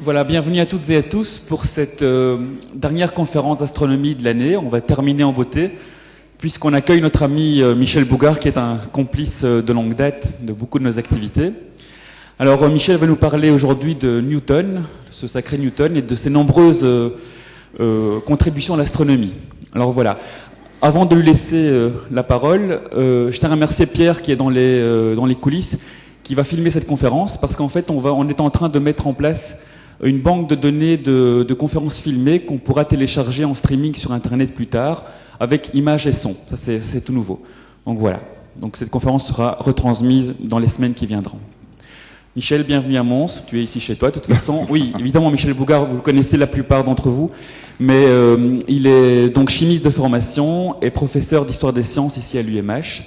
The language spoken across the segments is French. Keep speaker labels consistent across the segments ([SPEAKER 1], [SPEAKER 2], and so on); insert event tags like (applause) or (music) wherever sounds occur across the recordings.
[SPEAKER 1] Voilà, bienvenue à toutes et à tous pour cette euh, dernière conférence d'astronomie de l'année. On va terminer en beauté, puisqu'on accueille notre ami euh, Michel Bougard, qui est un complice euh, de longue date de beaucoup de nos activités. Alors, Michel va nous parler aujourd'hui de Newton, ce sacré Newton, et de ses nombreuses contributions à l'astronomie. Alors voilà. Avant de lui laisser la parole, je tiens à remercier Pierre qui est dans les, coulisses, qui va filmer cette conférence, parce qu'en fait, on, va, on est en train de mettre en place une banque de données de, conférences filmées qu'on pourra télécharger en streaming sur Internet plus tard, avec images et sons. Ça, c'est tout nouveau. Donc voilà. Donc cette conférence sera retransmise dans les semaines qui viendront. Michel, bienvenue à Mons. Tu es ici chez toi, de toute façon. (laughs) Oui, évidemment, Michel Bougard, vous le connaissez la plupart d'entre vous. Mais euh, il est donc chimiste de formation et professeur d'histoire des sciences ici à l'UMH.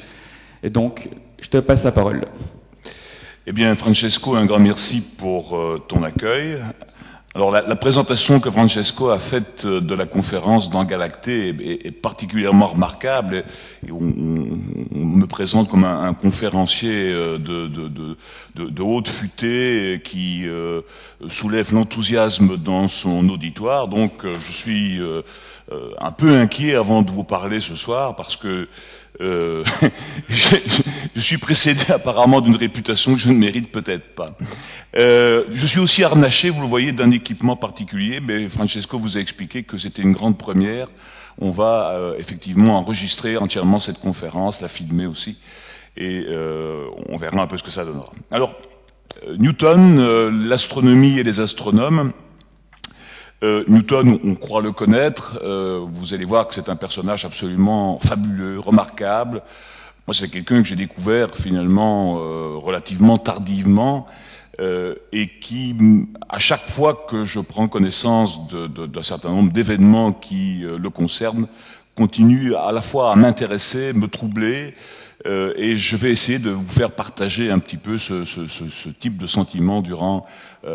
[SPEAKER 1] Et donc, je te passe la parole.
[SPEAKER 2] Eh bien, Francesco, un grand merci pour euh, ton accueil. Alors, la, présentation que Francesco a faite euh, de la conférence dans Galactée est, particulièrement remarquable. Et, on, me présente comme un, conférencier euh, de, haute futée qui soulève l'enthousiasme dans son auditoire. Donc, je suis un peu inquiet avant de vous parler ce soir parce que euh, (laughs) je, suis précédé apparemment d'une réputation que je ne mérite peut-être pas. Euh, je suis aussi harnaché, vous le voyez, d'un équipement particulier, mais Francesco vous a expliqué que c'était une grande première. On va euh, effectivement enregistrer entièrement cette conférence, la filmer aussi, et euh, on verra un peu ce que ça donnera. Alors, Newton, l'astronomie et les astronomes, euh, Newton, on croit le connaître. Euh, vous allez voir que c'est un personnage absolument fabuleux, remarquable. Moi, c'est quelqu'un que j'ai découvert finalement euh, relativement tardivement et qui, à chaque fois que je prends connaissance d'un certain nombre d'événements qui le concernent, continue à la fois à m'intéresser, me troubler, et je vais essayer de vous faire partager un petit peu ce, type de sentiment durant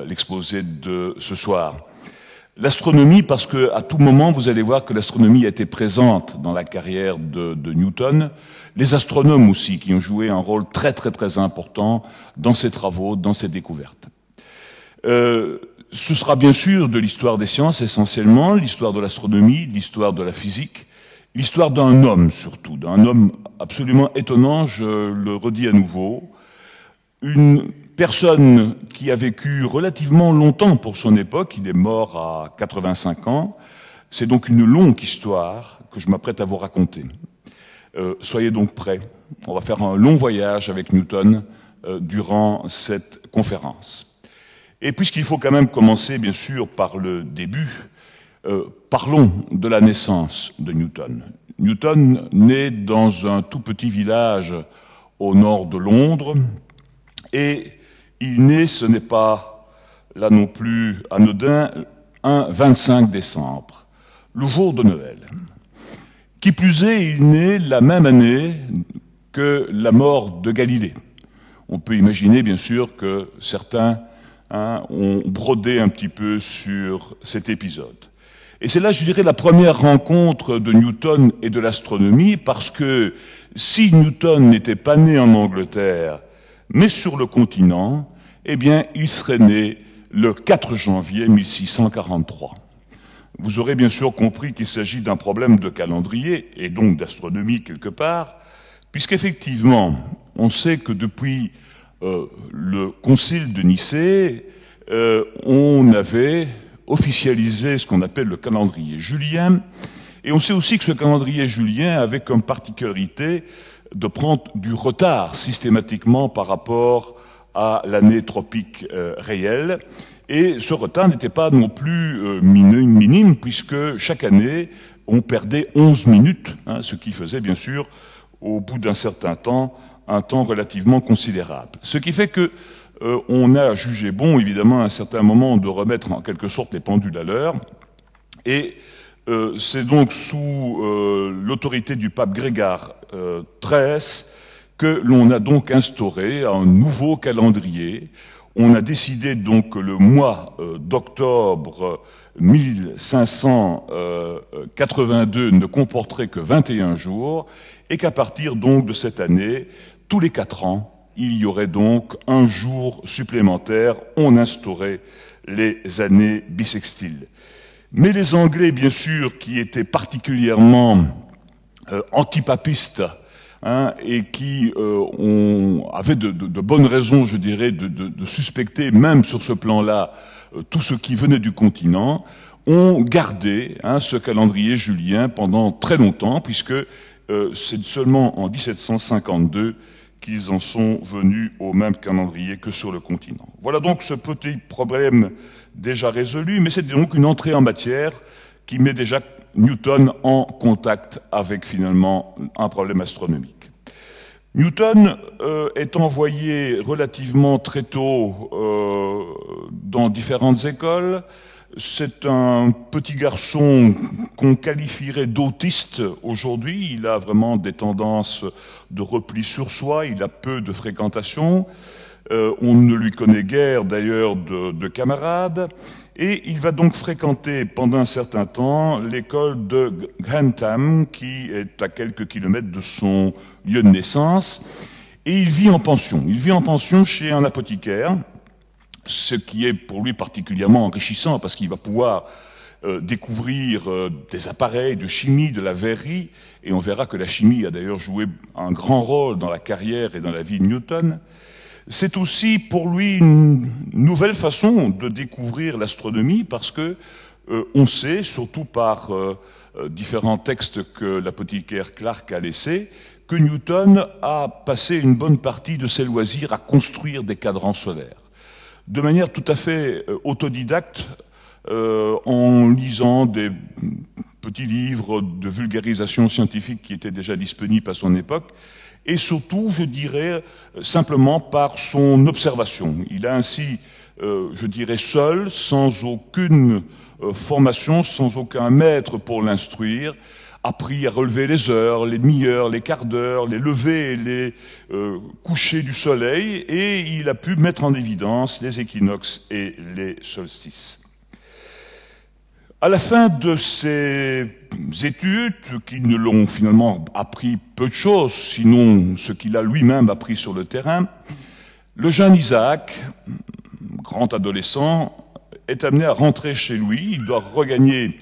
[SPEAKER 2] l'exposé de ce soir. L'astronomie, parce que à tout moment, vous allez voir que l'astronomie a été présente dans la carrière de, Newton. Les astronomes aussi, qui ont joué un rôle très très très important dans ses travaux, dans ses découvertes. Euh, ce sera bien sûr de l'histoire des sciences essentiellement, l'histoire de l'astronomie, l'histoire de la physique, l'histoire d'un homme surtout, d'un homme absolument étonnant, je le redis à nouveau, une personne qui a vécu relativement longtemps pour son époque, il est mort à 85 ans, c'est donc une longue histoire que je m'apprête à vous raconter. Euh, soyez donc prêts, on va faire un long voyage avec Newton euh, durant cette conférence. Et puisqu'il faut quand même commencer, bien sûr, par le début, euh, parlons de la naissance de Newton. Newton naît dans un tout petit village au nord de Londres et il naît, ce n'est pas là non plus anodin, un 25 décembre, le jour de Noël. Qui plus est, il naît la même année que la mort de Galilée. On peut imaginer, bien sûr, que certains hein, ont brodé un petit peu sur cet épisode. Et c'est là, je dirais, la première rencontre de Newton et de l'astronomie, parce que si Newton n'était pas né en Angleterre, mais sur le continent, eh bien, il serait né le 4 janvier 1643. Vous aurez bien sûr compris qu'il s'agit d'un problème de calendrier et donc d'astronomie quelque part, puisqu'effectivement, on sait que depuis euh, le concile de Nicée, euh, on avait officialisé ce qu'on appelle le calendrier julien, et on sait aussi que ce calendrier julien avait comme particularité de prendre du retard systématiquement par rapport à l'année tropique euh, réelle. Et ce retard n'était pas non plus euh, minime, puisque chaque année, on perdait 11 minutes, hein, ce qui faisait bien sûr, au bout d'un certain temps, un temps relativement considérable. Ce qui fait que euh, on a jugé bon, évidemment, à un certain moment, de remettre en quelque sorte les pendules à l'heure. Et c'est donc sous l'autorité du pape Grégoire 13 euh, que l'on a donc instauré un nouveau calendrier. On a décidé donc que le mois euh, d'octobre 1582 euh, ne comporterait que 21 jours et qu'à partir donc de cette année, tous les quatre ans, il y aurait donc un jour supplémentaire. On instaurait les années bissextiles. Mais les Anglais, bien sûr, qui étaient particulièrement anti euh, antipapistes hein, et qui euh, avaient de, bonnes raisons, je dirais, de, suspecter, même sur ce plan-là, euh, tout ce qui venait du continent, ont gardé hein, ce calendrier julien pendant très longtemps, puisque c'est seulement en 1752 qu'ils en sont venus au même calendrier que sur le continent. Voilà donc ce petit problème déjà résolu, mais c'est donc une entrée en matière qui met déjà Newton en contact avec finalement un problème astronomique. Newton euh, est envoyé relativement très tôt euh, dans différentes écoles. C'est un petit garçon qu'on qualifierait d'autiste aujourd'hui. Il a vraiment des tendances de repli sur soi, il a peu de fréquentation. Euh, on ne lui connaît guère d'ailleurs de, camarades. Et il va donc fréquenter pendant un certain temps l'école de Grantham, qui est à quelques kilomètres de son lieu de naissance. Et il vit en pension. Il vit en pension chez un apothicaire, ce qui est pour lui particulièrement enrichissant parce qu'il va pouvoir euh, découvrir euh, des appareils de chimie, de la verrerie, et on verra que la chimie a d'ailleurs joué un grand rôle dans la carrière et dans la vie de Newton. C'est aussi pour lui une nouvelle façon de découvrir l'astronomie parce que euh, on sait, surtout par euh, euh, différents textes que l'apothicaire Clark a laissés, que Newton a passé une bonne partie de ses loisirs à construire des cadrans solaires. De manière tout à fait autodidacte, en lisant des petits livres de vulgarisation scientifique qui étaient déjà disponibles à son époque, et surtout, je dirais, euh, simplement par son observation. Il a ainsi, euh, je dirais, seul, sans aucune euh, formation, sans aucun maître pour l'instruire, appris à relever les heures, les demi-heures, les quarts d'heure, les levées et les couchers du soleil, et il a pu mettre en évidence les équinoxes et les solstices. À la fin de ses études, qui ne l'ont finalement appris peu de choses, sinon ce qu'il a lui-même appris sur le terrain, le jeune Isaac, grand adolescent, est amené à rentrer chez lui. Il doit regagner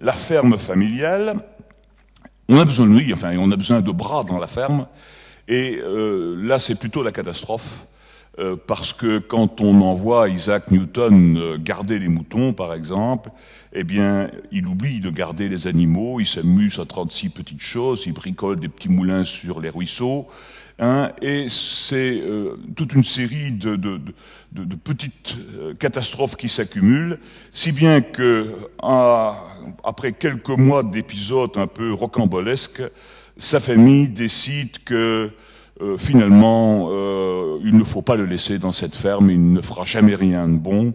[SPEAKER 2] la ferme familiale. On a besoin de lui, enfin, on a besoin de bras dans la ferme. Et euh, là, c'est plutôt la catastrophe. Euh, parce que quand on envoie Isaac Newton euh, garder les moutons, par exemple, eh bien, il oublie de garder les animaux, il s'amuse à 36 petites choses, il bricole des petits moulins sur les ruisseaux, hein, et c'est euh, toute une série de, de, de, petites catastrophes qui s'accumulent, si bien que après quelques mois d'épisodes un peu rocambolesques, sa famille décide que euh, finalement, euh, il ne faut pas le laisser dans cette ferme, il ne fera jamais rien de bon.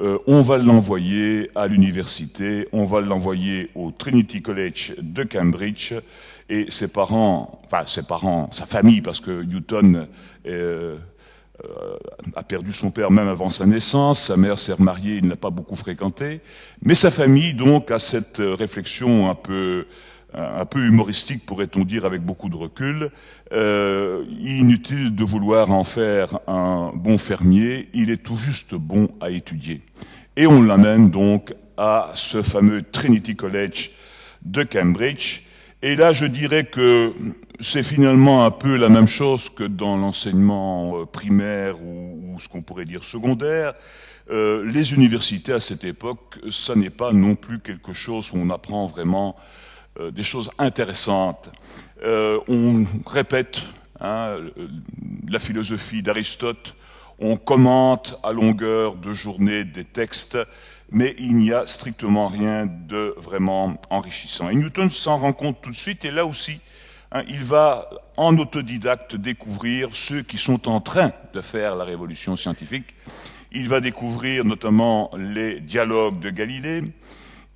[SPEAKER 2] Euh, on va l'envoyer à l'université, on va l'envoyer au Trinity College de Cambridge, et ses parents, enfin ses parents, sa famille, parce que Newton euh, euh, a perdu son père même avant sa naissance, sa mère s'est remariée, il ne l'a pas beaucoup fréquenté, mais sa famille donc a cette réflexion un peu un peu humoristique, pourrait-on dire, avec beaucoup de recul. Euh, inutile de vouloir en faire un bon fermier, il est tout juste bon à étudier. Et on l'amène donc à ce fameux Trinity College de Cambridge. Et là, je dirais que c'est finalement un peu la même chose que dans l'enseignement euh, primaire ou, ce qu'on pourrait dire secondaire. Euh, les universités à cette époque, ça n'est pas non plus quelque chose où on apprend vraiment euh, des choses intéressantes. Euh, on répète hein, la philosophie d'Aristote, on commente à longueur de journée des textes, mais il n'y a strictement rien de vraiment enrichissant. Et Newton s'en rend compte tout de suite, et là aussi, hein, il va en autodidacte découvrir ceux qui sont en train de faire la révolution scientifique. Il va découvrir notamment les dialogues de Galilée,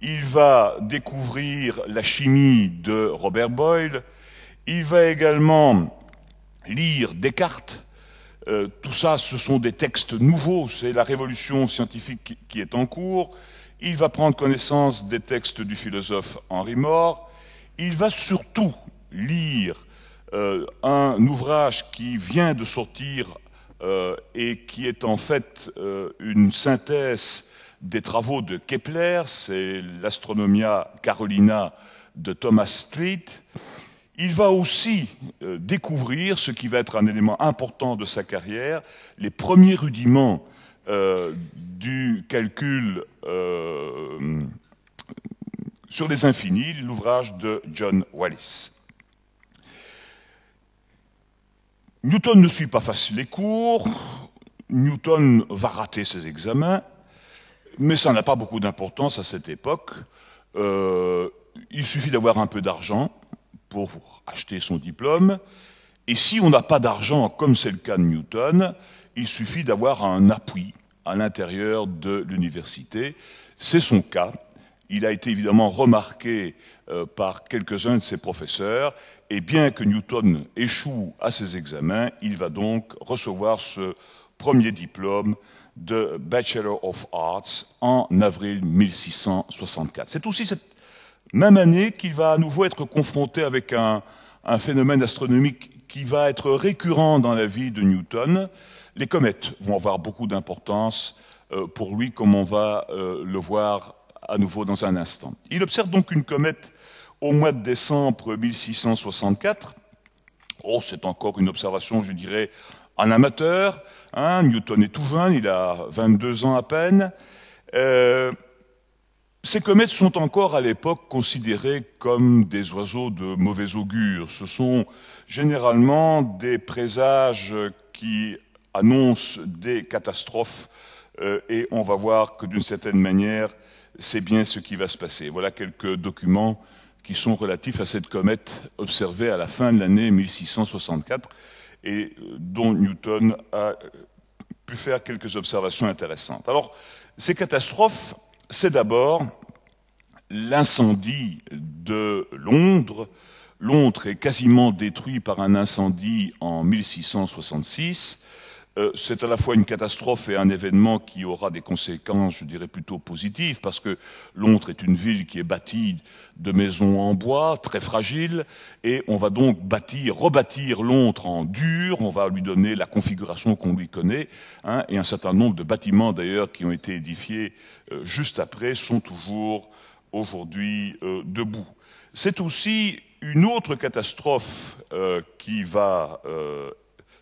[SPEAKER 2] il va découvrir la chimie de Robert Boyle. Il va également lire Descartes. Euh, tout ça, ce sont des textes nouveaux. C'est la révolution scientifique qui est en cours. Il va prendre connaissance des textes du philosophe Henri More. Il va surtout lire euh, un ouvrage qui vient de sortir euh, et qui est en fait une synthèse des travaux de Kepler, c'est l'Astronomia Carolina de Thomas Street. Il va aussi euh, découvrir ce qui va être un élément important de sa carrière, les premiers rudiments euh, du calcul euh, sur les infinis, l'ouvrage de John Wallis. Newton ne suit pas facile les cours, Newton va rater ses examens, mais ça n'a pas beaucoup d'importance à cette époque. Euh, il suffit d'avoir un peu d'argent pour acheter son diplôme. Et si on n'a pas d'argent, comme c'est le cas de Newton, il suffit d'avoir un appui à l'intérieur de l'université. C'est son cas. Il a été évidemment remarqué euh, par quelques-uns de ses professeurs. Et bien que Newton échoue à ses examens, il va donc recevoir ce premier diplôme de Bachelor of Arts en avril 1664. C'est aussi cette même année qu'il va à nouveau être confronté avec un, phénomène astronomique qui va être récurrent dans la vie de Newton. Les comètes vont avoir beaucoup d'importance euh, pour lui, comme on va euh, le voir à nouveau dans un instant. Il observe donc une comète au mois de décembre 1664. Oh, c'est encore une observation, je dirais, un amateur. Hein, Newton est tout jeune, il a 22 ans à peine. Euh, ces comètes sont encore à l'époque considérées comme des oiseaux de mauvais augure. Ce sont généralement des présages qui annoncent des catastrophes euh, et on va voir que d'une certaine manière, c'est bien ce qui va se passer. Voilà quelques documents qui sont relatifs à cette comète observée à la fin de l'année 1664 et euh, dont Newton a euh, pu faire quelques observations intéressantes. Alors, ces catastrophes, c'est d'abord l'incendie de Londres. Londres est quasiment détruit par un incendie en 1666. Euh, c'est à la fois une catastrophe et un événement qui aura des conséquences, je dirais, plutôt positives, parce que Londres est une ville qui est bâtie de maisons en bois, très fragiles, et on va donc bâtir, rebâtir Londres en dur, on va lui donner la configuration qu'on lui connaît, hein, et un certain nombre de bâtiments d'ailleurs qui ont été édifiés euh, juste après sont toujours aujourd'hui euh, debout. C'est aussi une autre catastrophe qui va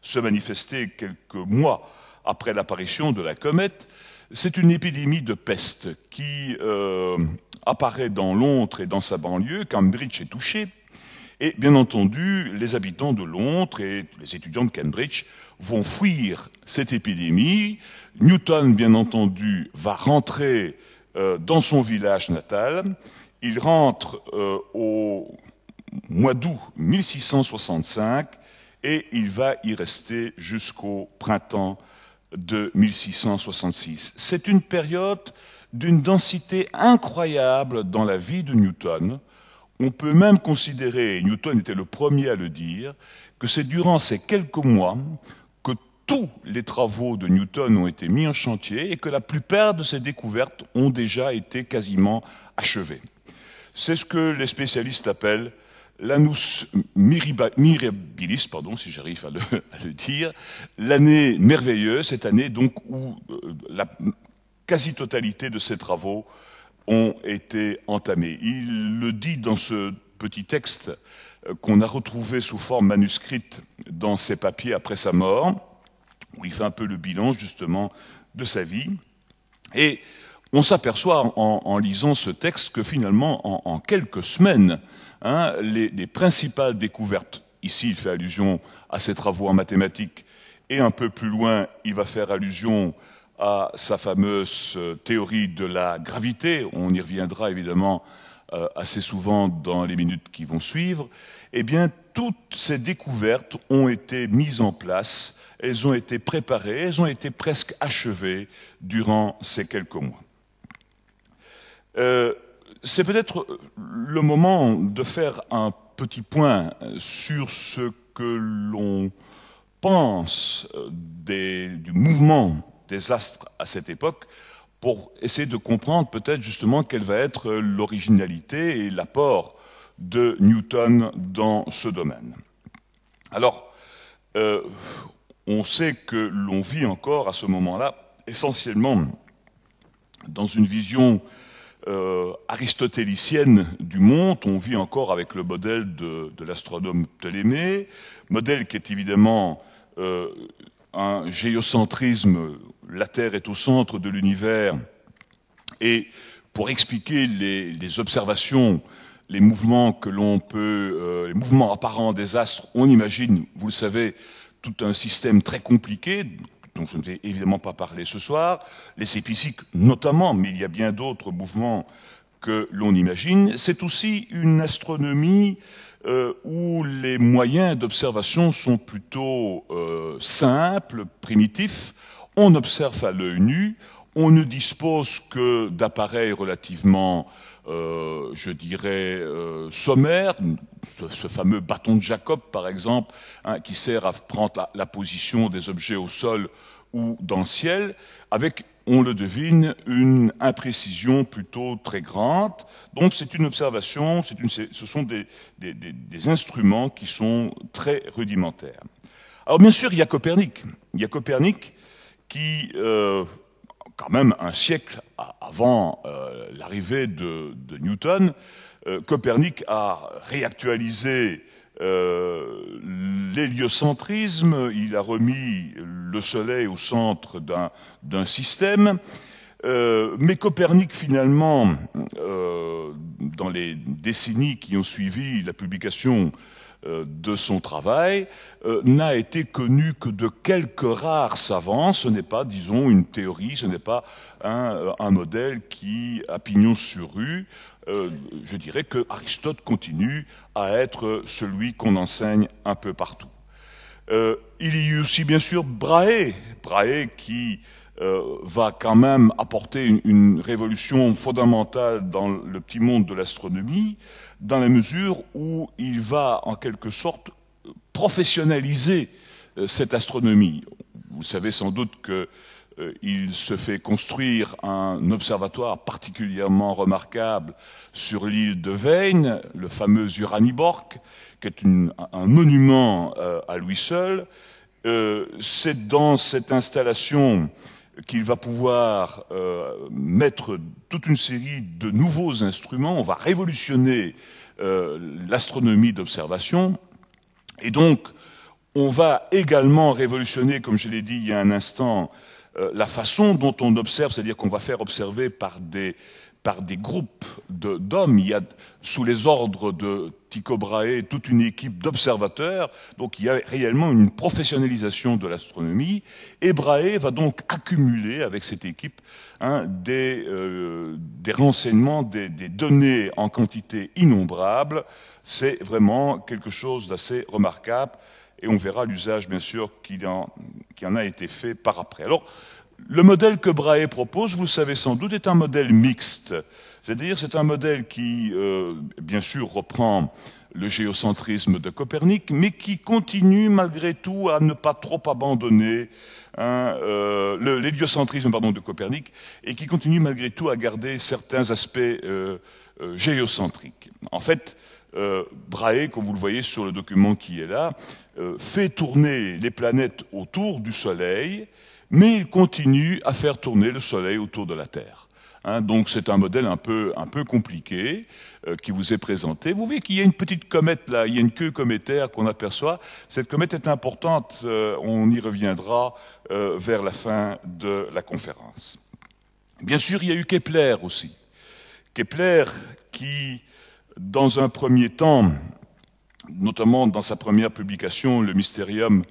[SPEAKER 2] se manifester quelques mois après l'apparition de la comète, c'est une épidémie de peste qui euh, apparaît dans Londres et dans sa banlieue. Cambridge est touchée. Et bien entendu, les habitants de Londres et les étudiants de Cambridge vont fuir cette épidémie. Newton, bien entendu, va rentrer euh, dans son village natal. Il rentre euh, au mois d'août 1665 et il va y rester jusqu'au printemps de 1666. C'est une période d'une densité incroyable dans la vie de Newton. On peut même considérer, et Newton était le premier à le dire, que c'est durant ces quelques mois que tous les travaux de Newton ont été mis en chantier et que la plupart de ses découvertes ont déjà été quasiment achevées. C'est ce que les spécialistes appellent l'anus mirabilis, pardon, si j'arrive (laughs) à, le, dire, l'année merveilleuse, cette année donc où euh, la quasi-totalité de ses travaux ont été entamés. Il le dit dans ce petit texte euh, qu'on a retrouvé sous forme manuscrite dans ses papiers après sa mort, où il fait un peu le bilan justement de sa vie. Et on s'aperçoit en, lisant ce texte que finalement, en quelques semaines, Hein, les, principales découvertes. Ici, il fait allusion à ses travaux en mathématiques, et un peu plus loin, il va faire allusion à sa fameuse euh, théorie de la gravité. On y reviendra évidemment euh, assez souvent dans les minutes qui vont suivre. Eh bien, toutes ces découvertes ont été mises en place, elles ont été préparées, elles ont été presque achevées durant ces quelques mois. Euh, c'est peut-être euh, le moment de faire un petit point euh, sur ce que l'on pense euh, du mouvement des astres à cette époque pour essayer de comprendre peut-être justement quelle va être l'originalité et l'apport de Newton dans ce domaine. Alors, on sait que l'on vit encore à ce moment-là essentiellement dans une vision euh, aristotélicienne du monde. On vit encore avec le modèle de, l'astronome Ptolémée, modèle qui est évidemment euh, un géocentrisme, la Terre est au centre de l'univers, et pour expliquer les, observations, les mouvements que l'on peut, euh, les mouvements apparents des astres, on imagine, vous le savez, tout un système très compliqué dont je ne vais évidemment pas parler ce soir, les sépiciques notamment, mais il y a bien d'autres mouvements que l'on imagine, c'est aussi une astronomie euh, où les moyens d'observation sont plutôt euh, simples, primitifs. On observe à l'œil nu, on ne dispose que d'appareils relativement euh, je dirais, euh, sommaire, ce, fameux bâton de Jacob, par exemple, hein, qui sert à prendre la, position des objets au sol ou dans le ciel, avec, on le devine, une imprécision plutôt très grande. Donc c'est une observation, ce sont des, des, instruments qui sont très rudimentaires. Alors bien sûr, il y a Copernic. Il y a Copernic qui, euh, quand même un siècle avant euh, l'arrivée de, Newton, euh, Copernic a réactualisé euh, l'héliocentrisme, il a remis le Soleil au centre d'un système. mais Copernic, finalement, dans les décennies qui ont suivi la publication euh, de son travail euh, n'a été connu que de quelques rares savants. Ce n'est pas, disons, une théorie, ce n'est pas un, euh, modèle qui a pignon sur rue. je dirais que Aristote continue à être celui qu'on enseigne un peu partout. il y a aussi bien sûr Brahe, Brahe qui va quand même apporter une, révolution fondamentale dans le petit monde de l'astronomie dans la mesure où il va en quelque sorte professionnaliser euh, cette astronomie. Vous savez sans doute qu'il euh, se fait construire un observatoire particulièrement remarquable sur l'île de Vein, le fameux Uraniborg, qui est un monument euh, à lui seul. C'est dans cette installation qu'il va pouvoir euh, mettre toute une série de nouveaux instruments. On va révolutionner euh, l'astronomie d'observation. Et donc, on va également révolutionner, comme je l'ai dit il y a un instant, euh, la façon dont on observe, c'est-à-dire qu'on va faire observer par des par des groupes d'hommes. il y a sous les ordres de Tycho Brahe toute une équipe d'observateurs, donc il y a réellement une professionnalisation de l'astronomie. Et Brahe va donc accumuler avec cette équipe hein, euh, des, renseignements, des, données en quantité innombrable. C'est vraiment quelque chose d'assez remarquable et on verra l'usage, bien sûr, qui en, en, a été fait par après. Alors, le modèle que Brahe propose, vous le savez sans doute, est un modèle mixte. C'est-à-dire, c'est un modèle qui, euh, bien sûr, reprend le géocentrisme de Copernic, mais qui continue malgré tout à ne pas trop abandonner hein, euh, l'héliocentrisme de Copernic, et qui continue malgré tout à garder certains aspects euh, euh, géocentriques. En fait, euh, Brahe, comme vous le voyez sur le document qui est là, fait tourner les planètes autour du Soleil, mais il continue à faire tourner le Soleil autour de la Terre. Hein, donc c'est un modèle un peu, compliqué euh, qui vous est présenté. Vous voyez qu'il y a une petite comète là, il y a une queue cométaire qu'on aperçoit. Cette comète est importante, euh, on y reviendra euh, vers la fin de la conférence. Bien sûr, il y a eu Kepler aussi. Kepler qui, dans un premier temps, notamment dans sa première publication, le Mysterium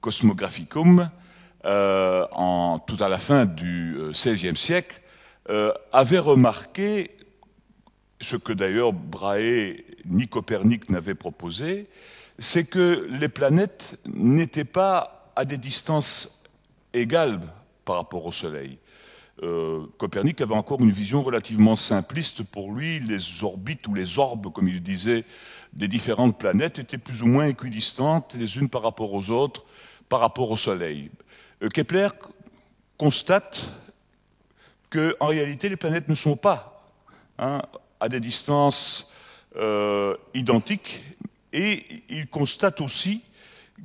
[SPEAKER 2] Cosmographicum, euh, en, tout à la fin du XVIe euh, siècle, euh, avait remarqué ce que d'ailleurs Brahe ni Copernic n'avaient proposé, c'est que les planètes n'étaient pas à des distances égales par rapport au Soleil. Copernic avait encore une vision relativement simpliste. Pour lui, les orbites ou les orbes, comme il disait, des différentes planètes étaient plus ou moins équidistantes les unes par rapport aux autres, par rapport au Soleil. Euh, Kepler constate que, en réalité, les planètes ne sont pas hein, à des distances euh, identiques, et il constate aussi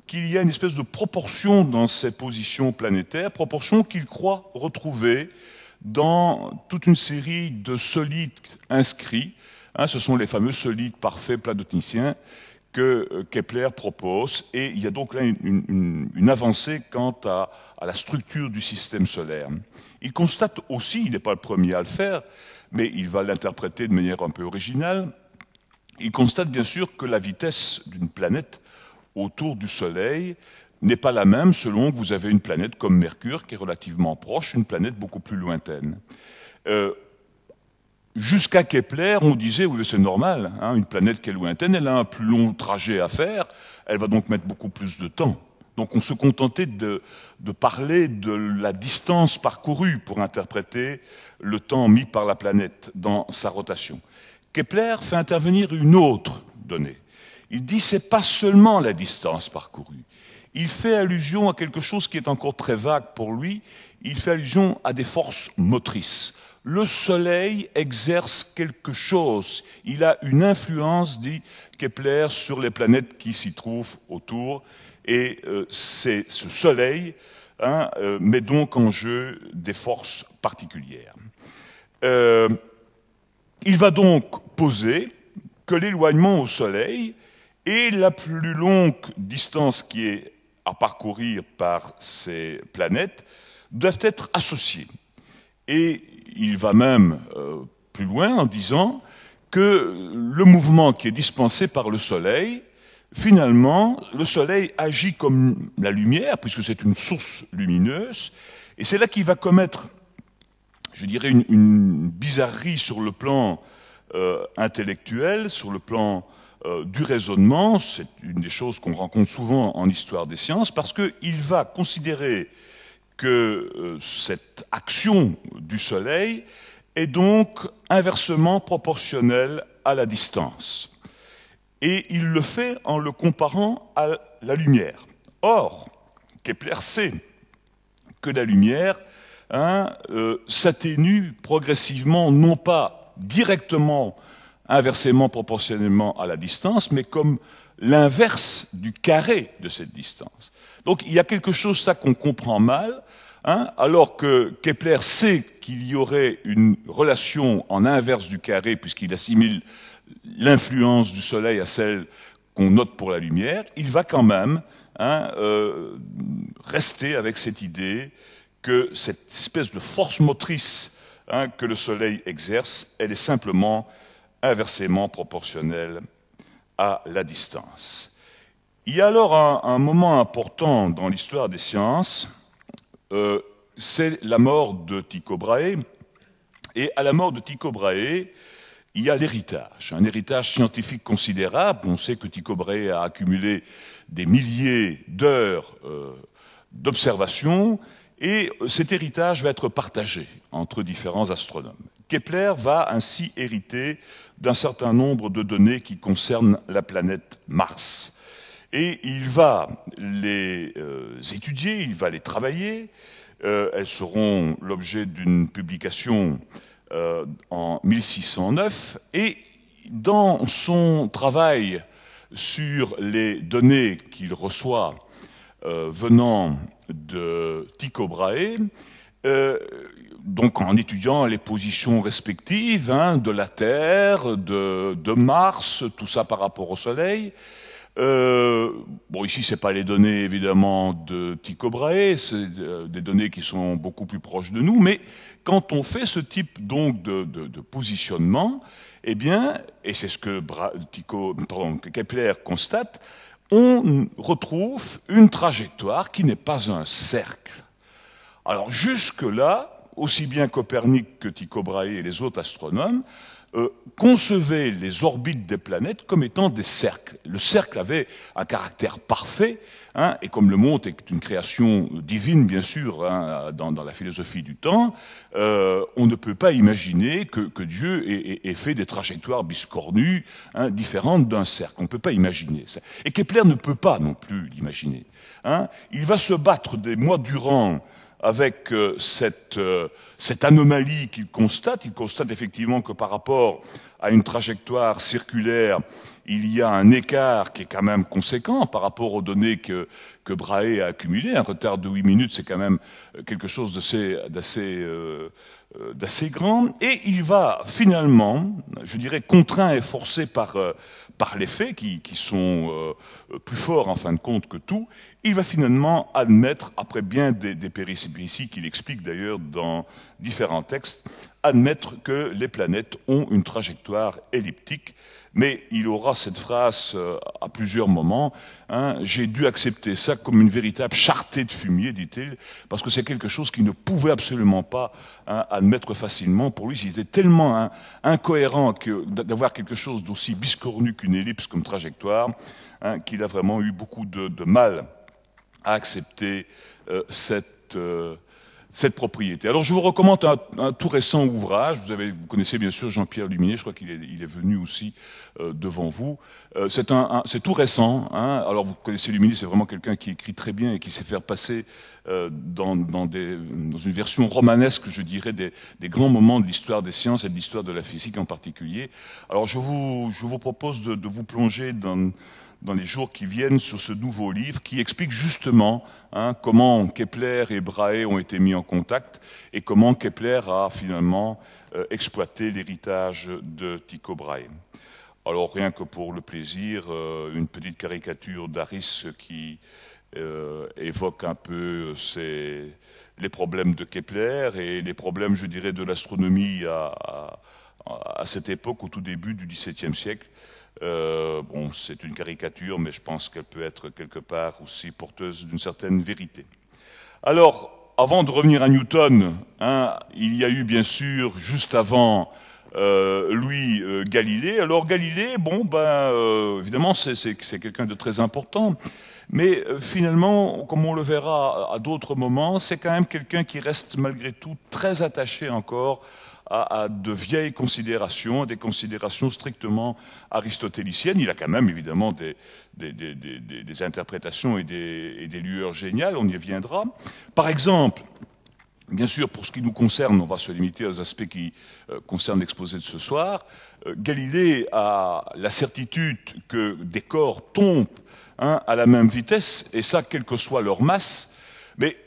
[SPEAKER 2] qu'il y a une espèce de proportion dans ces positions planétaires, proportion qu'il croit retrouver dans toute une série de solides inscrits. Hein, ce sont les fameux solides parfaits platoniciens que euh, Kepler propose, et il y a donc là une, avancée quant à, la structure du système solaire. Il constate aussi, il n'est pas le premier à le faire, mais il va l'interpréter de manière un peu originale, il constate bien sûr que la vitesse d'une planète autour du Soleil n'est pas la même selon que vous avez une planète comme Mercure, qui est relativement proche, une planète beaucoup plus lointaine. Euh, Jusqu'à Kepler, on mm. disait, oui, c'est normal, hein, une planète qui est lointaine, elle a un plus long trajet à faire, elle va donc mettre beaucoup plus de temps. Donc on se contentait de, de parler de la distance parcourue pour interpréter le temps mis par la planète dans sa rotation. Kepler fait intervenir une autre donnée. Il dit c'est pas seulement la distance parcourue. Il fait allusion à quelque chose qui est encore très vague pour lui. Il fait allusion à des forces motrices le Soleil exerce quelque chose. Il a une influence, dit Kepler, sur les planètes qui s'y trouvent autour. Et euh, c'est ce Soleil hein, euh, met donc en jeu des forces particulières. Euh, il va donc poser que l'éloignement au Soleil et la plus longue distance qui est à parcourir par ces planètes doivent être associées. Et il va même euh, plus loin en disant que le mouvement qui est dispensé par le Soleil, finalement, le Soleil agit comme la lumière, puisque c'est une source lumineuse, et c'est là qu'il va commettre, je dirais, une, bizarrerie sur le plan euh, intellectuel, sur le plan euh, du raisonnement, c'est une des choses qu'on rencontre souvent en histoire des sciences, parce qu'il va considérer que euh, cette action du Soleil est donc inversement proportionnelle à la distance. Et il le fait en le comparant à la lumière. Or, Kepler sait que la lumière hein, euh, s'atténue progressivement, non pas directement inversement proportionnellement à la distance, mais comme l'inverse du carré de cette distance. Donc il y a quelque chose ça qu'on comprend mal, Hein, alors que Kepler sait qu'il y aurait une relation en inverse du carré, puisqu'il assimile l'influence du Soleil à celle qu'on note pour la lumière, il va quand même hein, euh, rester avec cette idée que cette espèce de force motrice hein, que le Soleil exerce, elle est simplement inversement proportionnelle à la distance. Il y a alors un moment important dans l'histoire des sciences, euh, c'est la mort de Tycho Brahe. Et à la mort de Tycho Brahe, il y a l'héritage, un héritage scientifique considérable. On sait que Tycho Brahe a accumulé des milliers d'heures euh, d'observations, d'observation, et cet héritage va être partagé entre différents astronomes. Kepler va ainsi hériter d'un certain nombre de données qui concernent la planète Mars et il va les euh, étudier, il va les travailler. Euh, elles seront l'objet d'une publication euh, en 1609 et dans son travail sur les données qu'il reçoit venant de Tycho Brahe, donc en étudiant les positions respectives hein, de la Terre, de, Mars, tout ça par rapport au Soleil, euh, bon, ici, ce n'est pas les données, évidemment, de Tycho Brahe, c'est euh, des données qui sont beaucoup plus proches de nous, mais quand on fait ce type donc, de, positionnement, eh bien, et c'est ce que Kepler constate, on retrouve une trajectoire qui n'est pas un cercle. Alors, jusque-là, aussi bien Copernic que Tycho Brahe et les autres astronomes euh, les orbites des planètes comme étant des cercles. Le cercle avait un caractère parfait, hein, et comme le monde est une création divine, bien sûr, hein, dans, la philosophie du temps, euh, on ne peut pas imaginer que, Dieu ait, fait des trajectoires biscornues hein, différentes d'un cercle. On ne peut pas imaginer ça. Et Kepler ne peut pas non plus l'imaginer. Hein. Il va se battre des mois durant avec euh, cette... Euh, cette anomalie qu'il constate, il constate effectivement que par rapport à une trajectoire circulaire, il y a un écart qui est quand même conséquent par rapport aux données que, que Brahe a accumulées. Un retard de 8 minutes, c'est quand même euh, quelque chose euh, euh, d'assez grand. Et il va finalement, je dirais, contraint et forcé par par les faits qui, sont euh, plus forts en fin de compte que tout, il va finalement admettre, après bien des, des ici, qu'il explique d'ailleurs dans différents textes, admettre que les planètes ont une trajectoire elliptique mais il aura cette phrase euh, à plusieurs moments. Hein, J'ai dû accepter ça comme une véritable chartée de fumier, dit-il, parce que c'est quelque chose qu'il ne pouvait absolument pas hein, admettre facilement. Pour lui, c'était tellement hein, incohérent que d'avoir quelque chose d'aussi biscornu qu'une ellipse comme trajectoire, hein, qu'il a vraiment eu beaucoup de, mal à accepter euh, cette, euh, cette propriété. Alors je vous recommande un, tout récent ouvrage, vous, connaissez bien sûr Jean-Pierre Luminé, je crois qu'il est, venu aussi euh, devant vous. Euh, c'est, tout récent, hein. alors vous connaissez Luminé, c'est vraiment quelqu'un qui écrit très bien et qui sait faire passer euh, dans, une version romanesque, je dirais, des, grands moments de l'histoire des sciences et de l'histoire de la physique en particulier. Alors je vous, propose de vous plonger dans dans les jours qui viennent sur ce nouveau livre qui explique justement hein, comment Kepler et Brahe ont été mis en contact et comment Kepler a finalement euh, exploité l'héritage de Tycho Brahe. Alors rien que pour le plaisir, euh, une petite caricature d'Aris qui euh, évoque un peu les problèmes de Kepler et les problèmes, je dirais, de l'astronomie à, à, cette époque, au tout début du XVIIe siècle. Euh, bon, c'est une caricature, mais je pense qu'elle peut être quelque part aussi porteuse d'une certaine vérité. Alors, avant de revenir à Newton, hein, il y a eu bien sûr, juste avant euh, lui, euh, Galilée. Alors Galilée, bon, ben, euh, évidemment, c'est quelqu'un de très important, mais finalement, comme on le verra à d'autres moments, c'est quand même quelqu'un qui reste malgré tout très attaché encore à, de vieilles considérations, à des considérations strictement aristotéliciennes. Il a quand même évidemment des, des, interprétations et des, des lueurs géniales, on y viendra. Par exemple, Bien sûr, pour ce qui nous concerne, on va se limiter aux aspects qui euh, concernent l'exposé de ce soir. Euh, Galilée a la certitude que des corps tombent hein, à la même vitesse, et ça, quelle que soit leur masse. Mais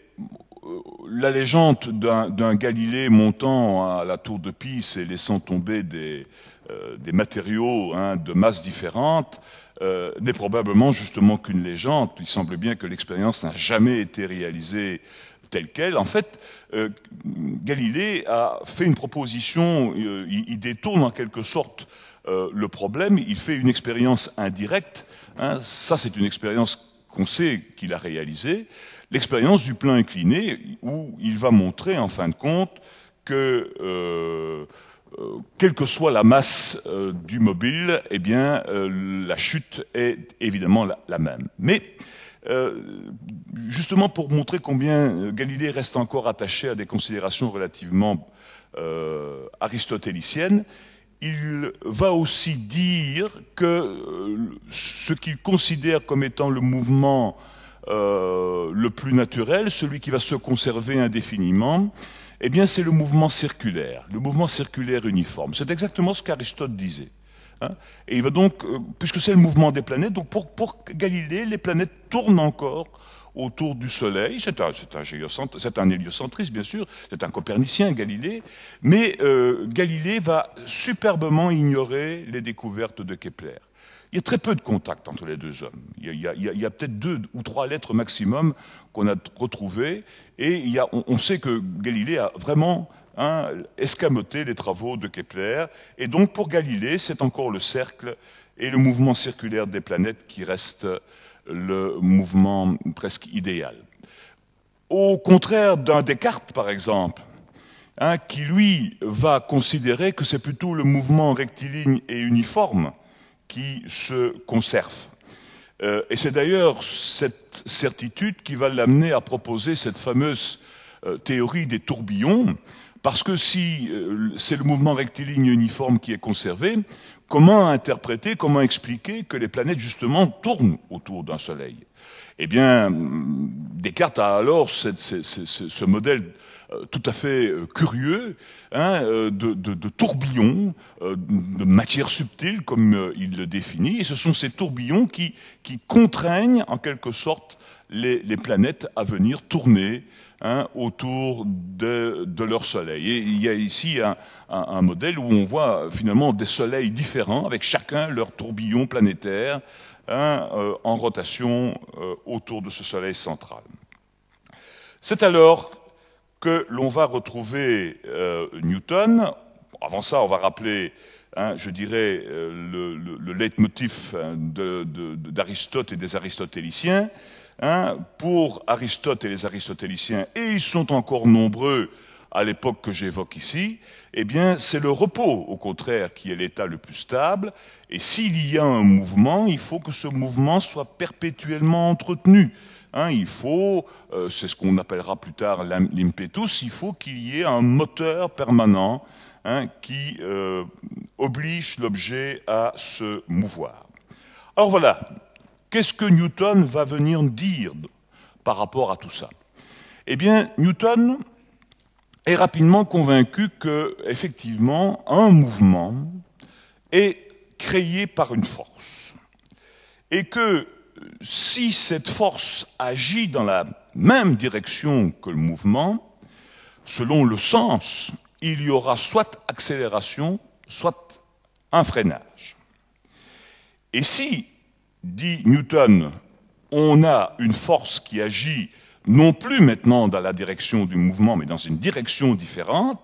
[SPEAKER 2] euh, la légende d'un Galilée montant à la tour de Pise et laissant tomber des, euh, matériaux hein, de masse différentes euh, n'est probablement justement qu'une légende. Il semble bien que l'expérience n'a jamais été réalisée telle qu'elle. En fait, Galilée a fait une proposition, il, détourne en quelque sorte le problème, il fait une expérience indirecte. Hein. ça, c'est une expérience qu'on sait qu'il a réalisée. L'expérience du plan incliné, où il va montrer en fin de compte que, euh, euh, quelle que soit la masse euh, du mobile, eh bien, la chute est évidemment la, la même. Mais justement pour montrer combien Galilée reste encore attaché à des considérations relativement aristotéliciennes, il va aussi dire que ce qu'il considère comme étant le mouvement euh, le plus naturel, celui qui va se conserver indéfiniment, eh bien c'est le mouvement circulaire, le mouvement circulaire uniforme. C'est exactement ce qu'Aristote disait. Hein. Et il va donc, euh, puisque c'est le mouvement des planètes, donc pour, Galilée, les planètes tournent encore autour du Soleil. C'est un, un, un, héliocentriste, bien sûr, c'est un copernicien, Galilée, mais euh, Galilée va superbement ignorer les découvertes de Kepler. Il y a très peu de contact entre les deux hommes. Il y a, peut-être deux ou trois lettres maximum qu'on a retrouvées, et on, sait que Galilée a vraiment hein, escamoté les travaux de Kepler, et donc pour Galilée, c'est encore le cercle et le mouvement circulaire des planètes qui reste le mouvement presque idéal. Au contraire d'un Descartes, par exemple, hein, qui lui va considérer que c'est plutôt le mouvement rectiligne et uniforme qui se conserve. Euh, et c'est d'ailleurs cette certitude qui va l'amener à proposer cette fameuse euh, théorie des tourbillons, parce que si euh, c'est le mouvement rectiligne uniforme qui est conservé, comment interpréter, comment expliquer que les planètes justement tournent autour d'un Soleil Eh bien, Descartes a alors ce modèle euh, tout à fait euh, curieux hein, euh, de, tourbillons, de matières subtiles comme il le définit. Et ce sont ces tourbillons qui, contraignent en quelque sorte les, planètes à venir tourner hein, autour de, leur soleil. Et il y a ici un, modèle où on voit finalement des soleils différents, avec chacun leur tourbillon planétaire hein, en rotation autour de ce soleil central. C'est alors que l'on va retrouver euh, Newton. Avant ça, on va rappeler, hein, je dirais, euh, le, le, leitmotiv hein, d'Aristote et des aristotéliciens. Hein. Pour Aristote et les aristotéliciens, et ils sont encore nombreux à l'époque que j'évoque ici, eh bien, c'est le repos, au contraire, qui est l'état le plus stable. Et s'il y a un mouvement, il faut que ce mouvement soit perpétuellement entretenu. Hein, il faut, euh, c'est ce qu'on appellera plus tard l'impetus, il faut qu'il y ait un moteur permanent hein, qui euh, oblige l'objet à se mouvoir. Alors voilà, qu'est-ce que Newton va venir dire par rapport à tout ça Eh bien, Newton est rapidement convaincu que, effectivement, un mouvement est créé par une force. Et que si cette force agit dans la même direction que le mouvement, selon le sens, il y aura soit accélération, soit un freinage. Et si, dit Newton, on a une force qui agit non plus maintenant dans la direction du mouvement, mais dans une direction différente,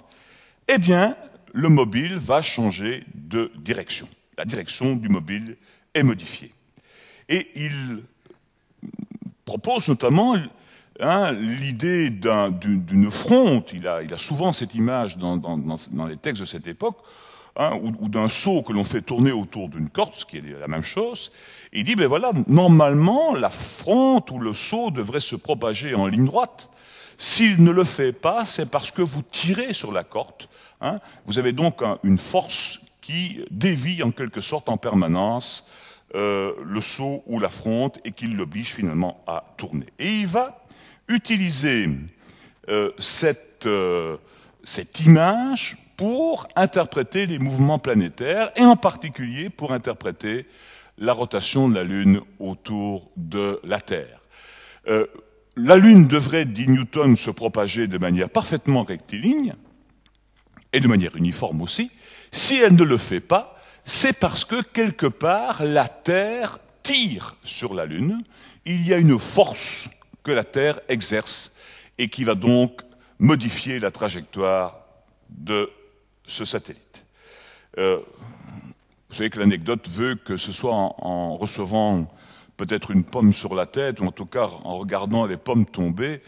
[SPEAKER 2] eh bien, le mobile va changer de direction. La direction du mobile est modifiée. Et il propose notamment hein, l'idée d'une fronte, il a, souvent cette image dans, les textes de cette époque, hein, ou, d'un seau que l'on fait tourner autour d'une corde, ce qui est la même chose, il dit, ben voilà, normalement, la fronte ou le seau devrait se propager en ligne droite. S'il ne le fait pas, c'est parce que vous tirez sur la corde. Hein. Vous avez donc une force qui dévie en quelque sorte en permanence euh, le saut ou l'affronte et qu'il l'oblige finalement à tourner. Et il va utiliser euh, euh, cette, image pour interpréter les mouvements planétaires et en particulier pour interpréter la rotation de la Lune autour de la Terre. la Lune devrait, dit Newton, se propager de manière parfaitement rectiligne et de manière uniforme aussi. Si elle ne le fait pas, c'est parce que quelque part, la Terre tire sur la Lune. Il y a une force que la Terre exerce et qui va donc modifier la trajectoire de ce satellite. Euh, vous savez que l'anecdote veut que ce soit en, recevant peut-être une pomme sur la tête, ou en tout cas en regardant les pommes tomber,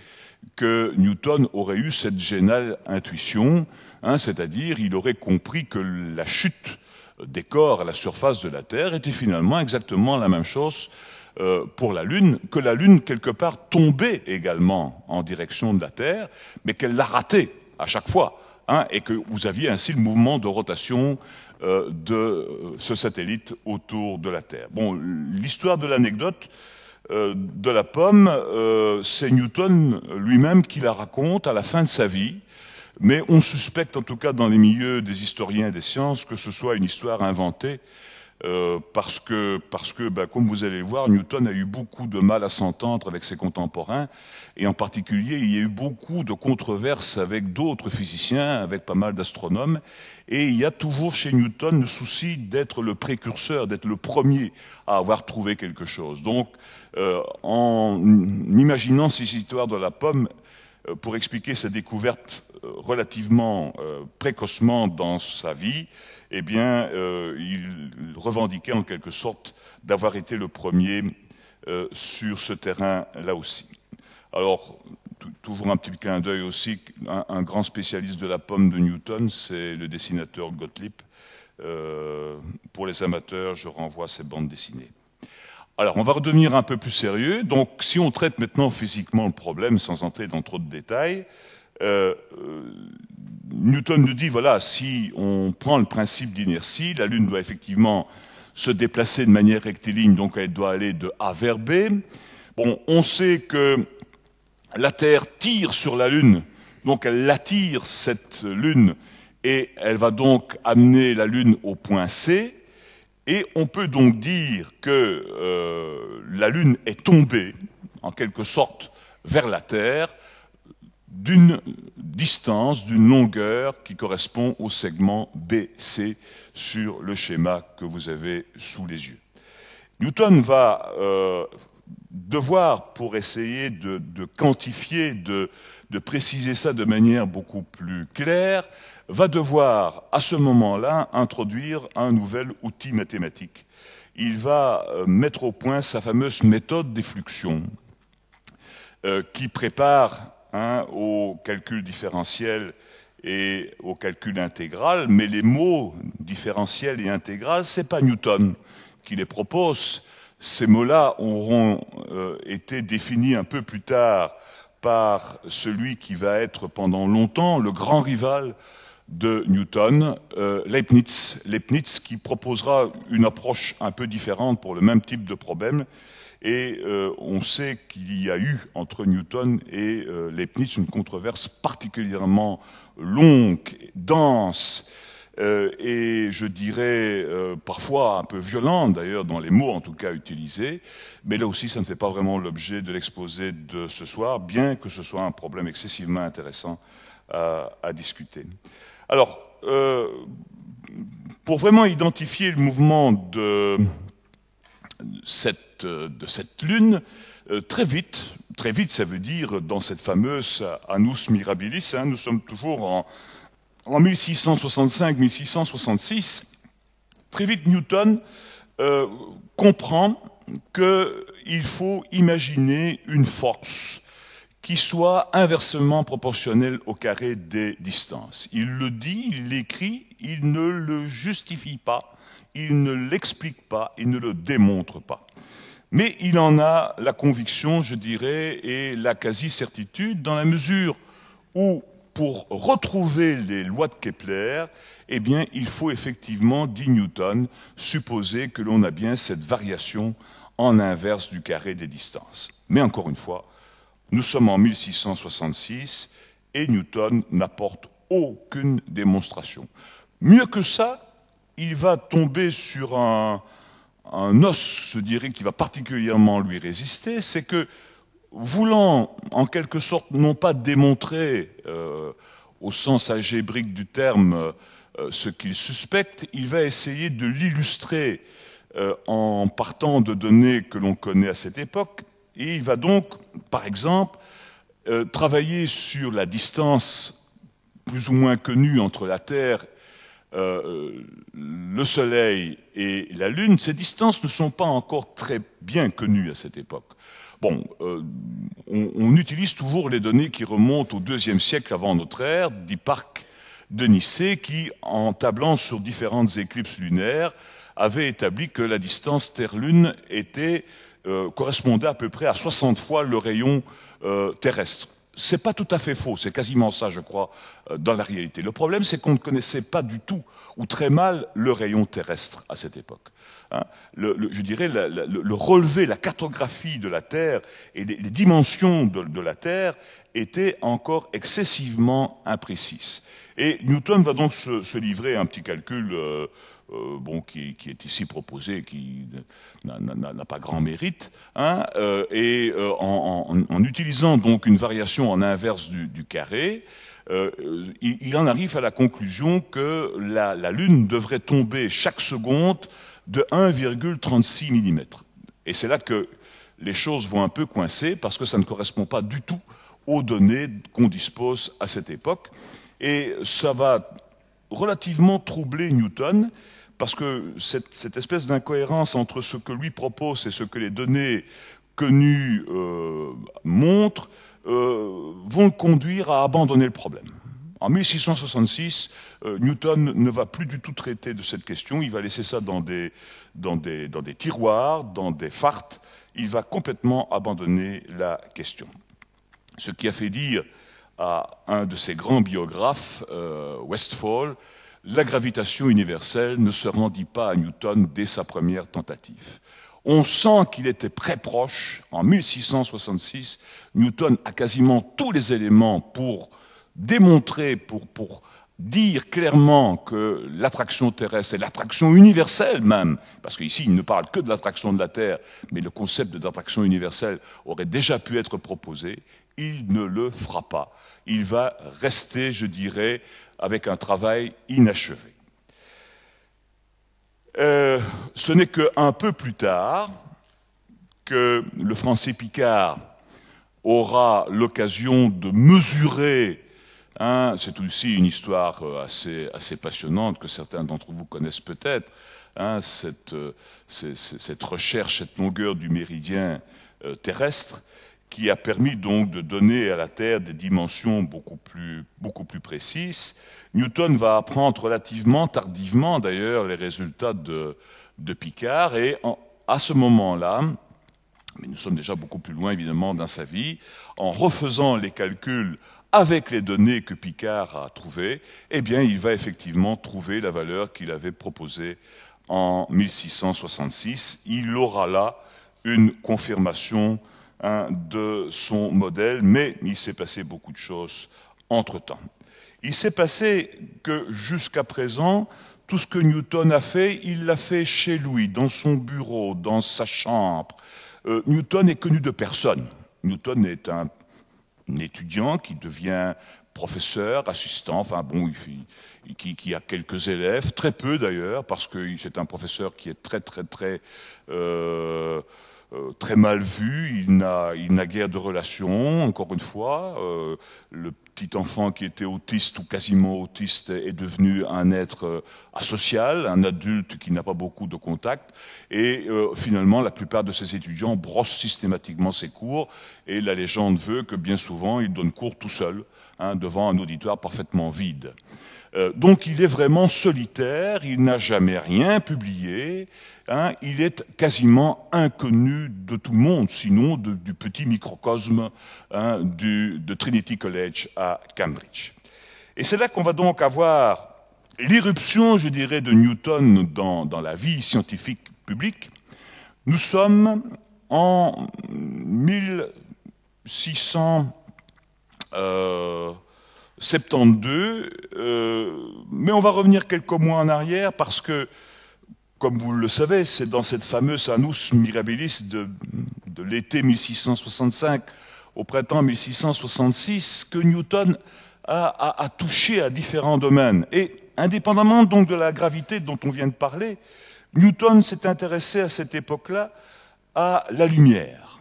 [SPEAKER 2] que Newton aurait eu cette géniale intuition, hein, c'est-à-dire il aurait compris que la chute des corps à la surface de la Terre était finalement exactement la même chose euh, pour la Lune, que la Lune, quelque part, tombait également en direction de la Terre, mais qu'elle la ratait à chaque fois, hein, et que vous aviez ainsi le mouvement de rotation euh, de euh, ce satellite autour de la Terre. Bon, l'histoire de l'anecdote de la pomme, c'est Newton lui-même qui la raconte à la fin de sa vie, mais on suspecte, en tout cas dans les milieux des historiens et des sciences, que ce soit une histoire inventée, euh, parce que, parce que bah, comme vous allez le voir, Newton a eu beaucoup de mal à s'entendre avec ses contemporains, et en particulier, il y a eu beaucoup de controverses avec d'autres physiciens, avec pas mal d'astronomes, et il y a toujours chez Newton le souci d'être le précurseur, d'être le premier à avoir trouvé quelque chose. Donc, euh, en imaginant ces histoires de la pomme, euh, pour expliquer sa découverte euh, relativement euh, précocement dans sa vie, eh bien, euh, il revendiquait en quelque sorte d'avoir été le premier sur ce terrain-là aussi. Alors, toujours un petit clin d'œil aussi, un, grand spécialiste de la pomme de Newton, c'est le dessinateur Gottlieb. pour les amateurs, je renvoie à ces bandes dessinées. Alors, on va redevenir un peu plus sérieux. Donc, si on traite maintenant physiquement le problème, sans entrer dans trop de détails, euh, euh, Newton nous dit, voilà, si on prend le principe d'inertie, la Lune doit effectivement se déplacer de manière rectiligne, donc elle doit aller de A vers B. Bon, on sait que la Terre tire sur la Lune, donc elle attire cette Lune, et elle va donc amener la Lune au point C, et on peut donc dire que euh, la Lune est tombée, en quelque sorte, vers la Terre, d'une distance, d'une longueur qui correspond au segment BC sur le schéma que vous avez sous les yeux. Newton va euh, devoir, pour essayer de, quantifier, de, préciser ça de manière beaucoup plus claire, va devoir, à ce moment-là, introduire un nouvel outil mathématique. Il va euh, mettre au point sa fameuse méthode des fluxions, euh, qui prépare Hein, au calcul différentiel et au calcul intégral, mais les mots différentiel et intégral, ce n'est pas Newton qui les propose. Ces mots-là auront euh, été définis un peu plus tard par celui qui va être pendant longtemps le grand rival de Newton, euh, Leibniz. Leibniz qui proposera une approche un peu différente pour le même type de problème, et euh, on sait qu'il y a eu entre Newton et euh, Leibniz une controverse particulièrement longue, dense, euh, et je dirais parfois un peu violente d'ailleurs dans les mots en tout cas utilisés. Mais là aussi, ça ne fait pas vraiment l'objet de l'exposé de ce soir, bien que ce soit un problème excessivement intéressant à discuter. Alors, pour vraiment identifier le mouvement de cette de cette lune, euh, très vite, très vite, ça veut dire dans cette fameuse Annus Mirabilis, hein, nous sommes toujours en, 1665-1666, très vite Newton euh, comprend qu'il faut imaginer une force qui soit inversement proportionnelle au carré des distances. Il le dit, il l'écrit, il ne le justifie pas, il ne l'explique pas, il ne le démontre pas. Mais il en a la conviction, je dirais, et la quasi-certitude, dans la mesure où, pour retrouver les lois de Kepler, eh bien, il faut effectivement, dit Newton, supposer que l'on a bien cette variation en inverse du carré des distances. Mais encore une fois, nous sommes en 1666 et Newton n'apporte aucune démonstration. Mieux que ça, il va tomber sur un, un os, je dirais, qui va particulièrement lui résister, c'est que, voulant en quelque sorte non pas démontrer euh, au sens algébrique du terme euh, ce qu'il suspecte, il va essayer de l'illustrer euh, en partant de données que l'on connaît à cette époque, et il va donc, par exemple, travailler sur la distance plus ou moins connue entre la Terre euh, le Soleil et la Lune, ces distances ne sont pas encore très bien connues à cette époque. Bon, euh, on, utilise toujours les données qui remontent au deuxième siècle avant notre ère, Parc de Nicée, qui, en tablant sur différentes éclipses lunaires, avait établi que la distance Terre-Lune était euh, correspondait à peu près à 60 fois le rayon terrestre c'est pas tout à fait faux, c'est quasiment ça, je crois, euh, dans la réalité. Le problème, c'est qu'on ne connaissait pas du tout ou très mal le rayon terrestre à cette époque. Hein. je dirais, le, relevé, la cartographie de la Terre et les, dimensions de, la Terre étaient encore excessivement imprécises. Et Newton va donc se, livrer à un petit calcul. Euh, euh, bon, qui, est ici proposé, qui n'a pas grand mérite, hein, euh, et euh, en, utilisant donc une variation en inverse du, carré, il, en arrive à la conclusion que la, la Lune devrait tomber chaque seconde de 1,36 mm. Et c'est là que les choses vont un peu coincer parce que ça ne correspond pas du tout aux données qu'on dispose à cette époque. Et ça va relativement troubler Newton, parce que cette, espèce d'incohérence entre ce que lui propose et ce que les données connues euh, montrent euh, vont le conduire à abandonner le problème. En 1666, euh, Newton ne va plus du tout traiter de cette question, il va laisser ça dans des, dans des tiroirs, dans des fartes, il va complètement abandonner la question. Ce qui a fait dire à un de ses grands biographes, Westfall, la gravitation universelle ne se rendit pas à Newton dès sa première tentative. On sent qu'il était très proche. En 1666, Newton a quasiment tous les éléments pour démontrer, pour, dire clairement que l'attraction terrestre est l'attraction universelle même, parce qu'ici il ne parle que de l'attraction de la Terre, mais le concept d'attraction universelle aurait déjà pu être proposé, il ne le fera pas. Il va rester, je dirais, avec un travail inachevé. Euh, ce n'est qu'un peu plus tard que le français Picard aura l'occasion de mesurer, hein, c'est aussi une histoire euh, assez, assez passionnante que certains d'entre vous connaissent peut-être, hein, euh, cette, recherche, cette longueur du méridien terrestre, qui a permis donc de donner à la Terre des dimensions beaucoup plus, beaucoup plus précises. Newton va apprendre relativement tardivement d'ailleurs les résultats de, Picard et à ce moment-là, mais nous sommes déjà beaucoup plus loin évidemment dans sa vie, en refaisant les calculs avec les données que Picard a trouvées, eh bien il va effectivement trouver la valeur qu'il avait proposée en 1666. Il aura là une confirmation de son modèle, mais il s'est passé beaucoup de choses entre-temps. Il s'est passé que jusqu'à présent, tout ce que Newton a fait, il l'a fait chez lui, dans son bureau, dans sa chambre. Euh, Newton est connu de personne. Newton est un, étudiant qui devient professeur, assistant, enfin bon, il, qui, a quelques élèves, très peu d'ailleurs, parce que c'est un professeur qui est très, très, très euh, euh, très mal vu, il n'a guère de relations. encore une fois. Euh, le petit enfant qui était autiste ou quasiment autiste est devenu un être euh, asocial, un adulte qui n'a pas beaucoup de contacts. Et finalement, la plupart de ses étudiants brossent systématiquement ses cours. Et la légende veut que bien souvent, ils donnent cours tout seuls, hein, devant un auditoire parfaitement vide. Euh, donc il est vraiment solitaire, il n'a jamais rien publié, hein. il est quasiment inconnu de tout le monde, sinon du petit microcosme hein, de Trinity College à Cambridge. Et c'est là qu'on va donc avoir l'irruption, je dirais, de Newton dans, la vie scientifique publique. Nous sommes en 1600. 72, euh, mais on va revenir quelques mois en arrière parce que, comme vous le savez, c'est dans cette fameuse Annus Mirabilis de, l'été 1665 au printemps 1666 que Newton a, a, touché à différents domaines. Et indépendamment donc de la gravité dont on vient de parler, Newton s'est intéressé à cette époque-là à la lumière.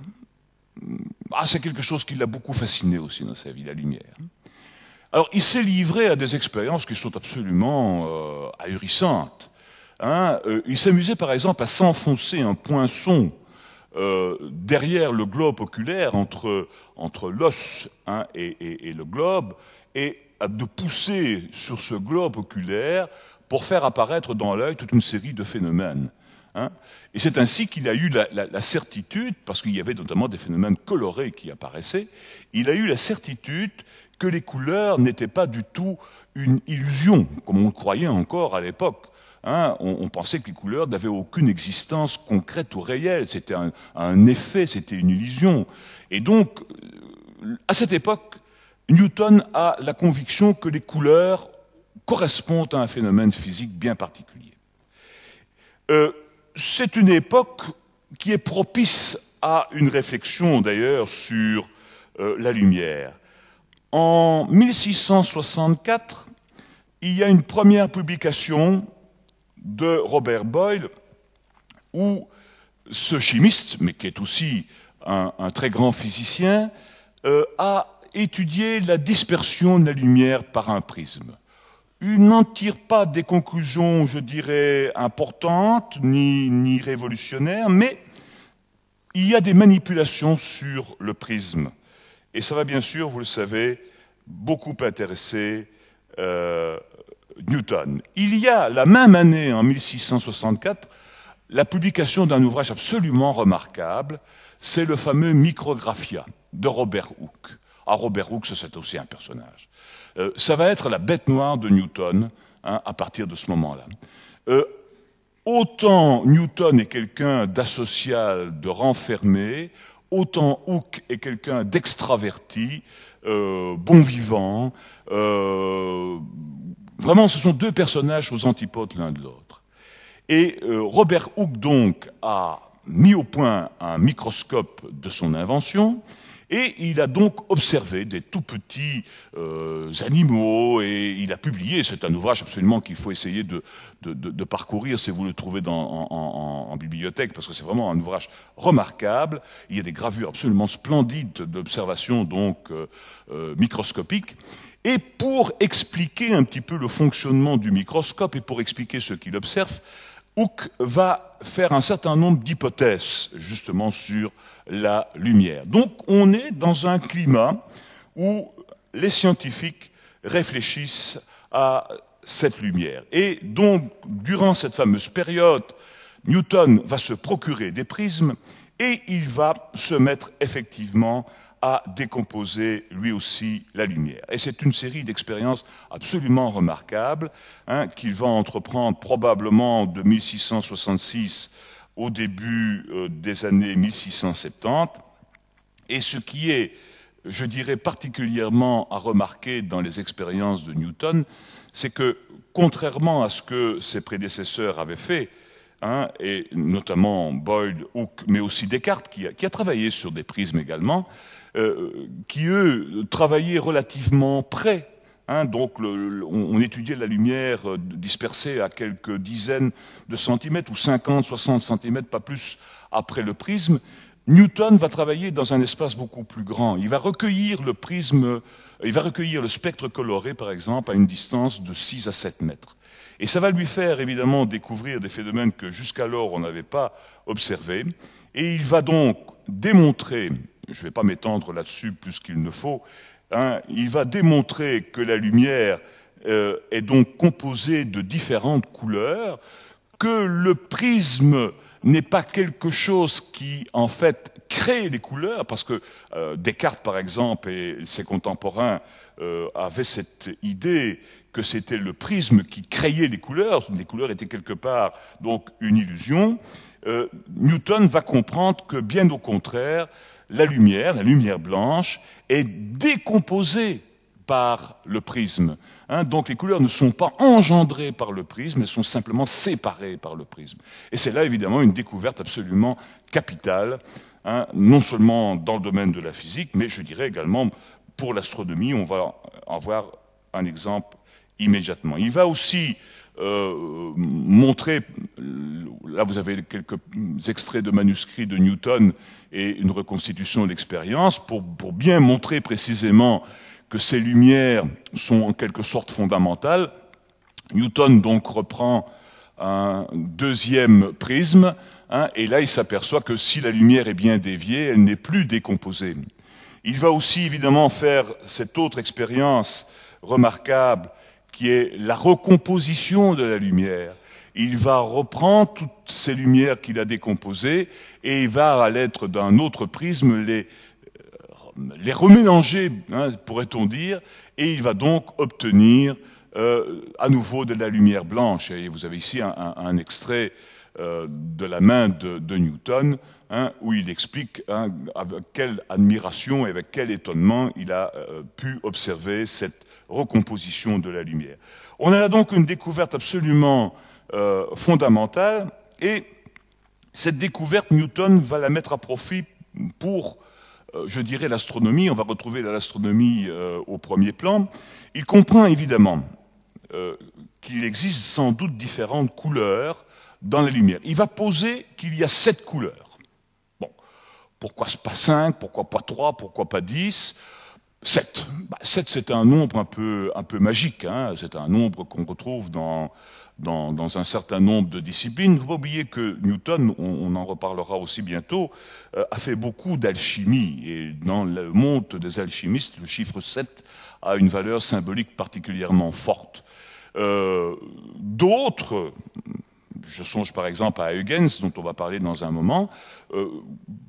[SPEAKER 2] Ah, c'est quelque chose qui l'a beaucoup fasciné aussi dans sa vie, la lumière. Alors, il s'est livré à des expériences qui sont absolument euh, ahurissantes. Hein. Euh, il s'amusait par exemple à s'enfoncer un poinçon euh, derrière le globe oculaire, entre, entre l'os hein, et, le globe, et de pousser sur ce globe oculaire pour faire apparaître dans l'œil toute une série de phénomènes. Hein. et c'est ainsi qu'il a eu la certitude, parce qu'il y avait notamment des phénomènes colorés qui apparaissaient, il a eu la certitude que les couleurs n'étaient pas du tout une illusion, comme on le croyait encore à l'époque. Hein. on, pensait que les couleurs n'avaient aucune existence concrète ou réelle, c'était un, effet, c'était une illusion. Et donc, euh, à cette époque, Newton a la conviction que les couleurs correspondent à un phénomène physique bien particulier. Euh, c'est une époque qui est propice à une réflexion d'ailleurs sur euh, la lumière en 1664, il y a une première publication de Robert Boyle où ce chimiste, mais qui est aussi un, très grand physicien, euh, a étudié la dispersion de la lumière par un prisme. Il n'en tire pas des conclusions, je dirais, importantes ni révolutionnaires, mais il y a des manipulations sur le prisme. Et ça va bien sûr, vous le savez, beaucoup intéresser euh, Newton. Il y a la même année, en 1664, la publication d'un ouvrage absolument remarquable, c'est le fameux Micrographia de Robert Hooke. Ah, Robert Hooke, c'est aussi un personnage. Euh, ça va être la bête noire de Newton hein, à partir de ce moment-là. Euh, autant Newton est quelqu'un d'asocial, de renfermé, autant Hook est quelqu'un d'extraverti, euh, bon vivant. Euh, vraiment, ce sont deux personnages aux antipodes l'un de l'autre. Et euh, Robert Hooke, donc, a mis au point un microscope de son invention et il a donc observé des tout petits euh, animaux et il a publié, c'est un ouvrage absolument qu'il faut essayer de, parcourir si vous le trouvez en, bibliothèque, parce que c'est vraiment un ouvrage remarquable. Il y a des gravures absolument splendides d'observations donc euh, euh, microscopiques. Et pour expliquer un petit peu le fonctionnement du microscope et pour expliquer ce qu'il observe, Hooke va faire un certain nombre d'hypothèses justement sur la lumière. Donc on est dans un climat où les scientifiques réfléchissent à cette lumière. Et donc, durant cette fameuse période, Newton va se procurer des prismes et il va se mettre effectivement à décomposer lui aussi la lumière. Et c'est une série d'expériences absolument remarquables hein, qu'il va entreprendre probablement de 1666 au début euh, des années 1670. Et ce qui est, je dirais, particulièrement à remarquer dans les expériences de Newton, c'est que, contrairement à ce que ses prédécesseurs avaient fait, hein, et notamment Boyd, Hooke, mais aussi Descartes, qui a, travaillé sur des prismes également, euh, qui, eux, travaillaient relativement près Hein, donc on, étudiait la lumière euh, dispersée à quelques dizaines de centimètres ou 50, 60 centimètres, pas plus, après le prisme. Newton va travailler dans un espace beaucoup plus grand. Il va recueillir le prisme, euh, il va recueillir le spectre coloré, par exemple, à une distance de 6 à 7 mètres. Et ça va lui faire évidemment découvrir des phénomènes que jusqu'alors on n'avait pas observés. Et il va donc démontrer, je ne vais pas m'étendre là-dessus plus qu'il ne faut, Hein, il va démontrer que la lumière euh, est donc composée de différentes couleurs, que le prisme n'est pas quelque chose qui, en fait, crée les couleurs, parce que euh, Descartes, par exemple, et ses contemporains euh, avaient cette idée que c'était le prisme qui créait les couleurs, les couleurs étaient quelque part donc une illusion. Newton va comprendre que, bien au contraire, la lumière, la lumière blanche, est décomposée par le prisme. Hein. donc les couleurs ne sont pas engendrées par le prisme, elles sont simplement séparées par le prisme. Et c'est là évidemment une découverte absolument capitale, hein, non seulement dans le domaine de la physique, mais je dirais également pour l'astronomie, on va en voir un exemple immédiatement. Il va aussi euh, montrer, là vous avez quelques extraits de manuscrits de Newton et une reconstitution de l'expérience, pour, bien montrer précisément que ces lumières sont en quelque sorte fondamentales. Newton donc reprend un deuxième prisme, hein, et là il s'aperçoit que si la lumière est bien déviée, elle n'est plus décomposée. Il va aussi évidemment faire cette autre expérience remarquable qui est la recomposition de la lumière. Il va reprendre toutes ces lumières qu'il a décomposées et il va, à l'être d'un autre prisme, les, euh, les remélanger, hein, pourrait-on dire, et il va donc obtenir euh, à nouveau de la lumière blanche. Et vous avez ici un, extrait euh, de la main de, Newton, hein, où il explique hein, avec quelle admiration et avec quel étonnement il a pu observer cette recomposition de la lumière. On a là donc une découverte absolument euh, fondamentale et cette découverte, Newton va la mettre à profit pour, euh, je dirais, l'astronomie. On va retrouver l'astronomie euh, au premier plan. Il comprend évidemment qu'il existe sans doute différentes couleurs dans la lumière. Il va poser qu'il y a sept couleurs. Bon, pourquoi pas cinq Pourquoi pas trois Pourquoi pas dix 7. Bah, c'est un nombre un peu, magique. Hein. C'est un nombre qu'on retrouve dans, un certain nombre de disciplines. Vous ne pas oublier que Newton, on, en reparlera aussi bientôt, euh, a fait beaucoup d'alchimie. Et dans le monde des alchimistes, le chiffre 7 a une valeur symbolique particulièrement forte. Euh, d'autres, je songe par exemple à Huygens, dont on va parler dans un moment, euh,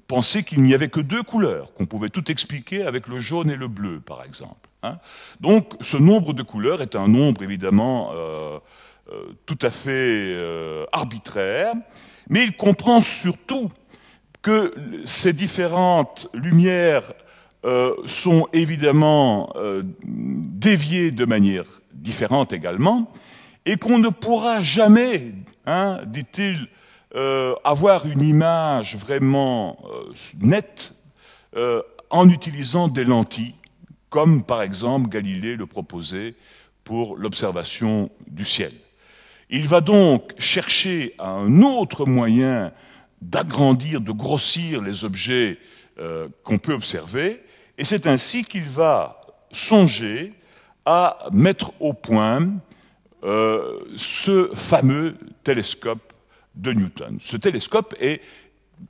[SPEAKER 2] penser qu'il n'y avait que deux couleurs, qu'on pouvait tout expliquer avec le jaune et le bleu, par exemple. Hein. Donc ce nombre de couleurs est un nombre évidemment euh, euh, tout à fait arbitraire, mais il comprend surtout que ces différentes lumières sont évidemment déviées de manière différente également, et qu'on ne pourra jamais, hein, dit-il, euh, avoir une image vraiment euh, nette euh, en utilisant des lentilles, comme par exemple Galilée le proposait pour l'observation du ciel. Il va donc chercher un autre moyen d'agrandir, de grossir les objets qu'on peut observer, et c'est ainsi qu'il va songer à mettre au point ce fameux télescope de Newton. Ce télescope est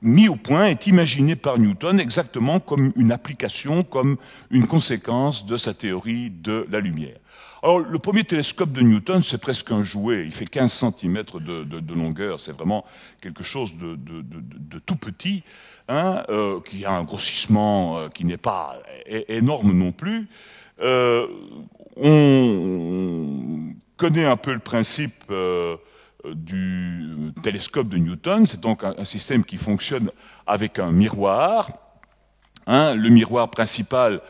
[SPEAKER 2] mis au point, est imaginé par Newton exactement comme une application, comme une conséquence de sa théorie de la lumière. Alors, le premier télescope de Newton, c'est presque un jouet. Il fait 15 cm de, longueur. C'est vraiment quelque chose de, tout petit, hein, euh, qui a un grossissement euh, qui n'est pas énorme non plus. Euh, on, connaît un peu le principe euh, du télescope de Newton. C'est donc un, système qui fonctionne avec un miroir. Hein. le miroir principal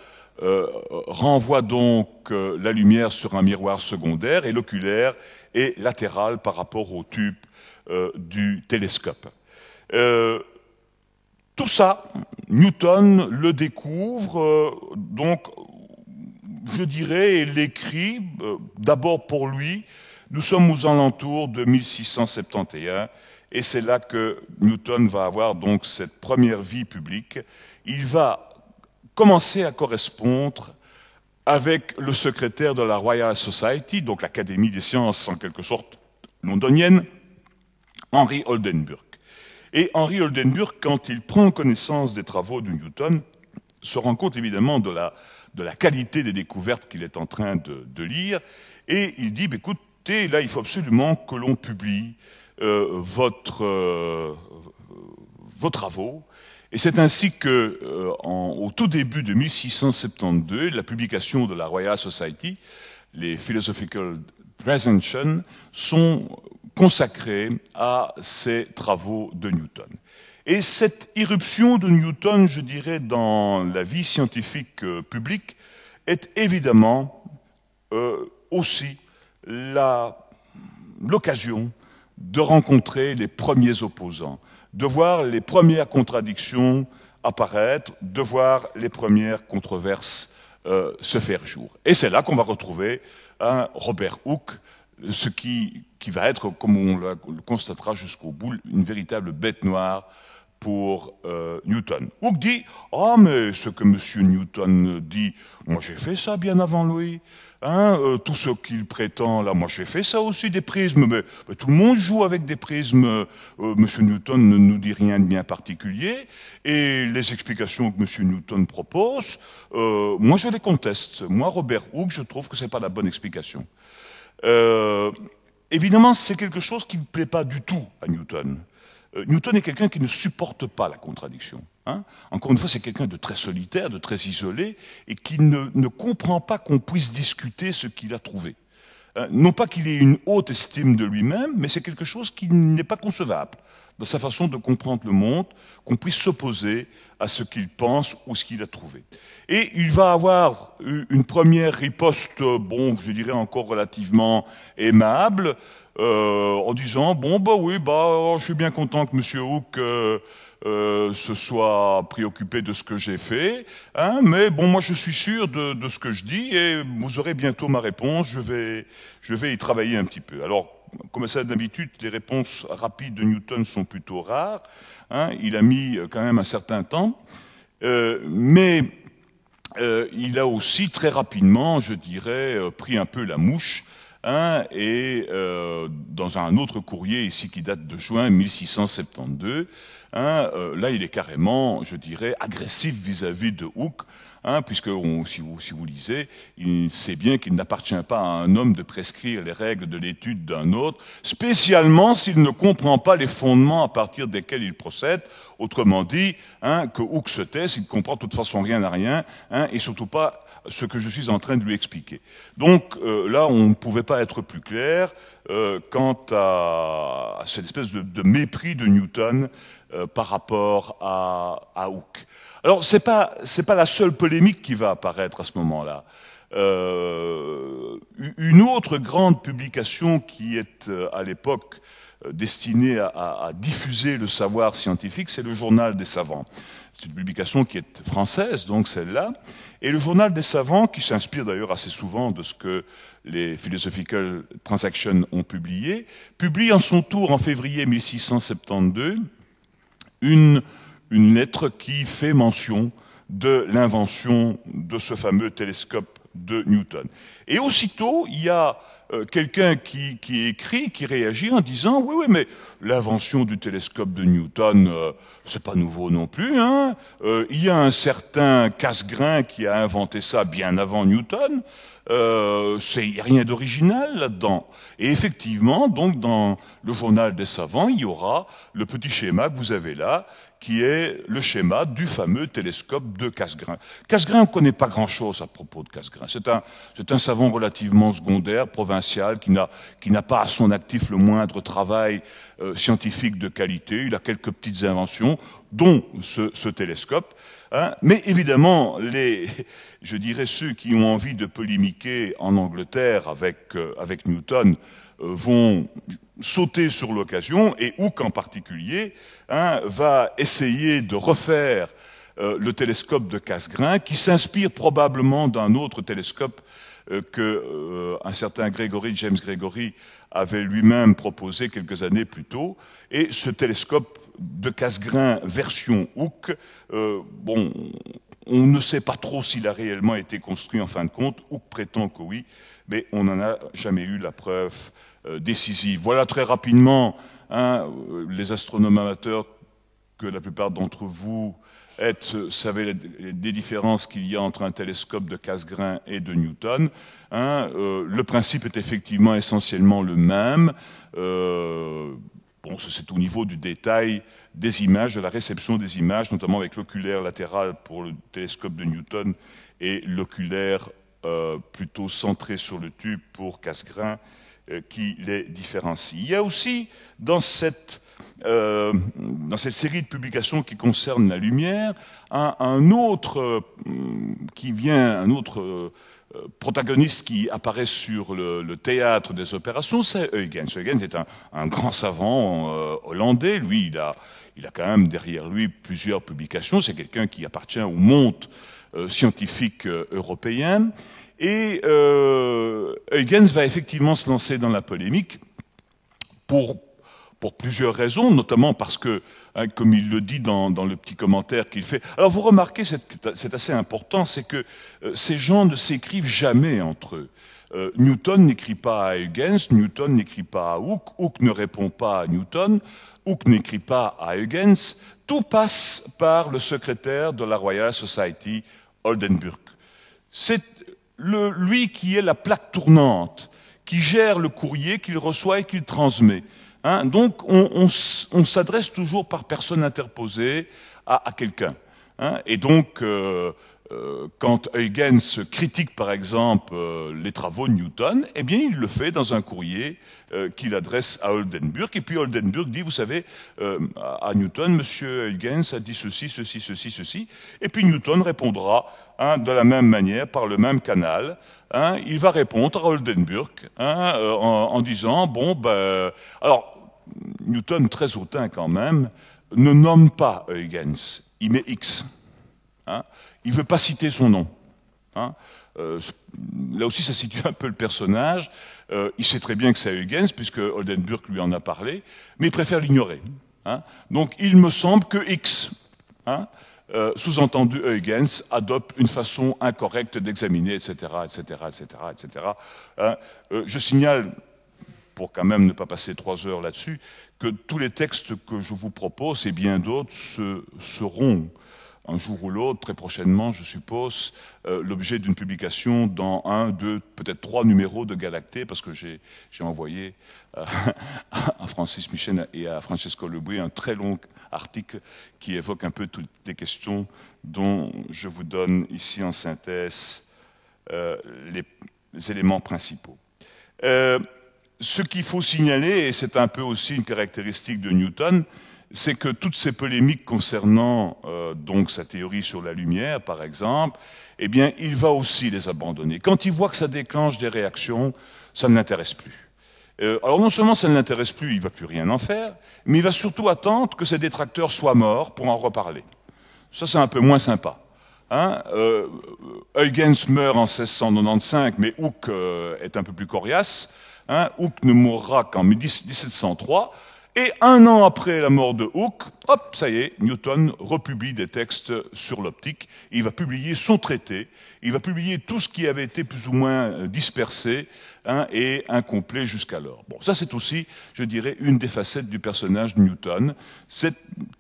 [SPEAKER 2] euh, renvoie donc euh, la lumière sur un miroir secondaire et l'oculaire est latéral par rapport au tube du télescope. tout ça, Newton le découvre, donc je dirais, et l'écrit d'abord pour lui, nous sommes aux alentours de 1671 et c'est là que Newton va avoir donc cette première vie publique. Il va commencer à correspondre avec le secrétaire de la Royal Society, donc l'Académie des sciences en quelque sorte londonienne, Henry Oldenburg. Et Henry Oldenburg, quand il prend connaissance des travaux de Newton, se rend compte évidemment de la, de la qualité des découvertes qu'il est en train de lire, et il dit, bah, écoute, là, il faut absolument que l'on publie euh, euh, vos travaux. Et c'est ainsi qu'au euh, tout début de 1672, la publication de la Royal Society, les Philosophical Presentations, sont consacrées à ces travaux de Newton. Et cette irruption de Newton, je dirais, dans la vie scientifique publique est évidemment aussi l'occasion de rencontrer les premiers opposants, de voir les premières contradictions apparaître, de voir les premières controverses euh, se faire jour. Et c'est là qu'on va retrouver Robert Hooke, ce qui, va être, comme on le constatera jusqu'au bout, une véritable bête noire pour euh, Newton. Hooke dit Ah, oh, mais ce que M. Newton dit, moi j'ai fait ça bien avant lui. Hein, euh, tout ce qu'il prétend, là, moi j'ai fait ça aussi, des prismes, mais, tout le monde joue avec des prismes. Euh, M. Monsieur Newton ne nous dit rien de bien particulier, et les explications que Monsieur Newton propose, euh, moi je les conteste. Moi, Robert Hooke, je trouve que ce n'est pas la bonne explication. évidemment, c'est quelque chose qui ne plaît pas du tout à Newton. Newton est quelqu'un qui ne supporte pas la contradiction. Hein. Encore une fois, c'est quelqu'un de très solitaire, de très isolé, et qui ne, comprend pas qu'on puisse discuter ce qu'il a trouvé. Euh, non pas qu'il ait une haute estime de lui-même, mais c'est quelque chose qui n'est pas concevable dans sa façon de comprendre le monde, qu'on puisse s'opposer à ce qu'il pense ou ce qu'il a trouvé. Et il va avoir une première riposte, euh, bon, je dirais encore relativement aimable, euh, en disant, bon, bah oui, bah, oh, je suis bien content que M. Hook... Euh, se soit préoccupé de ce que j'ai fait. Hein, mais bon, moi, je suis sûr de, ce que je dis et vous aurez bientôt ma réponse. Je vais, y travailler un petit peu. Alors, comme ça d'habitude, les réponses rapides de Newton sont plutôt rares. Hein. il a mis euh, quand même un certain temps. Euh, mais il a aussi très rapidement, je dirais, pris un peu la mouche. Hein, et dans un autre courrier ici qui date de juin 1672, Hein, euh, là, il est carrément, je dirais, agressif vis-à-vis de Hooke, hein, puisque si, vous, lisez, il sait bien qu'il n'appartient pas à un homme de prescrire les règles de l'étude d'un autre, spécialement s'il ne comprend pas les fondements à partir desquels il procède. Autrement dit, hein, que Hooke se taise, il comprend de toute façon rien à rien, et surtout pas ce que je suis en train de lui expliquer. Donc euh, là, on ne pouvait pas être plus clair euh, quant à, cette espèce de mépris de Newton euh, par rapport à, Hooke. Alors, ce n'est pas, la seule polémique qui va apparaître à ce moment-là. Euh, une autre grande publication qui est euh, à l'époque destinée à, diffuser le savoir scientifique, c'est le Journal des savants. C'est une publication qui est française, donc celle-là. Et le Journal des savants, qui s'inspire d'ailleurs assez souvent de ce que les Philosophical Transactions ont publié, publie en son tour en février 1672 une, lettre qui fait mention de l'invention de ce fameux télescope de Newton. Et aussitôt, il y a euh, quelqu'un qui, écrit, qui réagit en disant oui, oui, mais l'invention du télescope de Newton, euh, c'est pas nouveau non plus. Hein. Euh, il y a un certain Cassegrain qui a inventé ça bien avant Newton. Euh, c'est rien d'original là-dedans. Et effectivement, donc dans le journal des savants, il y aura le petit schéma que vous avez là, qui est le schéma du fameux télescope de Cassegrain. Cassegrain, on ne connaît pas grand-chose à propos de Cassegrain. C'est un, savant relativement secondaire, provincial, qui n'a pas à son actif le moindre travail euh, scientifique de qualité. Il a quelques petites inventions, dont ce télescope. Hein? Mais évidemment, les, (laughs) je dirais ceux qui ont envie de polémiquer en Angleterre avec, euh, avec Newton euh, vont sauter sur l'occasion et Hooke en particulier hein, va essayer de refaire euh, le télescope de Cassegrain qui s'inspire probablement d'un autre télescope que un certain Gregory James Gregory avait lui-même proposé quelques années plus tôt et ce télescope de Cassegrain version Hook, euh, bon, on ne sait pas trop s'il a réellement été construit en fin de compte. Hooke prétend que oui, mais on n'en a jamais eu la preuve euh, décisive. Voilà très rapidement hein, euh, les astronomes amateurs que la plupart d'entre vous êtes, savez des différences qu'il y a entre un télescope de Cassegrain et de Newton. Hein, le principe est effectivement essentiellement le même. Bon, c'est au niveau du détail des images, de la réception des images, notamment avec l'oculaire latéral pour le télescope de Newton et l'oculaire euh, plutôt centré sur le tube pour Cassegrain euh, qui les différencie. Il y a aussi dans cette, euh, dans cette série de publications qui concernent la lumière un autre qui vient, un autre euh, protagoniste qui apparaît sur le, théâtre des opérations, c'est Huygens. Huygens est un, grand savant euh, hollandais. Lui, il a, il a quand même derrière lui plusieurs publications. C'est quelqu'un qui appartient au monde euh, scientifique européen. Et Huygens va effectivement se lancer dans la polémique pour pour plusieurs raisons, notamment parce que, hein, comme il le dit dans, le petit commentaire qu'il fait, alors vous remarquez, c'est assez important, c'est que euh, ces gens ne s'écrivent jamais entre eux. Euh, Newton n'écrit pas à Huygens, Newton n'écrit pas à Hooke, Hooke ne répond pas à Newton, Hooke n'écrit pas à Huygens, tout passe par le secrétaire de la Royal Society, Oldenburg. C'est lui qui est la plaque tournante, qui gère le courrier qu'il reçoit et qu'il transmet. Hein, donc on, s'adresse toujours par personne interposée à, quelqu'un. Hein, et donc euh, euh, quand Huygens critique par exemple euh, les travaux de Newton, eh bien il le fait dans un courrier qu'il adresse à Oldenburg. Et puis Oldenburg dit, vous savez, à, Newton, Monsieur Huygens a dit ceci, ceci, ceci, ceci. Et puis Newton répondra hein, de la même manière, par le même canal. il va répondre à Oldenburg en, en, disant, bon, ben, alors Newton, très hautain quand même, ne nomme pas Huygens, il met X. Hein. il ne veut pas citer son nom. Hein. Euh, là aussi, ça situe un peu le personnage. Euh, il sait très bien que c'est Huygens, puisque Oldenburg lui en a parlé, mais il préfère l'ignorer. Hein. Donc, il me semble que X, euh, sous-entendu Huygens, adopte une façon incorrecte d'examiner, etc., etc., etc., etc. je signale pour quand même ne pas passer trois heures là-dessus, que tous les textes que je vous propose et bien d'autres seront un jour ou l'autre, très prochainement, je suppose, euh, l'objet d'une publication dans un, deux, peut-être trois numéros de Galactée, parce que j'ai envoyé euh, (laughs) à Francis Michel et à Francesco Lebrun un très long article qui évoque un peu toutes les questions dont je vous donne ici en synthèse euh, les éléments principaux ce qu'il faut signaler, et c'est un peu aussi une caractéristique de Newton, c'est que toutes ces polémiques concernant euh, donc sa théorie sur la lumière, par exemple, eh bien, il va aussi les abandonner. Quand il voit que ça déclenche des réactions, ça ne l'intéresse plus. Euh, alors non seulement ça ne l'intéresse plus, il ne va plus rien en faire, mais il va surtout attendre que ses détracteurs soient morts pour en reparler. Ça, c'est un peu moins sympa. Hein euh, Huygens meurt en 1695, mais Hooke est un peu plus coriace hein, Hooke ne mourra qu'en 1703, et un an après la mort de Hooke, hop, ça y est, Newton republie des textes sur l'optique. Il va publier son traité, il va publier tout ce qui avait été plus ou moins euh, dispersé hein, et incomplet jusqu'alors. Bon, ça c'est aussi, je dirais, une des facettes du personnage de Newton. C'est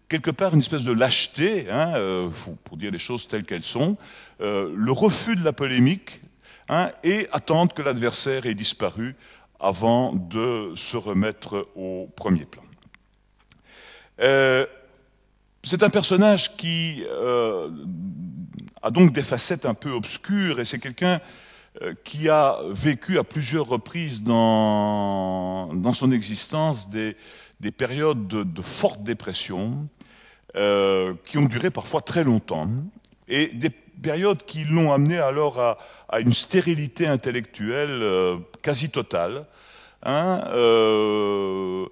[SPEAKER 2] quelque part une espèce de lâcheté, hein, euh, pour dire les choses telles qu'elles sont, euh, le refus de la polémique hein, et attendre que l'adversaire ait disparu avant de se remettre au premier plan. Euh, c'est un personnage qui euh, a donc des facettes un peu obscures et c'est quelqu'un euh, qui a vécu à plusieurs reprises dans, dans son existence des, périodes de, de, forte dépression qui ont duré parfois très longtemps et des périodes qui l'ont amené alors à, une stérilité intellectuelle quasi total. Hein, euh,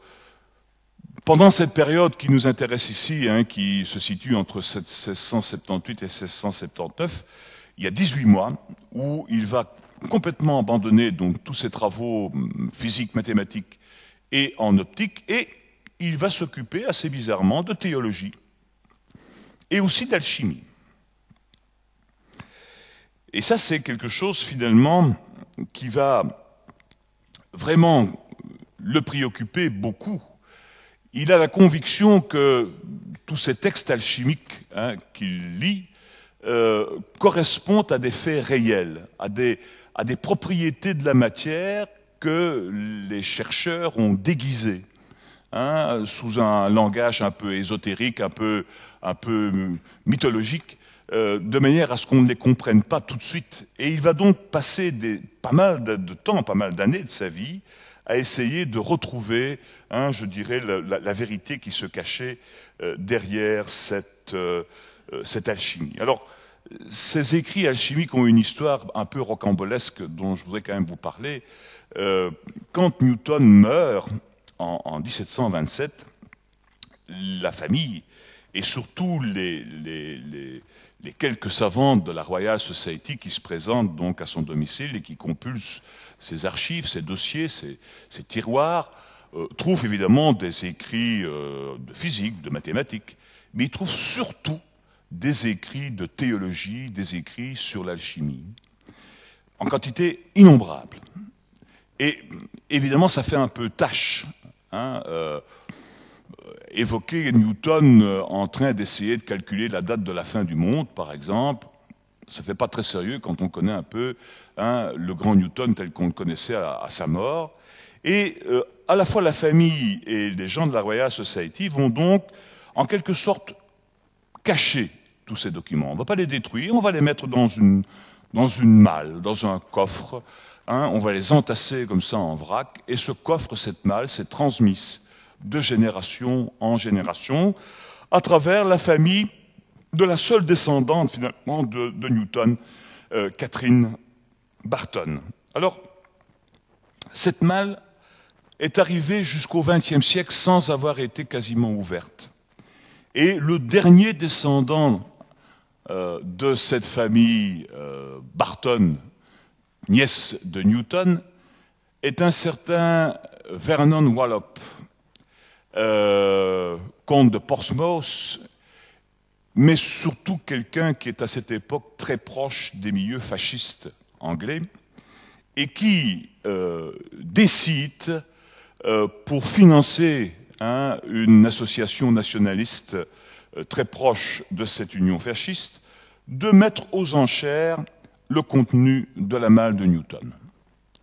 [SPEAKER 2] pendant cette période qui nous intéresse ici, hein, qui se situe entre 1678 et 1679, il y a 18 mois où il va complètement abandonner donc, tous ses travaux hum, physiques, mathématiques et en optique, et il va s'occuper assez bizarrement de théologie et aussi d'alchimie. Et ça, c'est quelque chose finalement qui va vraiment le préoccuper beaucoup. Il a la conviction que tous ces textes alchimiques hein, qu'il lit euh, correspondent à des faits réels, à des, à des propriétés de la matière que les chercheurs ont déguisées. Hein, sous un langage un peu ésotérique, un peu, un peu mythologique, euh, de manière à ce qu'on ne les comprenne pas tout de suite. Et il va donc passer des, pas mal de temps, pas mal d'années de sa vie à essayer de retrouver, hein, je dirais, la, vérité qui se cachait euh, derrière cette, euh, cette, alchimie. Alors, ces écrits alchimiques ont une histoire un peu rocambolesque dont je voudrais quand même vous parler. quand Newton meurt en, 1727, la famille et surtout les, les, les quelques savants de la Royal Society qui se présentent donc à son domicile et qui compulsent ses archives, ses dossiers, ses, tiroirs, euh, trouvent évidemment des écrits euh, de physique, de mathématiques, mais ils trouvent surtout des écrits de théologie, des écrits sur l'alchimie, en quantité innombrable. Et évidemment, ça fait un peu tâche. Hein, euh, Évoquer Newton euh, en train d'essayer de calculer la date de la fin du monde, par exemple, ça ne fait pas très sérieux quand on connaît un peu hein, le grand Newton tel qu'on le connaissait à, sa mort. Et euh, à la fois la famille et les gens de la Royal Society vont donc, en quelque sorte, cacher tous ces documents. On ne va pas les détruire, on va les mettre dans une, malle, dans un coffre. Hein. on va les entasser comme ça en vrac. Et ce coffre, cette malle, c'est transmise de génération en génération, à travers la famille de la seule descendante finalement de, Newton, euh, Catherine Barton. Alors, cette malle est arrivée jusqu'au XXe siècle sans avoir été quasiment ouverte. Et le dernier descendant euh, de cette famille euh, Barton, nièce de Newton, est un certain Vernon Wallop, euh, comte de Portsmouth, mais surtout quelqu'un qui est à cette époque très proche des milieux fascistes anglais et qui euh, décide, euh, pour financer hein, une association nationaliste très proche de cette union fasciste, de mettre aux enchères le contenu de la malle de Newton.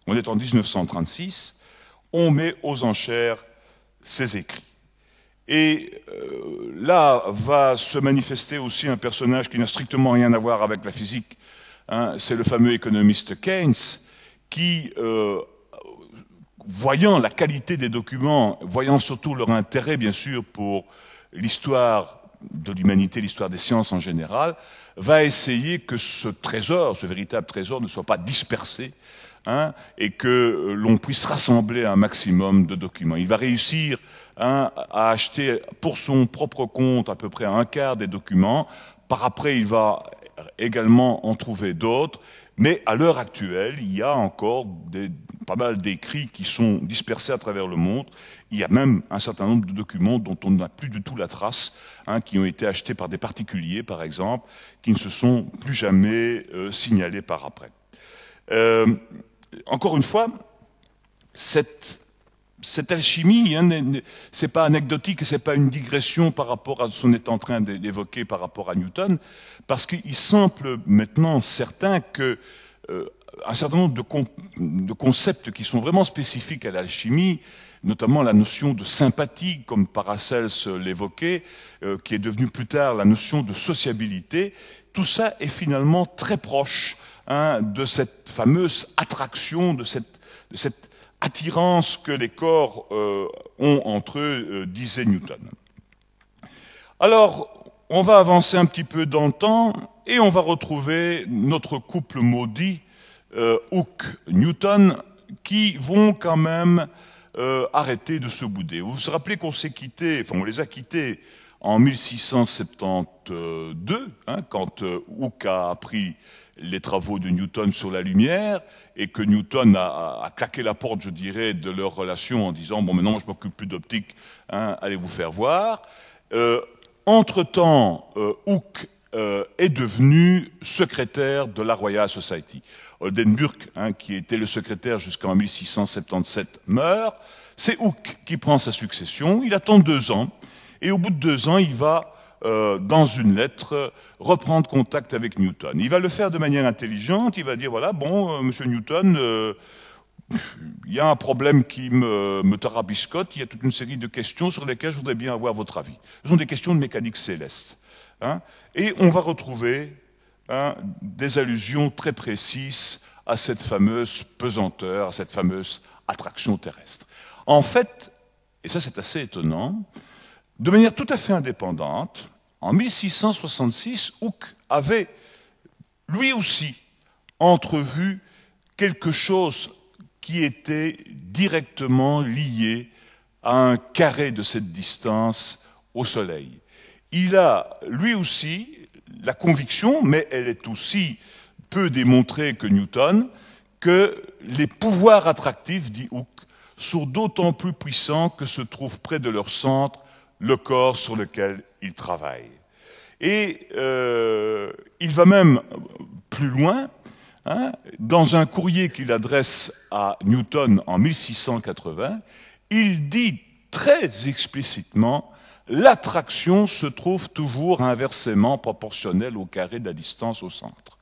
[SPEAKER 2] On est en 1936, on met aux enchères ses écrits. Et euh, là va se manifester aussi un personnage qui n'a strictement rien à voir avec la physique. Hein, c'est le fameux économiste Keynes qui, euh, voyant la qualité des documents, voyant surtout leur intérêt, bien sûr, pour l'histoire de l'humanité, l'histoire des sciences en général, va essayer que ce trésor, ce véritable trésor, ne soit pas dispersé Hein, et que euh, l'on puisse rassembler un maximum de documents. Il va réussir hein, à acheter pour son propre compte à peu près un quart des documents. Par après, il va également en trouver d'autres. Mais à l'heure actuelle, il y a encore pas mal d'écrits qui sont dispersés à travers le monde. Il y a même un certain nombre de documents dont on n'a plus du tout la trace, hein, qui ont été achetés par des particuliers, par exemple, qui ne se sont plus jamais euh, signalés par après. Euh, encore une fois, cette, alchimie, ce hein, c'est pas anecdotique, n'est pas une digression par rapport à ce qu'on est en train d'évoquer par rapport à Newton, parce qu'il semble maintenant certain que euh, un certain nombre de, concepts qui sont vraiment spécifiques à l'alchimie, notamment la notion de sympathie, comme Paracels l'évoquait, euh, qui est devenue plus tard la notion de sociabilité, tout ça est finalement très proche de cette fameuse attraction, de cette, attirance que les corps euh, ont entre eux, euh, disait Newton. Alors, on va avancer un petit peu dans le temps et on va retrouver notre couple maudit, euh, Hooke-Newton, qui vont quand même arrêter de se bouder. Vous vous rappelez qu'on s'est quitté, enfin on les a quittés en 1672, hein, quand Hooke a appris les travaux de Newton sur la lumière et que Newton a, claqué la porte, je dirais, de leur relation en disant bon maintenant je m'occupe plus d'optique, hein, allez vous faire voir. Euh, entre-temps, euh, Hooke euh, est devenu secrétaire de la Royal Society. Oldenburg, hein, qui était le secrétaire jusqu'en 1677, meurt. C'est Hooke qui prend sa succession. Il attend deux ans et au bout de deux ans, il va euh, dans une lettre, reprendre contact avec Newton. Il va le faire de manière intelligente, il va dire, voilà, bon, euh, monsieur Newton, euh, il y a un problème qui me, me tarabiscote, il y a toute une série de questions sur lesquelles je voudrais bien avoir votre avis. Ce sont des questions de mécanique céleste. Hein. et on va retrouver hein, des allusions très précises à cette fameuse pesanteur, à cette fameuse attraction terrestre. En fait, et ça c'est assez étonnant, de manière tout à fait indépendante, en 1666, Hooke avait lui aussi entrevu quelque chose qui était directement lié à un carré de cette distance au Soleil. Il a lui aussi la conviction, mais elle est aussi peu démontrée que Newton, que les pouvoirs attractifs, dit Hooke, sont d'autant plus puissants que se trouvent près de leur centre le corps sur lequel il travaille. Et euh, il va même plus loin, hein, dans un courrier qu'il adresse à Newton en 1680, il dit très explicitement l'attraction se trouve toujours inversement proportionnelle au carré de la distance au centre.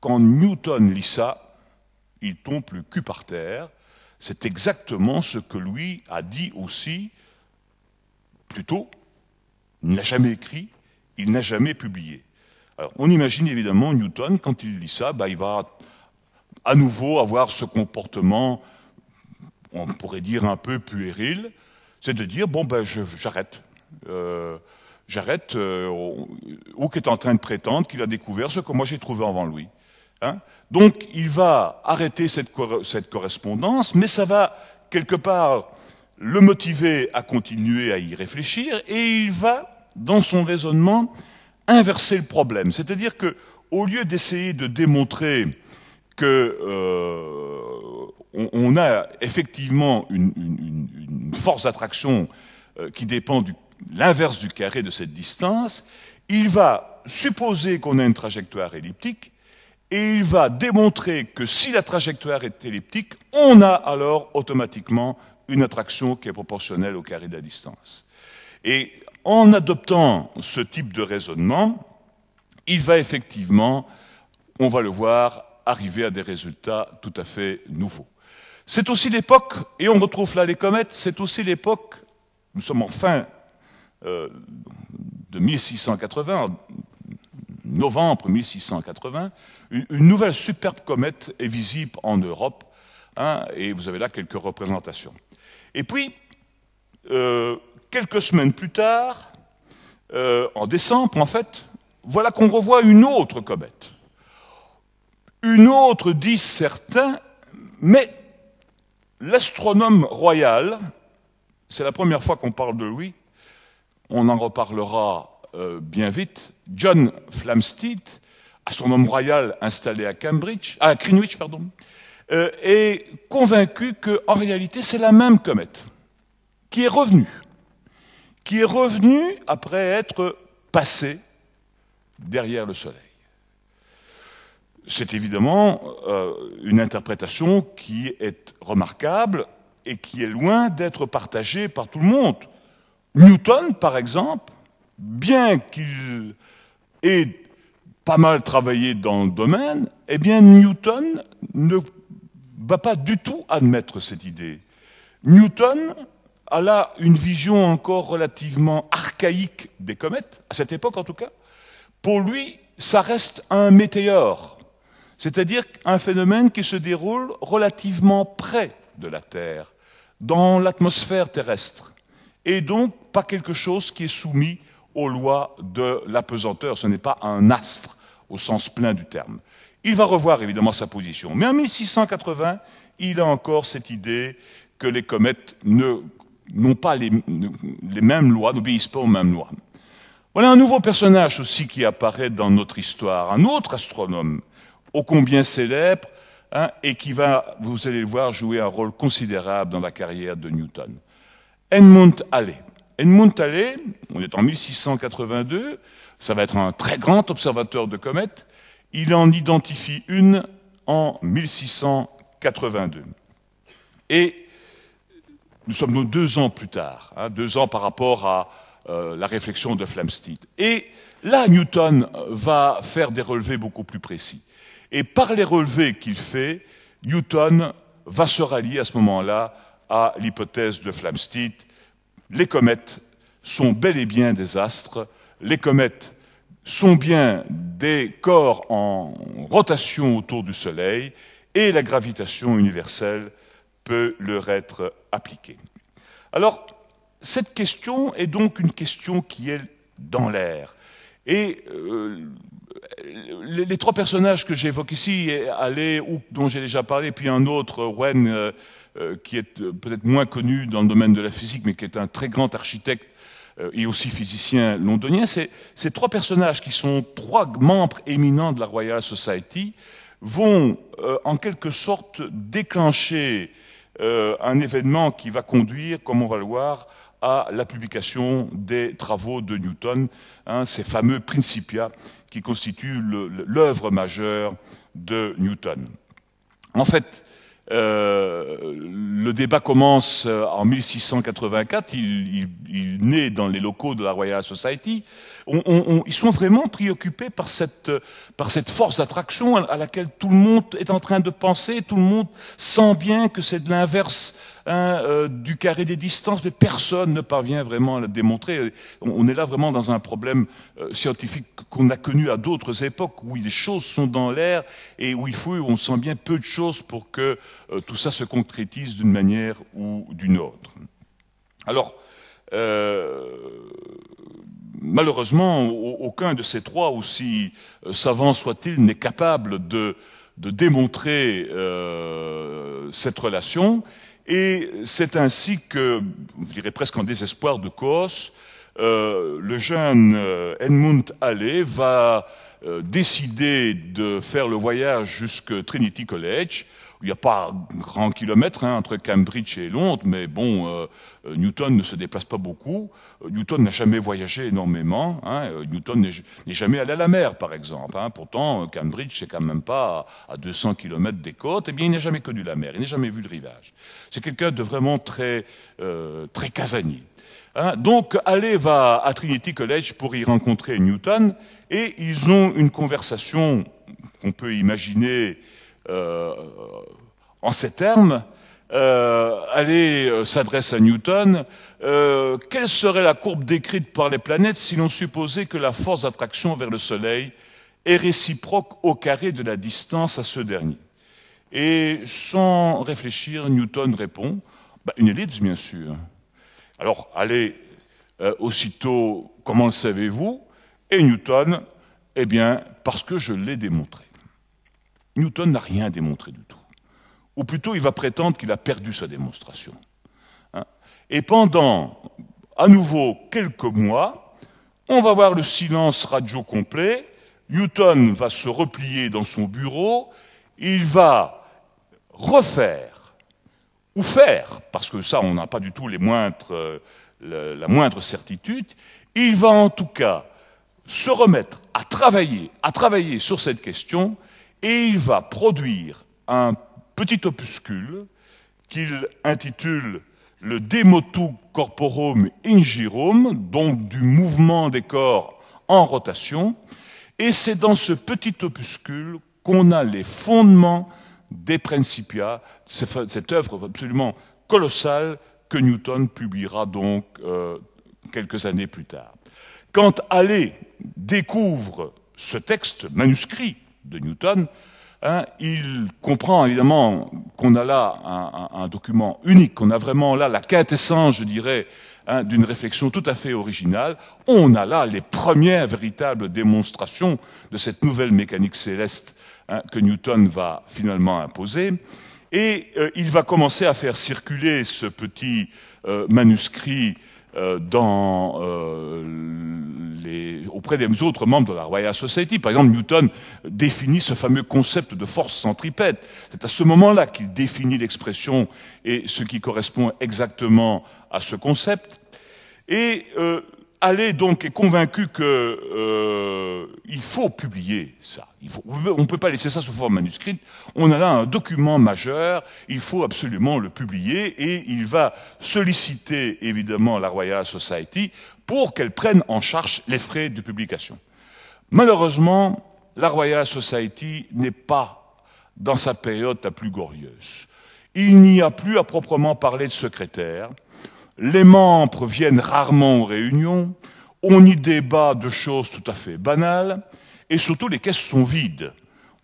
[SPEAKER 2] Quand Newton lit ça, il tombe le cul par terre. C'est exactement ce que lui a dit aussi Plutôt, il n'a jamais écrit, il n'a jamais publié. Alors, on imagine évidemment Newton, quand il lit ça, bah, il va à nouveau avoir ce comportement, on pourrait dire un peu puéril, c'est de dire bon ben j'arrête, euh, j'arrête. ou euh, est en train de prétendre qu'il a découvert ce que moi j'ai trouvé avant lui. Hein. Donc il va arrêter cette, cette correspondance, mais ça va quelque part le motiver à continuer à y réfléchir, et il va, dans son raisonnement, inverser le problème. C'est-à-dire que, au lieu d'essayer de démontrer que euh, on, a effectivement une, force d'attraction euh, qui dépend de l'inverse du carré de cette distance, il va supposer qu'on a une trajectoire elliptique et il va démontrer que si la trajectoire est elliptique, on a alors automatiquement une attraction qui est proportionnelle au carré de la distance. Et en adoptant ce type de raisonnement, il va effectivement, on va le voir, arriver à des résultats tout à fait nouveaux. C'est aussi l'époque, et on retrouve là les comètes, c'est aussi l'époque, nous sommes en fin euh, de 1680, novembre 1680, une, nouvelle superbe comète est visible en Europe, hein, et vous avez là quelques représentations. Et puis, euh, quelques semaines plus tard, euh, en décembre en fait, voilà qu'on revoit une autre comète. Une autre, disent certains, mais l'astronome royal, c'est la première fois qu'on parle de lui, on en reparlera euh, bien vite, John Flamsteed, astronome royal installé à Cambridge, à Greenwich, pardon, euh, est convaincu qu'en réalité, c'est la même comète qui est revenue, qui est revenue après être passée derrière le Soleil. C'est évidemment euh, une interprétation qui est remarquable et qui est loin d'être partagée par tout le monde. Newton, par exemple, bien qu'il ait pas mal travaillé dans le domaine, eh bien Newton ne va pas du tout admettre cette idée. Newton a là une vision encore relativement archaïque des comètes, à cette époque en tout cas. Pour lui, ça reste un météore, c'est-à-dire un phénomène qui se déroule relativement près de la Terre, dans l'atmosphère terrestre, et donc pas quelque chose qui est soumis aux lois de la pesanteur. Ce n'est pas un astre au sens plein du terme. Il va revoir évidemment sa position. Mais en 1680, il a encore cette idée que les comètes n'ont pas les, mêmes lois, n'obéissent pas aux mêmes lois. Voilà un nouveau personnage aussi qui apparaît dans notre histoire, un autre astronome, ô combien célèbre, hein, et qui va, vous allez le voir, jouer un rôle considérable dans la carrière de Newton. Edmund Halley. Edmund Halley, on est en 1682, ça va être un très grand observateur de comètes, il en identifie une en 1682. Et nous sommes deux ans plus tard, hein, deux ans par rapport à euh, la réflexion de Flamsteed. Et là, Newton va faire des relevés beaucoup plus précis. Et par les relevés qu'il fait, Newton va se rallier à ce moment-là à l'hypothèse de Flamsteed. Les comètes sont bel et bien des astres. Les comètes sont bien des corps en rotation autour du Soleil et la gravitation universelle peut leur être appliquée. Alors, cette question est donc une question qui est dans l'air. Et euh, les, trois personnages que j'évoque ici, Allais, dont j'ai déjà parlé, puis un autre, Wen, euh, euh, qui est peut-être moins connu dans le domaine de la physique, mais qui est un très grand architecte euh, et aussi physicien londonien. Ces trois personnages, qui sont trois membres éminents de la Royal Society, vont euh, en quelque sorte déclencher euh, un événement qui va conduire, comme on va le voir, à la publication des travaux de Newton, hein, ces fameux Principia qui constituent l'œuvre majeure de Newton. En fait, euh, le débat commence euh, en 1684. Il, il, il naît dans les locaux de la Royal Society on, on, ils sont vraiment préoccupés par cette, par cette force d'attraction à, laquelle tout le monde est en train de penser, tout le monde sent bien que c'est de l'inverse hein, euh, du carré des distances, mais personne ne parvient vraiment à le démontrer. On, est là vraiment dans un problème euh, scientifique qu'on a connu à d'autres époques où les choses sont dans l'air et où il faut, on sent bien peu de choses pour que euh, tout ça se concrétise d'une manière ou d'une autre. Alors, euh, malheureusement, aucun de ces trois, aussi euh, savant soit-il, n'est capable de, démontrer euh, cette relation. Et c'est ainsi que, je dirais presque en désespoir de cause, euh, le jeune Edmund Halley va décider de faire le voyage jusqu'à Trinity College il n'y a pas grand kilomètre hein, entre Cambridge et Londres, mais bon, euh, euh, Newton ne se déplace pas beaucoup. Euh, Newton n'a jamais voyagé énormément. Hein. Newton n'est jamais allé à la mer, par exemple. Hein. Pourtant, Cambridge, n'est quand même pas à 200 kilomètres des côtes. Eh bien, il n'a jamais connu la mer, il n'a jamais vu le rivage. C'est quelqu'un de vraiment très, très casanier. donc, allez va à Trinity College pour y rencontrer Newton, et ils ont une conversation qu'on peut imaginer euh, en ces termes, euh, allez, euh, s'adresse à Newton, quelle serait la courbe décrite par les planètes si l'on supposait que la force d'attraction vers le Soleil est réciproque au carré de la distance à ce dernier Et sans réfléchir, Newton répond, bah, une ellipse bien sûr. Alors, allez, aussitôt, comment le savez-vous Et Newton, eh bien, parce que je l'ai démontré. Newton n'a rien démontré du tout. Ou plutôt, il va prétendre qu'il a perdu sa démonstration. Hein. Et pendant, à nouveau, quelques mois, on va voir le silence radio complet. Newton va se replier dans son bureau. Il va refaire, ou faire, parce que ça, on n'a pas du tout les euh, la moindre certitude. Il va en tout cas se remettre à travailler, à travailler sur cette question et il va produire un petit opuscule qu'il intitule le Demotu Corporum in donc du mouvement des corps en rotation, et c'est dans ce petit opuscule qu'on a les fondements des Principia, cette œuvre absolument colossale que Newton publiera donc euh, quelques années plus tard. Quand Allais découvre ce texte manuscrit, de Newton, hein, il comprend évidemment qu'on a là un, document unique, qu'on a vraiment là la quintessence, je dirais, hein, d'une réflexion tout à fait originale. On a là les premières véritables démonstrations de cette nouvelle mécanique céleste hein, que Newton va finalement imposer. Et euh, il va commencer à faire circuler ce petit euh, manuscrit euh, dans, euh, les, auprès des autres membres de la Royal Society. Par exemple, Newton définit ce fameux concept de force centripète. C'est à ce moment-là qu'il définit l'expression et ce qui correspond exactement à ce concept. Et euh, Allais donc est convaincu qu'il euh, faut publier ça. on ne peut pas laisser ça sous forme manuscrite. On a là un document majeur, il faut absolument le publier et il va solliciter évidemment la Royal Society pour qu'elle prenne en charge les frais de publication. Malheureusement, la Royal Society n'est pas dans sa période la plus glorieuse. Il n'y a plus à proprement parler de secrétaire les membres viennent rarement aux réunions, on y débat de choses tout à fait banales, et surtout les caisses sont vides.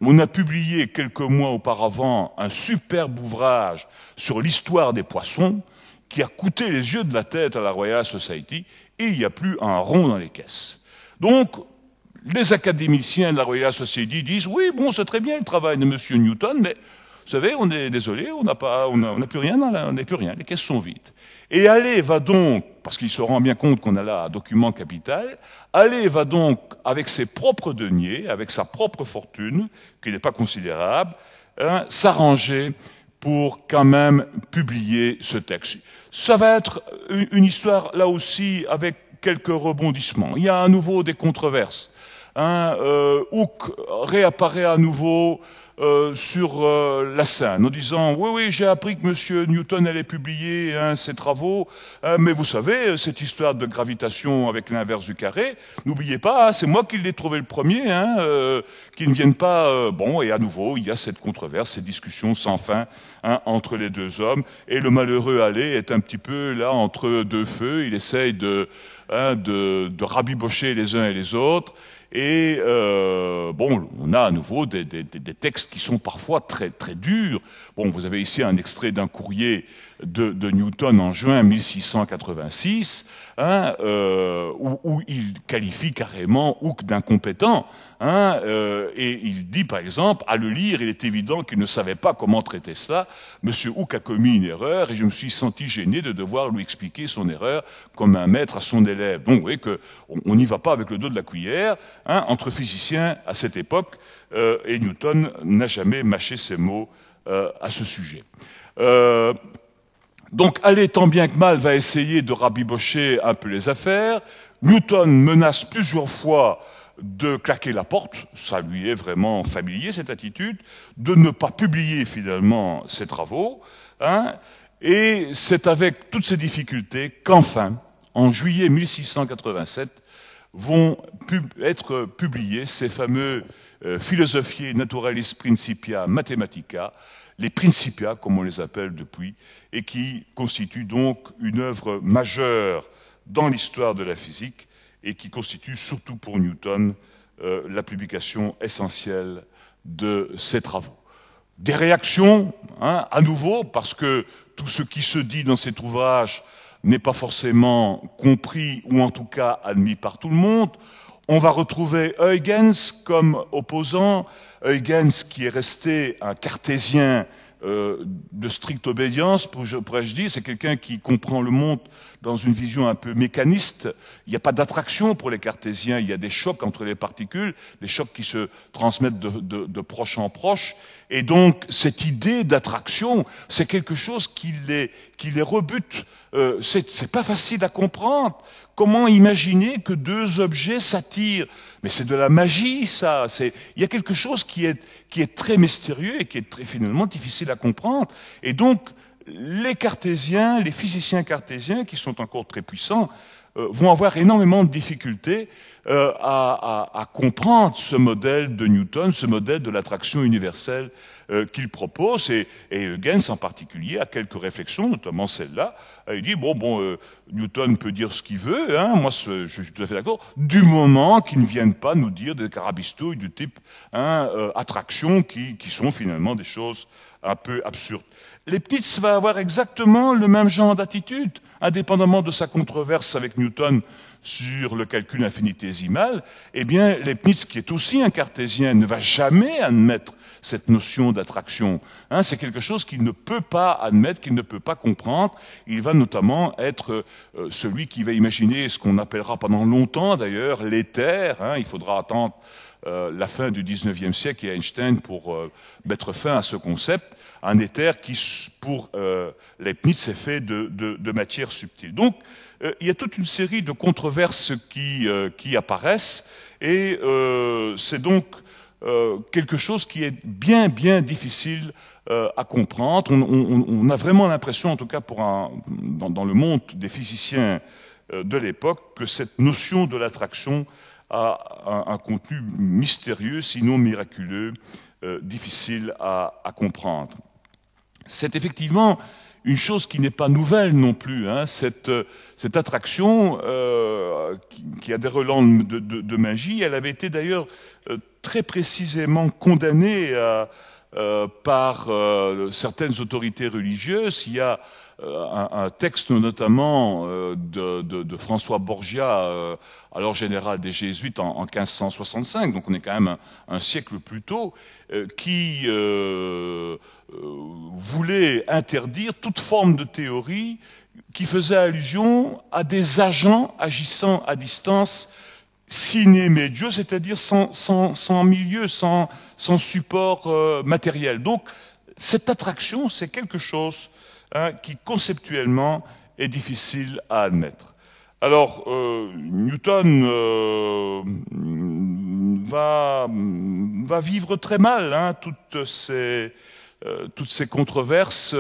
[SPEAKER 2] On a publié quelques mois auparavant un superbe ouvrage sur l'histoire des poissons qui a coûté les yeux de la tête à la Royal Society, et il n'y a plus un rond dans les caisses. Donc, les académiciens de la Royal Society disent oui, bon, c'est très bien le travail de M. Newton, mais vous savez, on est désolé, on n'a pas, on, n'a plus rien, on n'a plus rien, les caisses sont vides. Et allez, va donc, parce qu'il se rend bien compte qu'on a là un document capital, allez, va donc avec ses propres deniers, avec sa propre fortune, qui n'est pas considérable, hein, s'arranger pour quand même publier ce texte. Ça va être une histoire là aussi avec quelques rebondissements. Il y a à nouveau des controverses. Hein, euh, réapparaît à nouveau euh, sur euh, la scène en disant Oui, oui, j'ai appris que M. Newton allait publier hein, ses travaux, euh, mais vous savez, cette histoire de gravitation avec l'inverse du carré, n'oubliez pas, hein, c'est moi qui l'ai trouvé le premier, hein, qui ne viennent pas. bon, et à nouveau, il y a cette controverse, ces discussions sans fin entre les deux hommes, et le malheureux Allais est un petit peu là entre deux feux, il essaye de rabibocher les uns et les autres. Et euh, bon, on a à nouveau des, textes qui sont parfois très, très durs. Bon, vous avez ici un extrait d'un courrier de Newton en juin 1686 Hein, euh, où, il qualifie carrément Hooke d'incompétent. Hein, euh, et il dit par exemple, à le lire, il est évident qu'il ne savait pas comment traiter cela. Monsieur Hooke a commis une erreur et je me suis senti gêné de devoir lui expliquer son erreur comme un maître à son élève. Bon, vous voyez qu'on n'y va pas avec le dos de la cuillère. Hein, entre physiciens à cette époque, euh, et Newton n'a jamais mâché ses mots à ce sujet. Euh, donc allez, tant bien que mal, va essayer de rabibocher un peu les affaires. Newton menace plusieurs fois de claquer la porte, ça lui est vraiment familier cette attitude, de ne pas publier finalement ses travaux, hein. et c'est avec toutes ces difficultés qu'enfin, en juillet 1687, vont être publiés ces fameux euh, Philosophiae Naturalis Principia Mathematica, les Principia, comme on les appelle depuis, et qui constituent donc une œuvre majeure dans l'histoire de la physique et qui constitue surtout pour Newton euh, la publication essentielle de ses travaux. Des réactions, hein, à nouveau, parce que tout ce qui se dit dans cet ouvrage n'est pas forcément compris ou en tout cas admis par tout le monde. On va retrouver Huygens comme opposant, Huygens qui est resté un cartésien euh, de stricte obédience, pourrais-je dire, c'est quelqu'un qui comprend le monde dans une vision un peu mécaniste. Il n'y a pas d'attraction pour les cartésiens, il y a des chocs entre les particules, des chocs qui se transmettent de, proche en proche. Et donc, cette idée d'attraction, c'est quelque chose qui les, qui les rebute. Euh, c'est pas facile à comprendre. Comment imaginer que deux objets s'attirent Mais c'est de la magie, ça. Il y a quelque chose qui est, qui est très mystérieux et qui est très, finalement difficile à comprendre. Et donc, les cartésiens, les physiciens cartésiens, qui sont encore très puissants, euh, vont avoir énormément de difficultés euh, à, comprendre ce modèle de Newton, ce modèle de l'attraction universelle euh, qu'il propose, et, et en particulier a quelques réflexions, notamment celle-là. Il dit, bon, bon, euh, Newton peut dire ce qu'il veut, hein, moi je suis tout à fait d'accord, du moment qu'il ne vienne pas nous dire des carabistouilles du type hein, euh, attraction, qui, qui sont finalement des choses un peu absurdes. Leibniz va avoir exactement le même genre d'attitude, indépendamment de sa controverse avec Newton sur le calcul infinitésimal, eh bien, Leibniz, qui est aussi un cartésien, ne va jamais admettre cette notion d'attraction. Hein, c'est quelque chose qu'il ne peut pas admettre, qu'il ne peut pas comprendre. Il va notamment être euh, euh, celui qui va imaginer ce qu'on appellera pendant longtemps d'ailleurs l'éther. Hein. il faudra attendre euh, la fin du 19e siècle et Einstein pour mettre fin à ce concept. Un éther qui, pour Leibniz, est fait de, matière subtile. Donc, il y a toute une série de controverses qui, qui apparaissent, et c'est donc euh, quelque chose qui est bien, bien difficile euh, à comprendre. On, a vraiment l'impression, en tout cas pour dans, le monde des physiciens euh, de l'époque, que cette notion de l'attraction a un, contenu mystérieux, sinon miraculeux, difficile à, comprendre. C'est effectivement une chose qui n'est pas nouvelle non plus, hein, cette, euh, cette, attraction euh, qui, qui, a des relents de, de, de, magie, elle avait été d'ailleurs euh, très précisément condamnée euh, par euh, certaines autorités religieuses. Il y a euh, un, texte notamment euh, de, François Borgia, euh, alors général des Jésuites en, 1565, donc on est quand même un, siècle plus tôt, qui voulait interdire toute forme de théorie qui faisait allusion à des agents agissant à distance sine medio, c'est-à-dire sans, milieu, sans, support matériel. Donc cette attraction, c'est quelque chose Hein, qui conceptuellement est difficile à admettre. Alors, euh, Newton euh, va, vivre très mal hein, toutes, ces, euh, toutes, ces, controverses.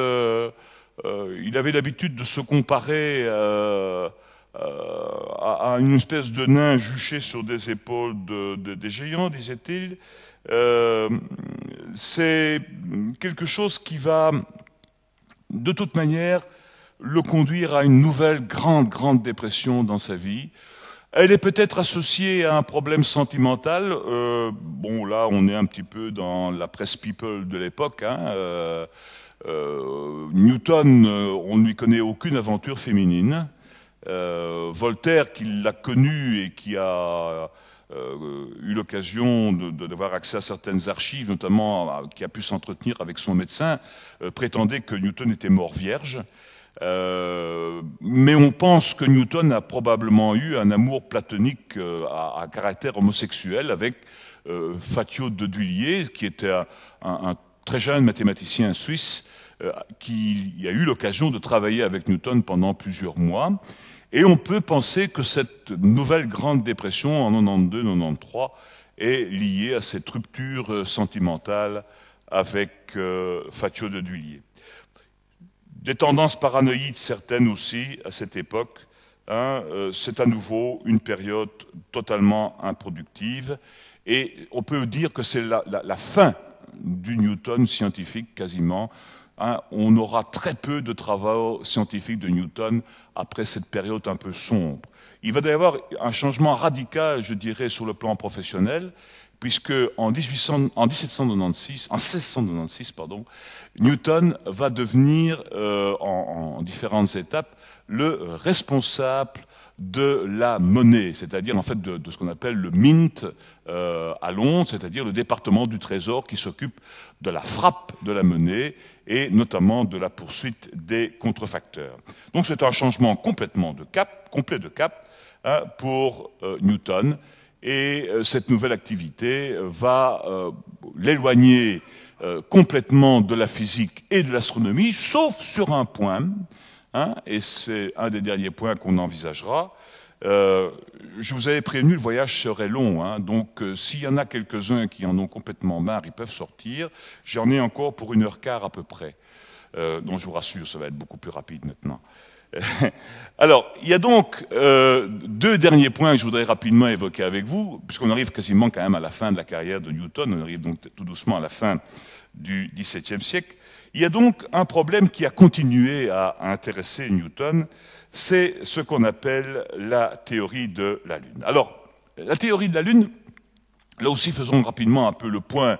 [SPEAKER 2] il avait l'habitude de se comparer à, une espèce de nain juché sur des épaules de, des géants, disait-il. C'est quelque chose qui va de toute manière le conduire à une nouvelle grande, grande dépression dans sa vie. Elle est peut-être associée à un problème sentimental. Euh, bon, là, on est un petit peu dans la presse people de l'époque. Hein. Euh, euh, Newton, on ne lui connaît aucune aventure féminine. Voltaire, qui l'a connu et qui a euh, eu l'occasion d'avoir accès à certaines archives, notamment qui a pu s'entretenir avec son médecin, euh, prétendait que Newton était mort vierge. Euh, mais on pense que Newton a probablement eu un amour platonique à, caractère homosexuel avec Fatio de Duillier, qui était un très jeune mathématicien suisse qui a eu l'occasion de travailler avec Newton pendant plusieurs mois. Et on peut penser que cette nouvelle grande dépression en 92-93 est liée à cette rupture euh, sentimentale avec euh, Fatio de Dulier. Des tendances paranoïdes certaines aussi à cette époque. Hein, euh, c'est à nouveau une période totalement improductive. Et on peut dire que c'est la fin du Newton scientifique quasiment Hein, on aura très peu de travaux scientifiques de Newton après cette période un peu sombre. Il va y avoir un changement radical, je dirais, sur le plan professionnel puisque en, 1796, en 1696, pardon, Newton va devenir, euh, en, différentes étapes, le responsable de la monnaie, c'est-à-dire en fait de, ce qu'on appelle le mint euh, à Londres, c'est-à-dire le département du Trésor qui s'occupe de la frappe de la monnaie et notamment de la poursuite des contrefacteurs. Donc c'est un changement complètement de cap, complet de cap hein, pour euh, Newton et euh, cette nouvelle activité euh, va euh, l'éloigner complètement de la physique et de l'astronomie, sauf sur un point, hein, et c'est un des derniers points qu'on envisagera. je vous avais prévenu, le voyage serait long, hein, donc s'il y en a quelques-uns qui en ont complètement marre, ils peuvent sortir. J'en ai encore pour une heure quart à peu près. donc je vous rassure, ça va être beaucoup plus rapide maintenant. (laughs) Alors, il y a donc euh, deux derniers points que je voudrais rapidement évoquer avec vous, puisqu'on arrive quasiment quand même à la fin de la carrière de Newton, on arrive donc tout doucement à la fin du XVIIe siècle. Il y a donc un problème qui a continué à intéresser Newton, c'est ce qu'on appelle la théorie de la Lune. Alors, la théorie de la Lune, là aussi faisons rapidement un peu le point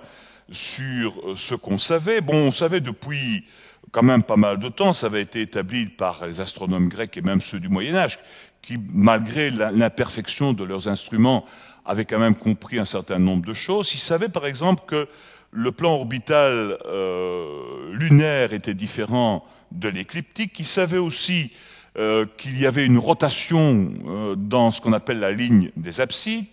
[SPEAKER 2] sur euh, ce qu'on savait. Bon, on savait depuis quand même pas mal de temps. Ça avait été établi par les astronomes grecs et même ceux du Moyen Âge, qui, malgré l'imperfection de leurs instruments, avaient quand même compris un certain nombre de choses. Ils savaient par exemple que le plan orbital euh, lunaire était différent de l'écliptique. Ils savaient aussi euh, qu'il y avait une rotation euh, dans ce qu'on appelle la ligne des absides.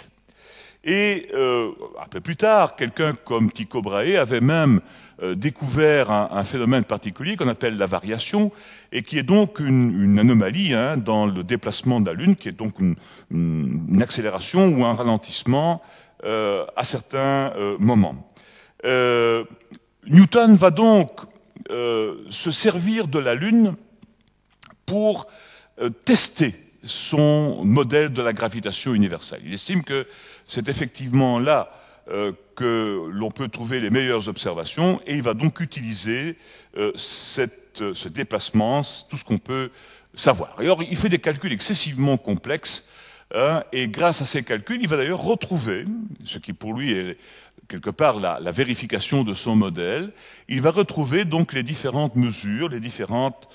[SPEAKER 2] Et un peu plus tard, quelqu'un comme Tycho Brahe avait même euh, découvert un, phénomène particulier qu'on appelle la variation, et qui est donc une, anomalie hein, dans le déplacement de la Lune, qui est donc une, accélération ou un ralentissement euh, à certains euh, moments. Newton va donc se servir de la Lune pour tester son modèle de la gravitation universelle. Il estime que c'est effectivement là euh, que l'on peut trouver les meilleures observations, et il va donc utiliser euh, euh, ce déplacement, tout ce qu'on peut savoir. alors, il fait des calculs excessivement complexes, hein, et grâce à ces calculs, il va d'ailleurs retrouver, ce qui pour lui est quelque part la, vérification de son modèle, il va retrouver donc les différentes mesures, les différentes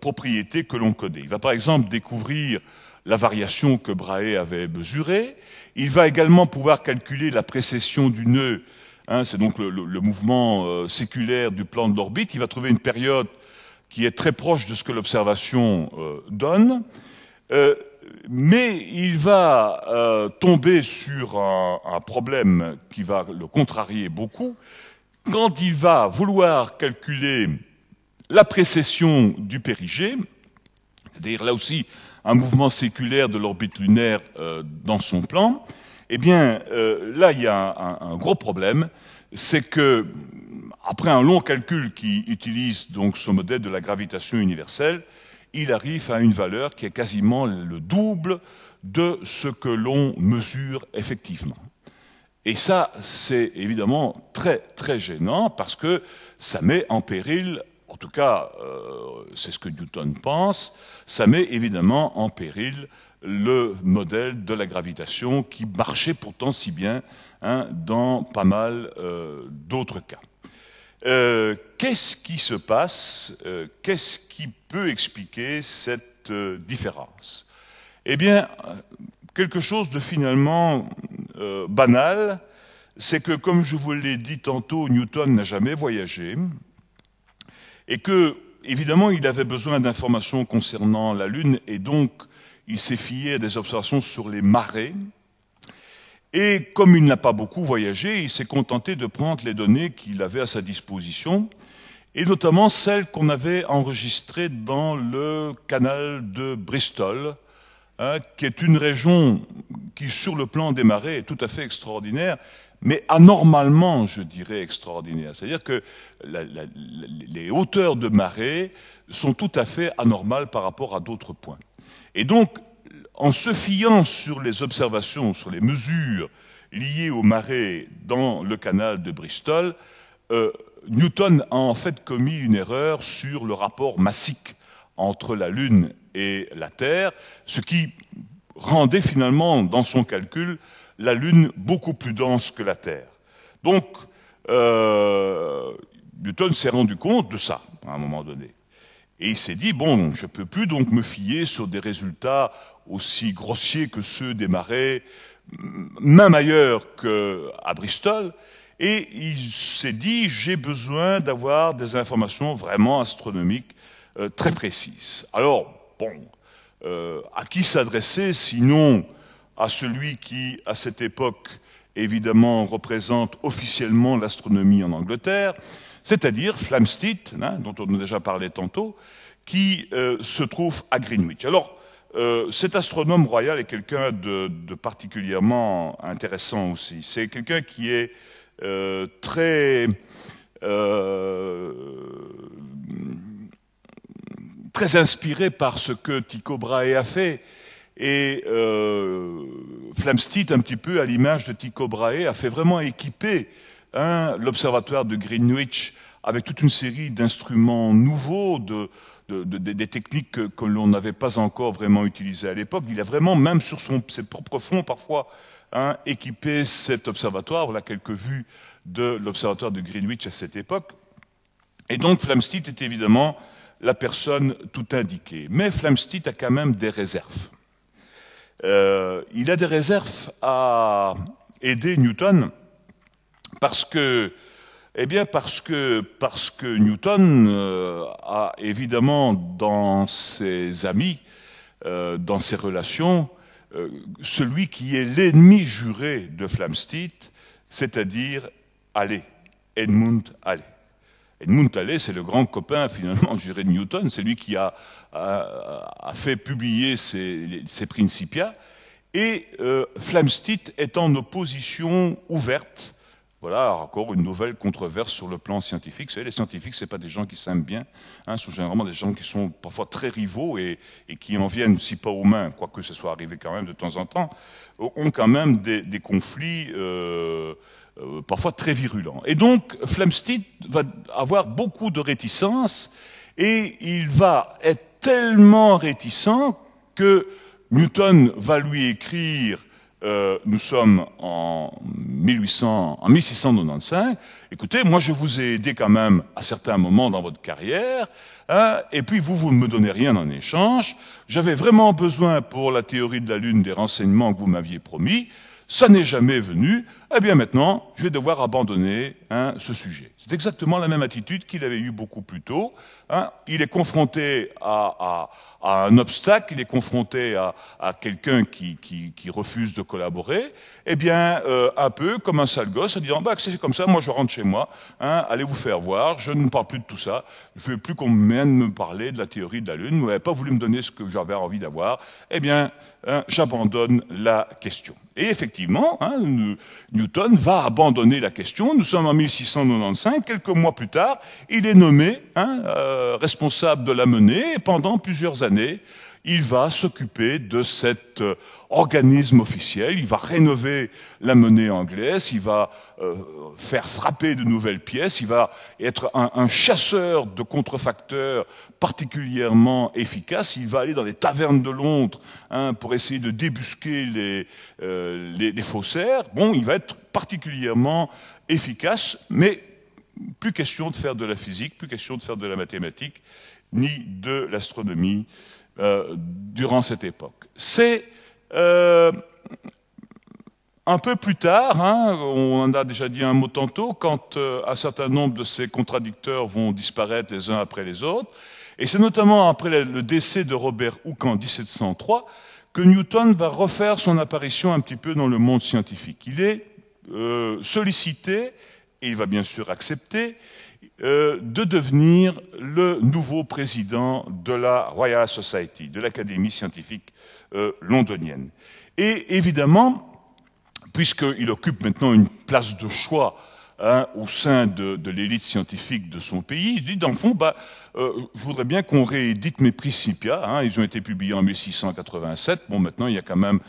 [SPEAKER 2] propriétés que l'on connaît. Il va par exemple découvrir la variation que Brahe avait mesurée. Il va également pouvoir calculer la précession du nœud, hein, c'est donc le, mouvement euh, séculaire du plan de l'orbite. Il va trouver une période qui est très proche de ce que l'observation euh, donne. Euh, mais il va tomber sur un, problème qui va le contrarier beaucoup. Quand il va vouloir calculer la précession du périgée, c'est-à-dire là aussi un mouvement séculaire de l'orbite lunaire euh, dans son plan, eh bien, euh, là, il y a un, un gros problème, c'est que, après un long calcul qui utilise donc ce modèle de la gravitation universelle, il arrive à une valeur qui est quasiment le double de ce que l'on mesure effectivement. Et ça, c'est évidemment très, très gênant parce que ça met en péril en tout cas, euh, c'est ce que Newton pense, ça met évidemment en péril le modèle de la gravitation qui marchait pourtant si bien hein, dans pas mal euh, d'autres cas. Euh, qu'est-ce qui se passe Qu'est-ce qui peut expliquer cette différence Eh bien, quelque chose de finalement banal, c'est que, comme je vous l'ai dit tantôt, Newton n'a jamais voyagé, et que, évidemment, il avait besoin d'informations concernant la Lune, et donc il s'est fié à des observations sur les marées. Et comme il n'a pas beaucoup voyagé, il s'est contenté de prendre les données qu'il avait à sa disposition, et notamment celles qu'on avait enregistrées dans le canal de Bristol, hein, qui est une région qui, sur le plan des marées, est tout à fait extraordinaire, mais anormalement, je dirais, extraordinaire. C'est-à-dire que les hauteurs de marée sont tout à fait anormales par rapport à d'autres points. Et donc, en se fiant sur les observations, sur les mesures liées aux marées dans le canal de Bristol, euh, Newton a en fait commis une erreur sur le rapport massique entre la Lune et la Terre, ce qui rendait finalement, dans son calcul, la Lune beaucoup plus dense que la Terre. Donc, euh, Newton s'est rendu compte de ça à un moment donné. Et il s'est dit, bon, je ne peux plus donc me fier sur des résultats aussi grossiers que ceux des marées, même ailleurs qu'à Bristol. Et il s'est dit, j'ai besoin d'avoir des informations vraiment astronomiques euh, très précises. Alors, bon, euh, à qui s'adresser sinon à celui qui, à cette époque, évidemment, représente officiellement l'astronomie en Angleterre, c'est-à-dire Flamsteed, hein, dont on a déjà parlé tantôt, qui euh, se trouve à Greenwich. Alors, euh, cet astronome royal est quelqu'un de, particulièrement intéressant aussi. C'est quelqu'un qui est euh, très très inspiré par ce que Tycho Brahe a fait. Et euh, Flamsteed, un petit peu à l'image de Tycho Brahe, a fait vraiment équiper hein, l'observatoire de Greenwich avec toute une série d'instruments nouveaux, des techniques que, l'on n'avait pas encore vraiment utilisées à l'époque. Il a vraiment, même sur ses propres fonds parfois, hein, équipé cet observatoire. Voilà quelques vues de l'observatoire de Greenwich à cette époque. Et donc Flamsteed est évidemment la personne tout indiquée. Mais Flamsteed a quand même des réserves. Euh, il a des réserves à aider Newton parce que, eh bien parce que, parce que Newton euh, a évidemment dans ses amis, euh, dans ses relations, celui qui est l'ennemi juré de Flamsteed, c'est-à-dire Allais, Edmund Allais. Edmund Allais, c'est le grand copain finalement juré de Newton, c'est lui qui a a, fait publier ses, ses Principia, et euh, Flamsteed est en opposition ouverte. Voilà encore une nouvelle controverse sur le plan scientifique. Vous savez, les scientifiques, ce pas des gens qui s'aiment bien, hein, ce sont généralement des gens qui sont parfois très rivaux et, et qui en viennent, si pas aux mains, quoique ce soit arrivé quand même de temps en temps, ont quand même des, conflits euh, euh, parfois très virulents. Et donc, Flamsteed va avoir beaucoup de réticence et il va être tellement réticent que Newton va lui écrire, euh, nous sommes en, 1695, écoutez, moi je vous ai aidé quand même à certains moments dans votre carrière, hein, et puis vous, vous ne me donnez rien en échange, j'avais vraiment besoin pour la théorie de la Lune des renseignements que vous m'aviez promis, ça n'est jamais venu, eh bien maintenant, je vais devoir abandonner hein, ce sujet. C'est exactement la même attitude qu'il avait eue beaucoup plus tôt. Hein. Il est confronté à, un obstacle, il est confronté à, quelqu'un qui, refuse de collaborer, eh bien, euh, un peu comme un sale gosse en disant, bah, c'est comme ça, moi je rentre chez moi, hein, allez vous faire voir, je ne parle plus de tout ça, je ne veux plus qu'on vienne me parler de la théorie de la Lune, vous n'avez pas voulu me donner ce que j'avais envie d'avoir, eh bien, j'abandonne la question. Et effectivement, nous, Newton va abandonner la question. Nous sommes en 1695. Quelques mois plus tard, il est nommé hein, euh, responsable de la menée pendant plusieurs années, il va s'occuper de cet euh, organisme officiel, il va rénover la monnaie anglaise, il va euh, faire frapper de nouvelles pièces, il va être un, chasseur de contrefacteurs particulièrement efficace, il va aller dans les tavernes de Londres hein, pour essayer de débusquer euh, les, les faussaires. Bon, il va être particulièrement efficace, mais plus question de faire de la physique, plus question de faire de la mathématique, ni de l'astronomie euh, durant cette époque. C'est euh, un peu plus tard, hein, on en a déjà dit un mot tantôt, quand euh, un certain nombre de ces contradicteurs vont disparaître les uns après les autres, et c'est notamment après le décès de Robert Hooke en 1703 que Newton va refaire son apparition un petit peu dans le monde scientifique. Il est sollicité, et il va bien sûr accepter, euh, de devenir le nouveau président de la Royal Society, de l'Académie scientifique euh, londonienne. Et évidemment, puisqu'il occupe maintenant une place de choix hein, au sein de, l'élite scientifique de son pays, il dit dans le fond, bah, euh, je voudrais bien qu'on réédite mes Principia. Hein. ils ont été publiés en 1687. Bon, maintenant, il y a quand même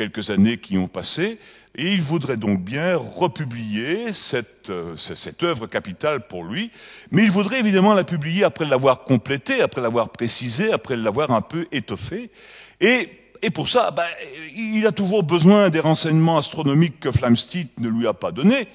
[SPEAKER 2] quelques années qui ont passé, et il voudrait donc bien republier cette, euh, cette, œuvre capitale pour lui, mais il voudrait évidemment la publier après l'avoir complétée, après l'avoir précisée, après l'avoir un peu étoffée. Et, pour ça, bah, il a toujours besoin des renseignements astronomiques que Flamsteed ne lui a pas donnés.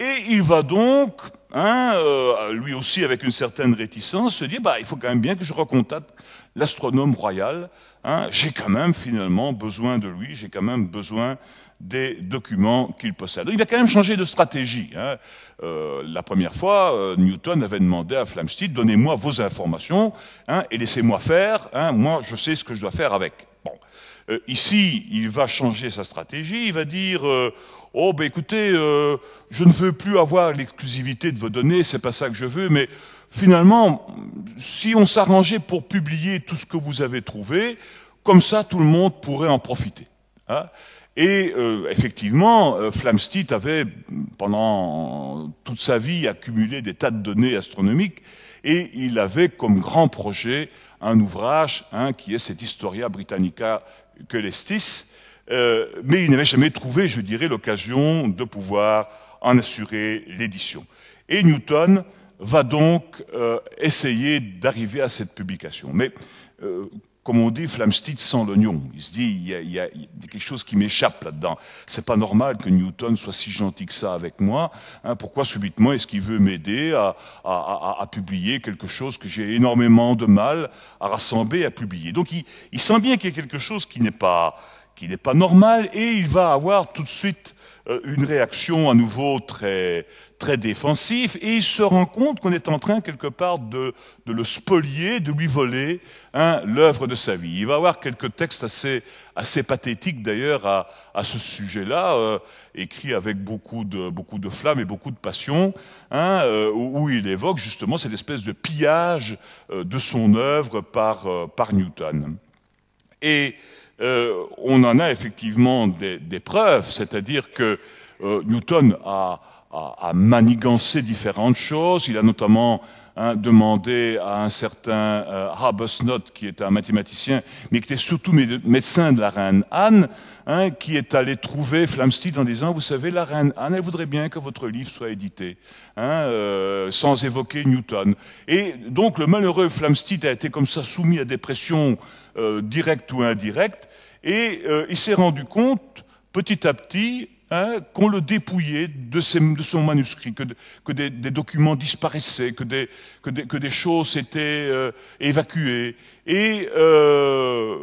[SPEAKER 2] Et il va donc, hein, euh, lui aussi avec une certaine réticence, se dire bah, il faut quand même bien que je recontacte l'astronome royal, hein, j'ai quand même finalement besoin de lui, j'ai quand même besoin des documents qu'il possède. Il a quand même changé de stratégie. Hein. Euh, la première fois, euh, Newton avait demandé à Flamsteed, donnez-moi vos informations hein, et laissez-moi faire, moi je sais ce que je dois faire avec. Bon. Euh, ici, il va changer sa stratégie, il va dire... Oh, ben écoutez, je ne veux plus avoir l'exclusivité de vos données, c'est pas ça que je veux, mais finalement, si on s'arrangeait pour publier tout ce que vous avez trouvé, comme ça tout le monde pourrait en profiter. Hein. et euh, effectivement, euh, Flamsteed avait, pendant toute sa vie, accumulé des tas de données astronomiques, et il avait comme grand projet un ouvrage hein, qui est cette Historia Britannica Celestis, euh, mais il n'avait jamais trouvé, je dirais, l'occasion de pouvoir en assurer l'édition. Et Newton va donc euh, essayer d'arriver à cette publication. Mais, euh, comme on dit, Flamsteed sans l'oignon. Il se dit, il y, a, quelque chose qui m'échappe là-dedans. C'est pas normal que Newton soit si gentil que ça avec moi. Hein. pourquoi subitement est-ce qu'il veut m'aider à, publier quelque chose que j'ai énormément de mal à rassembler, à publier Donc, il, il sent bien qu'il y a quelque chose qui n'est pas qui n'est pas normal, et il va avoir tout de suite euh, une réaction à nouveau très, très défensive, et il se rend compte qu'on est en train quelque part de, de le spolier, de lui voler hein, l'œuvre de sa vie. Il va avoir quelques textes assez, assez pathétiques d'ailleurs à, à, ce sujet-là, euh, écrits avec beaucoup de, beaucoup de flamme et beaucoup de passion, hein, euh, où il évoque justement cette espèce de pillage euh, de son œuvre par, par Newton. Et euh, on en a effectivement des, preuves, c'est-à-dire que euh, Newton a, manigancé différentes choses, il a notamment hein, demandé à un certain euh, qui était un mathématicien, mais qui était surtout médecin de la reine Anne, hein, qui est allé trouver Flamsteed en disant, vous savez, la reine Anne, elle voudrait bien que votre livre soit édité, hein, euh, sans évoquer Newton. Et donc le malheureux Flamsteed a été comme ça soumis à des pressions euh, directes ou indirectes, et euh, il s'est rendu compte, petit à petit, Hein, qu'on le dépouillait de, ses, de son manuscrit, que, que des, des, documents disparaissaient, que des, que des, que des choses étaient évacuées. Et euh,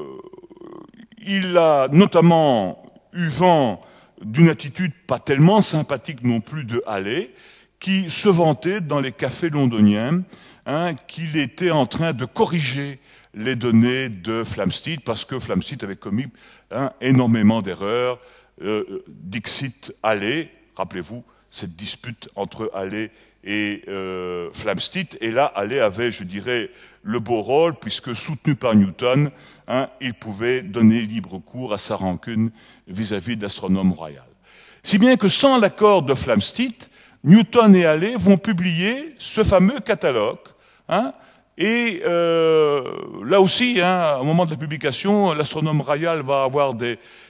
[SPEAKER 2] il a notamment eu vent d'une attitude pas tellement sympathique non plus de Halley, qui se vantait dans les cafés londoniens hein, qu'il était en train de corriger les données de Flamsteed, parce que Flamsteed avait commis hein, énormément d'erreurs. Euh, euh, Dixit Halley, rappelez-vous cette dispute entre Halley et euh, Flamsteed, et là Halley avait, je dirais, le beau rôle, puisque soutenu par Newton, il pouvait donner libre cours à sa rancune vis-à-vis de l'astronome royal. Si bien que sans l'accord de Flamsteed, Newton et Halley vont publier ce fameux catalogue. Hein, et euh, là aussi, hein, au moment de la publication, l'astronome royal va avoir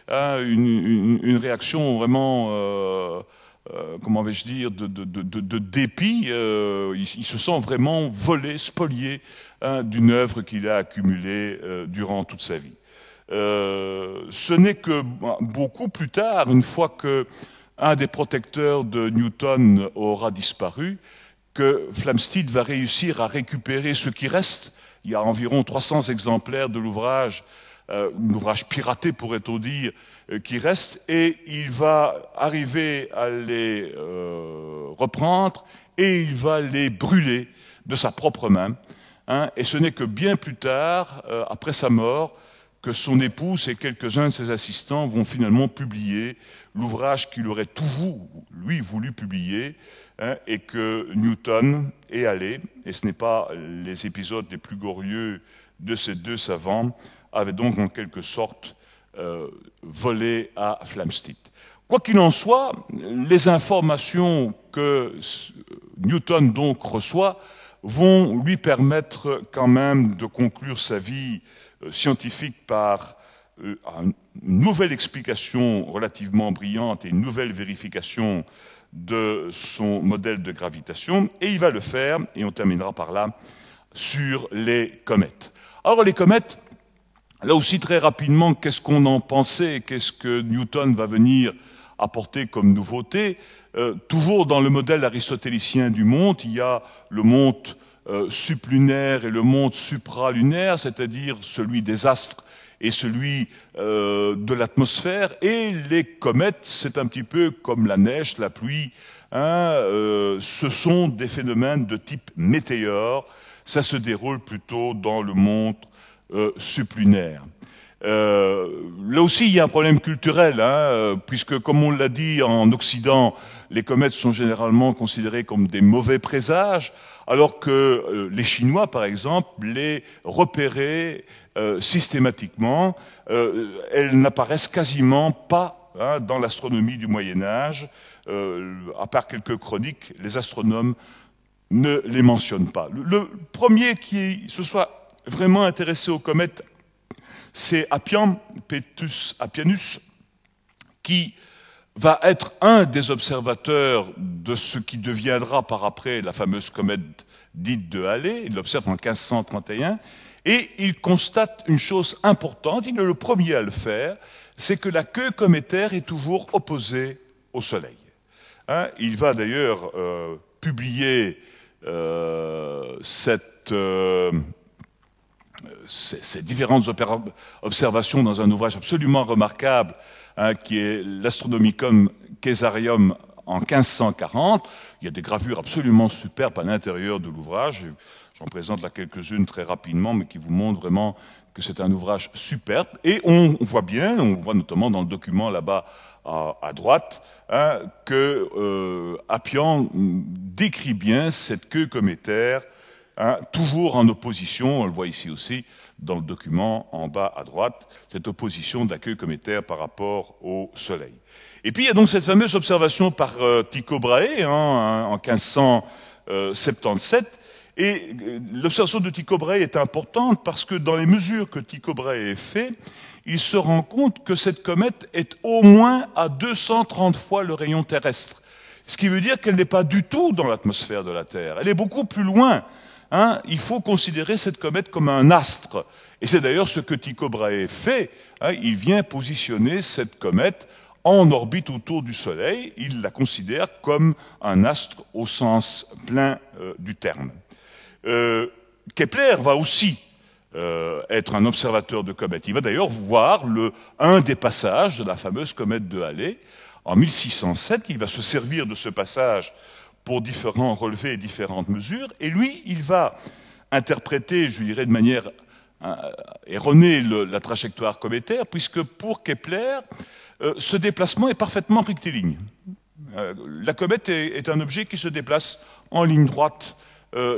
[SPEAKER 2] hein, une, réaction vraiment... Euh, euh, comment vais-je dire, de, dépit. Euh, il se sent vraiment volé, spolié hein, d'une œuvre qu'il a accumulée euh, durant toute sa vie. ce n'est que beaucoup plus tard, une fois que un des protecteurs de Newton aura disparu, que Flamsteed va réussir à récupérer ce qui reste. Il y a environ 300 exemplaires de l'ouvrage, un ouvrage piraté pourrait-on dire, euh, qui reste et il va arriver à les euh, reprendre et il va les brûler de sa propre main. Hein. et ce n'est que bien plus tard, euh, après sa mort, que son épouse et quelques-uns de ses assistants vont finalement publier l'ouvrage qu'il aurait toujours, lui, voulu publier, hein, et que Newton est allé, et ce n'est pas les épisodes les plus glorieux de ces deux savants, avait donc en quelque sorte euh, volé à Flamsteed. Quoi qu'il en soit, les informations que Newton donc reçoit vont lui permettre quand même de conclure sa vie euh, scientifique par euh, une nouvelle explication relativement brillante et une nouvelle vérification de son modèle de gravitation, et il va le faire, et on terminera par là, sur les comètes. Alors les comètes, Là aussi, très rapidement, qu'est-ce qu'on en pensait Qu'est-ce que Newton va venir apporter comme nouveauté euh, Toujours dans le modèle aristotélicien du monde, il y a le monde euh, suplunaire sublunaire et le monde supralunaire, c'est-à-dire celui des astres et celui euh, de l'atmosphère. Et les comètes, c'est un petit peu comme la neige, la pluie. Hein, ce sont des phénomènes de type météore. Ça se déroule plutôt dans le monde euh, euh, là aussi, il y a un problème culturel, hein, euh, puisque, comme on l'a dit en Occident, les comètes sont généralement considérées comme des mauvais présages, alors que euh, les Chinois, par exemple, les repéraient systématiquement. elles n'apparaissent quasiment pas hein, dans l'astronomie du Moyen Âge. à part quelques chroniques, les astronomes ne les mentionnent pas. Le, premier qui se soit vraiment intéressé aux comètes, c'est Appian, Petus Appianus, qui va être un des observateurs de ce qui deviendra par après la fameuse comète dite de Halley. Il l'observe en 1531 et il constate une chose importante, il est le premier à le faire, c'est que la queue cométaire est toujours opposée au Soleil. Hein, il va d'ailleurs euh, publier euh, cette... Euh, ces, différentes observations dans un ouvrage absolument remarquable, hein, qui est l'Astronomicum Caesarium en 1540. Il y a des gravures absolument superbes à l'intérieur de l'ouvrage. J'en présente là quelques-unes très rapidement, mais qui vous montrent vraiment que c'est un ouvrage superbe. Et on voit bien, on voit notamment dans le document là-bas à, droite, hein, que euh, Appian décrit bien cette queue cométaire Hein, toujours en opposition, on le voit ici aussi dans le document en bas à droite, cette opposition d'accueil cométaire par rapport au Soleil. Et puis il y a donc cette fameuse observation par euh, Tycho Brahe hein, hein, en 1577. Euh, Et euh, l'observation de Tycho Brahe est importante parce que dans les mesures que Tycho Brahe fait, il se rend compte que cette comète est au moins à 230 fois le rayon terrestre. Ce qui veut dire qu'elle n'est pas du tout dans l'atmosphère de la Terre. Elle est beaucoup plus loin. Hein, il faut considérer cette comète comme un astre. Et c'est d'ailleurs ce que Tycho Brahe fait. Hein, il vient positionner cette comète en orbite autour du Soleil. Il la considère comme un astre au sens plein euh, du terme. Euh, Kepler va aussi euh, être un observateur de comètes. Il va d'ailleurs voir le, un des passages de la fameuse comète de Halley. En 1607, il va se servir de ce passage pour différents relevés et différentes mesures. Et lui, il va interpréter, je dirais de manière euh, erronée, la trajectoire cométaire, puisque pour Kepler, euh, ce déplacement est parfaitement rectiligne. Euh, la comète est, un objet qui se déplace en ligne droite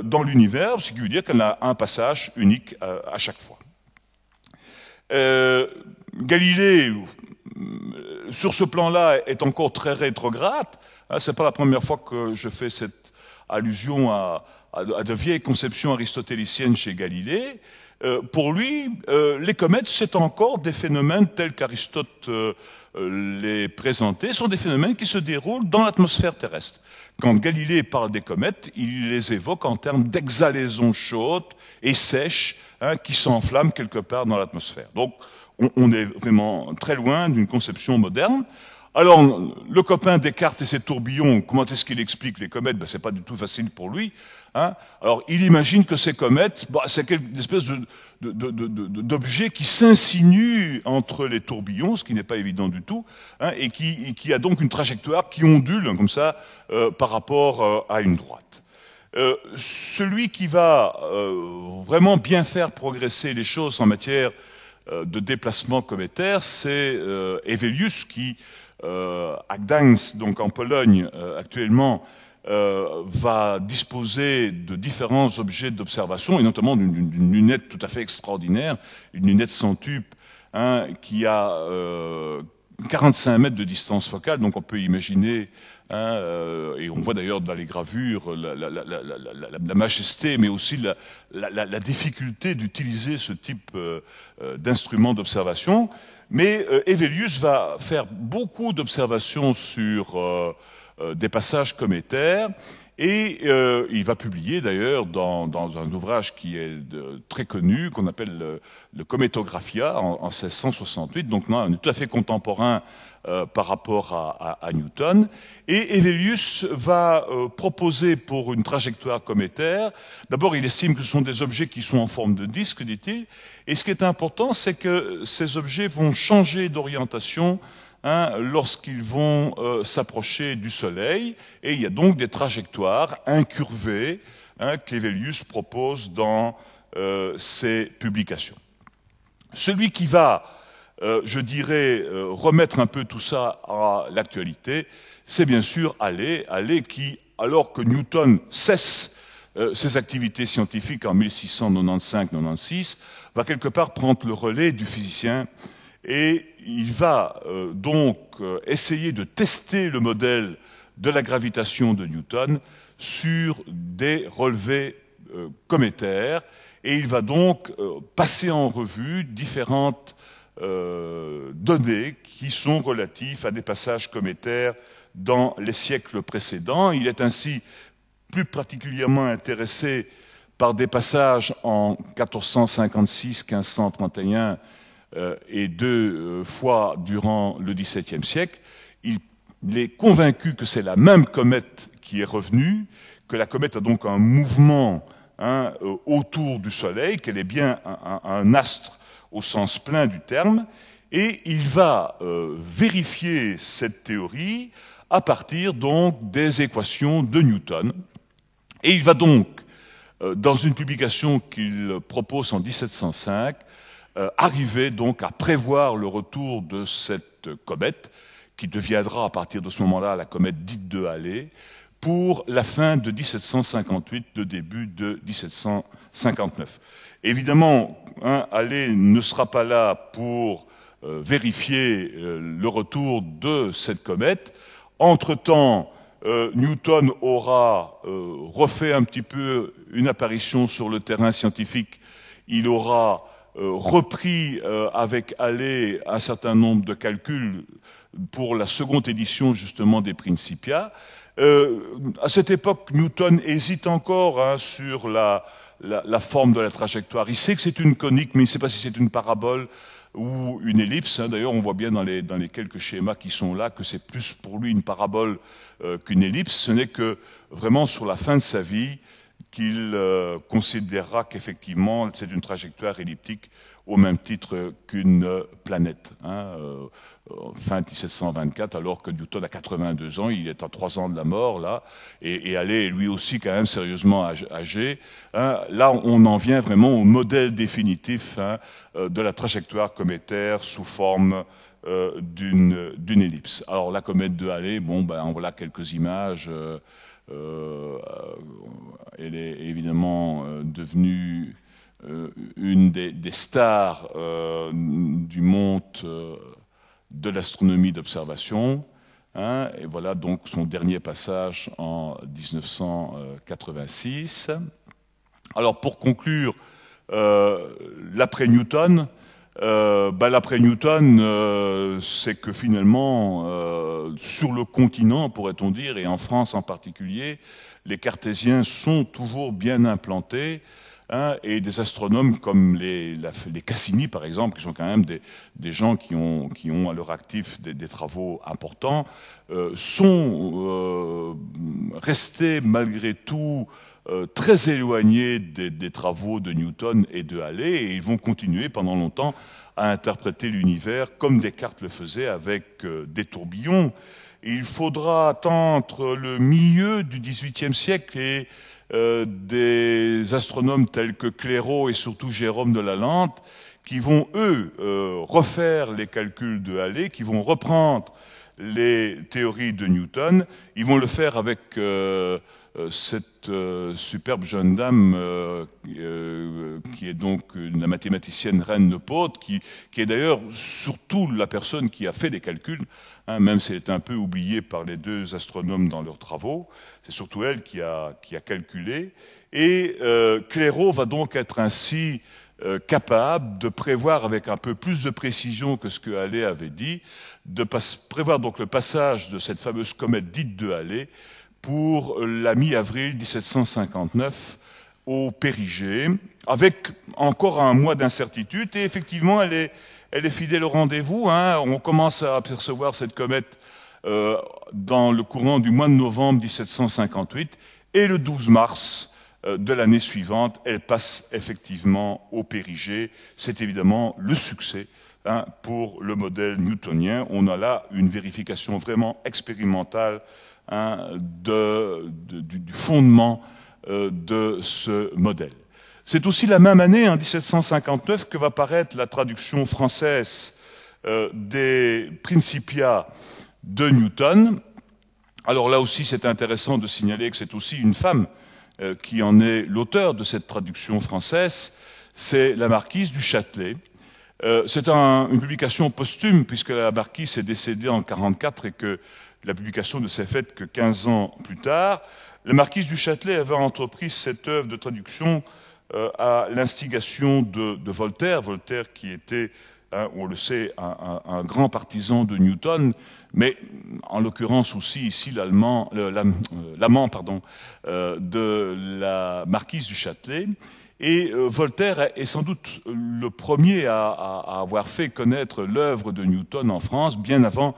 [SPEAKER 2] dans l'univers, ce qui veut dire qu'elle a un passage unique à chaque fois. Galilée, sur ce plan-là, est encore très rétrograde, ah, Ce n'est pas la première fois que je fais cette allusion à, de vieilles conceptions aristotéliciennes chez Galilée. Euh, pour lui, euh, les comètes, c'est encore des phénomènes tels qu'Aristote euh, les présentait, sont des phénomènes qui se déroulent dans l'atmosphère terrestre. Quand Galilée parle des comètes, il les évoque en termes d'exhalaisons chaudes et sèches hein, qui s'enflamment quelque part dans l'atmosphère. Donc, on, est vraiment très loin d'une conception moderne. Alors, le copain Descartes et ses tourbillons, comment est-ce qu'il explique les comètes ben, Ce n'est pas du tout facile pour lui. Hein. Alors, il imagine que ces comètes, bah, c'est une espèce d'objet qui s'insinue entre les tourbillons, ce qui n'est pas évident du tout, hein, et, qui, a donc une trajectoire qui ondule comme ça euh, par rapport euh, à une droite. Euh, celui qui va vraiment bien faire progresser les choses en matière de déplacement cométaire, c'est Evelius qui euh, à donc en Pologne euh, actuellement, euh, va disposer de différents objets d'observation, et notamment d'une lunette tout à fait extraordinaire, une lunette sans tube, hein, qui a 45 mètres de distance focale, donc on peut imaginer, hein, et on voit d'ailleurs dans les gravures la majesté, mais aussi la, difficulté d'utiliser ce type d'instrument d'observation. Mais euh, Evelius va faire beaucoup d'observations sur euh, euh, des passages cométaires. Et il va publier d'ailleurs dans, un ouvrage qui est très connu, qu'on appelle le, Cométographia en, 1668, donc non, tout à fait contemporain euh, par rapport à, Newton. Et Evelius va euh, proposer pour une trajectoire cométaire, d'abord il estime que ce sont des objets qui sont en forme de disque, dit-il, et ce qui est important, c'est que ces objets vont changer d'orientation hein, lorsqu'ils vont euh, s'approcher du Soleil. Et il y a donc des trajectoires incurvées hein, qu'Evelius propose dans ses publications. Celui qui va euh, je dirais, euh, remettre un peu tout ça à l'actualité, c'est bien sûr Aller, Aller, qui, alors que Newton cesse euh, ses activités scientifiques en 1695-96, va quelque part prendre le relais du physicien et il va donc essayer de tester le modèle de la gravitation de Newton sur des relevés cométaires et il va donc passer en revue différentes euh, données qui sont relatifs à des passages cométaires dans les siècles précédents. Il est ainsi plus particulièrement intéressé par des passages en 1456, 1531 euh, et deux euh, fois durant le XVIIe siècle. Il, est convaincu que c'est la même comète qui est revenue, que la comète a donc un mouvement hein, autour du Soleil, qu'elle est bien un astre au sens plein du terme, et il va euh, vérifier cette théorie à partir donc des équations de Newton. Et il va donc, euh, dans une publication qu'il propose en 1705, euh, arriver donc à prévoir le retour de cette comète, qui deviendra à partir de ce moment-là la comète dite de Halley, pour la fin de 1758, le début de 1759. Évidemment, Hein, Aller ne sera pas là pour euh, vérifier euh, le retour de cette comète. Entre-temps, euh, Newton aura refait un petit peu une apparition sur le terrain scientifique. Il aura repris avec Aller un certain nombre de calculs pour la seconde édition justement des Principia. à cette époque, Newton hésite encore hein, sur la la, forme de la trajectoire. Il sait que c'est une conique, mais il ne sait pas si c'est une parabole ou une ellipse. Hein. D'ailleurs, on voit bien dans les, quelques schémas qui sont là que c'est plus pour lui une parabole euh, qu'une ellipse. Ce n'est que vraiment sur la fin de sa vie qu'il euh, considérera qu'effectivement c'est une trajectoire elliptique au même titre qu'une planète. Hein, euh, euh, fin 1724, alors que Newton a 82 ans, il est à 3 ans de la mort, là, et, et est lui aussi quand même sérieusement âgé. Hein. là, on en vient vraiment au modèle définitif hein, de la trajectoire cométaire sous forme d'une ellipse. Alors la comète de Halley, bon, ben, voilà quelques images. Euh, elle est évidemment euh, devenue euh, une des, stars du monde de l'astronomie d'observation. Hein. et voilà donc son dernier passage en 1986. Alors pour conclure, l'après Newton, euh, bah, l'après Newton, euh, c'est que finalement, euh, sur le continent, pourrait-on dire, et en France en particulier, les cartésiens sont toujours bien implantés. Hein, et des astronomes comme les, Cassini, par exemple, qui sont quand même des, gens qui ont, qui ont, à leur actif des travaux importants, sont restés malgré tout euh, très éloignés des, travaux de Newton et de Halley, et ils vont continuer pendant longtemps à interpréter l'univers comme Descartes le faisait avec euh, des tourbillons. il faudra attendre le milieu du XVIIIe siècle et euh, des astronomes tels que Clairaut et surtout Jérôme de Lalande qui vont, eux, refaire les calculs de Halley, qui vont reprendre les théories de Newton. Ils vont le faire avec euh, cette euh, superbe jeune dame, euh, qui est donc la mathématicienne reine de Pôte, qui, est d'ailleurs surtout la personne qui a fait les calculs, hein, même si elle est un peu oubliée par les deux astronomes dans leurs travaux, c'est surtout elle qui a, calculé. Et euh, va donc être ainsi capable de prévoir avec un peu plus de précision que ce que Halley avait dit, de prévoir donc le passage de cette fameuse comète dite de Halley pour la mi-avril 1759 au Périgée, avec encore un mois d'incertitude. Et effectivement, elle est, fidèle au rendez-vous. Hein. On commence à apercevoir cette comète euh, dans le courant du mois de novembre 1758. Et le 12 mars euh, de l'année suivante, elle passe effectivement au Périgée. C'est évidemment le succès hein, pour le modèle newtonien. On a là une vérification vraiment expérimentale Hein, de, du fondement euh, de ce modèle. C'est aussi la même année, hein, en 1759, que va paraître la traduction française euh, des Principia de Newton. Alors là aussi, c'est intéressant de signaler que c'est aussi une femme euh, qui en est l'auteur de cette traduction française. C'est la marquise du Châtelet, c'est une publication posthume, puisque la marquise est décédée en 1944 et que la publication ne s'est faite que 15 ans plus tard, la marquise du Châtelet avait entrepris cette œuvre de traduction euh, à l'instigation de, Voltaire, Voltaire qui était, hein, on le sait, un, grand partisan de Newton, mais en l'occurrence aussi ici euh, l'amant pardon, euh, de la marquise du Châtelet. Et Voltaire est sans doute le premier à avoir fait connaître l'œuvre de Newton en France, bien avant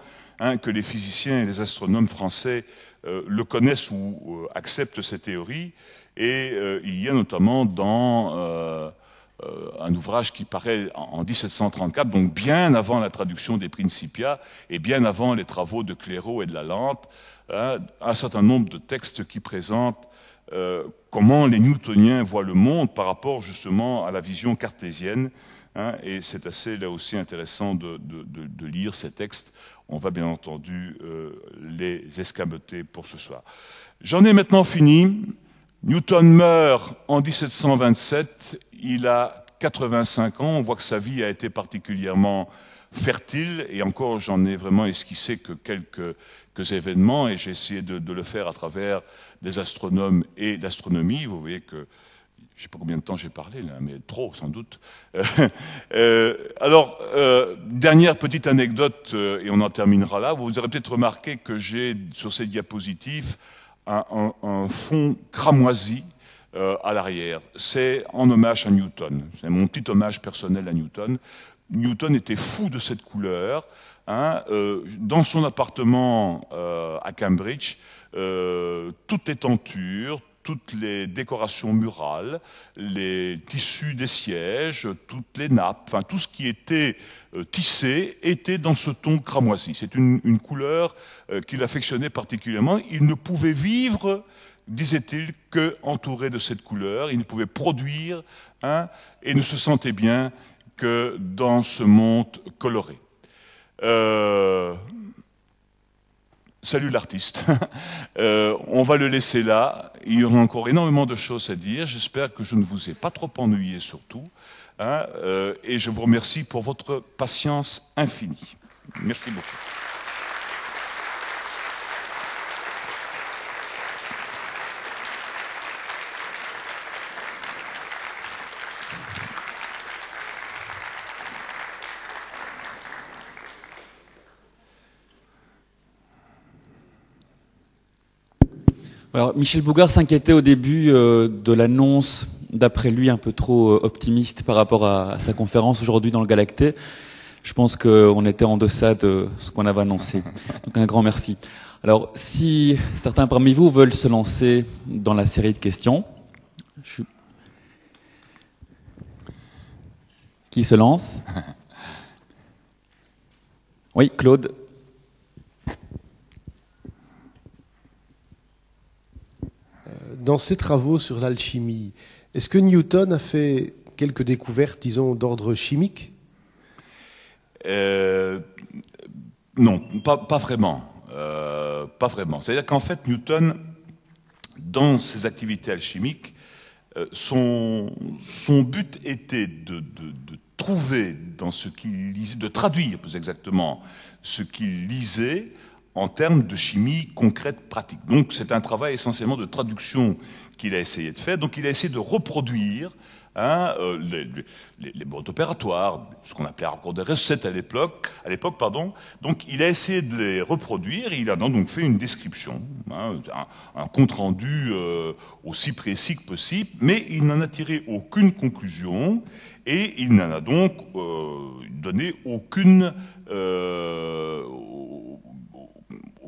[SPEAKER 2] que les physiciens et les astronomes français euh, le connaissent ou acceptent ces théories. Et euh, il y a notamment dans euh, un ouvrage qui paraît en, 1734, donc bien avant la traduction des Principia et bien avant les travaux de Clairaut et de Lalande, hein, un certain nombre de textes qui présentent comment les Newtoniens voient le monde par rapport justement à la vision cartésienne. Hein, et c'est assez là aussi intéressant de, lire ces textes on va bien entendu euh, les escamoter pour ce soir. J'en ai maintenant fini. Newton meurt en 1727, il a 85 ans, on voit que sa vie a été particulièrement fertile, et encore j'en ai vraiment esquissé que quelques, événements, et j'ai essayé de, de, le faire à travers des astronomes et l'astronomie. Vous voyez que je ne sais pas combien de temps j'ai parlé là, mais trop sans doute. Euh, (laughs) euh, alors, euh, dernière petite anecdote, et on en terminera là. Vous aurez peut-être remarqué que j'ai sur ces diapositives un, fond cramoisi à l'arrière. C'est en hommage à Newton. C'est mon petit hommage personnel à Newton. Newton était fou de cette couleur. Hein. dans son appartement à Cambridge, toutes les tentures, toutes les décorations murales, les tissus des sièges, toutes les nappes, enfin tout ce qui était euh, tissé était dans ce ton cramoisi. C'est une, couleur euh, qu'il affectionnait particulièrement. Il ne pouvait vivre, disait-il, qu'entouré de cette couleur. Il ne pouvait produire un et ne se sentait bien que dans ce monde coloré. Euh, Salut l'artiste. (laughs) Euh, on va le laisser là. Il y aura encore énormément de choses à dire. J'espère que je ne vous ai pas trop ennuyé surtout. Hein. Euh, et je vous remercie pour votre patience infinie. Merci beaucoup.
[SPEAKER 1] Alors, Michel Bougard s'inquiétait au début euh, de l'annonce, d'après lui, un peu trop euh, optimiste par rapport à, sa conférence aujourd'hui dans le Galacté. Je pense qu'on était en deçà de ce qu'on avait annoncé. Donc un grand merci. Alors, si certains parmi vous veulent se lancer dans la série de questions, qui se lance Oui, Claude. dans ses travaux sur l'alchimie, est-ce que Newton a fait quelques découvertes, disons, d'ordre chimique
[SPEAKER 2] euh, Non, pas, vraiment. Euh, pas vraiment. C'est-à-dire qu'en fait, Newton, dans ses activités alchimiques, euh, son, but était de, de trouver dans ce qu'il lisait, de traduire plus exactement ce qu'il lisait en termes de chimie concrète pratique. Donc c'est un travail essentiellement de traduction qu'il a essayé de faire. Donc il a essayé de reproduire hein, euh, les, les, modes opératoires, ce qu'on appelait encore des recettes à l'époque. À l'époque, pardon. Donc il a essayé de les reproduire. Et il a donc fait une description, hein, un, compte rendu euh, aussi précis que possible, mais il n'en a tiré aucune conclusion et il n'en a donc euh, donné aucune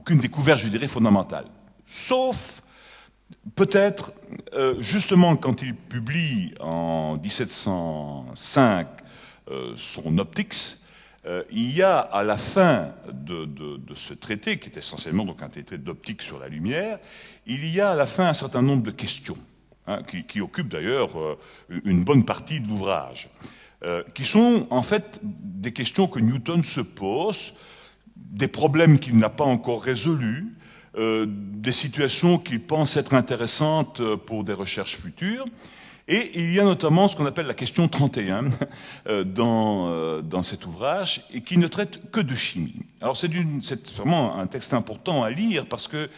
[SPEAKER 2] aucune découverte, je dirais, fondamentale. Sauf peut-être euh, justement quand il publie en 1705 euh, son Optics, euh, il y a à la fin de, ce traité, qui est essentiellement donc un traité d'optique sur la lumière, il y a à la fin un certain nombre de questions, hein, qui, occupent d'ailleurs une bonne partie de l'ouvrage, qui sont en fait des questions que Newton se pose des problèmes qu'il n'a pas encore résolus, euh, des situations qu'il pense être intéressantes euh, pour des recherches futures. Et il y a notamment ce qu'on appelle la question 31 (laughs) euh, dans, cet ouvrage, et qui ne traite que de chimie. Alors c'est vraiment un texte important à lire, parce que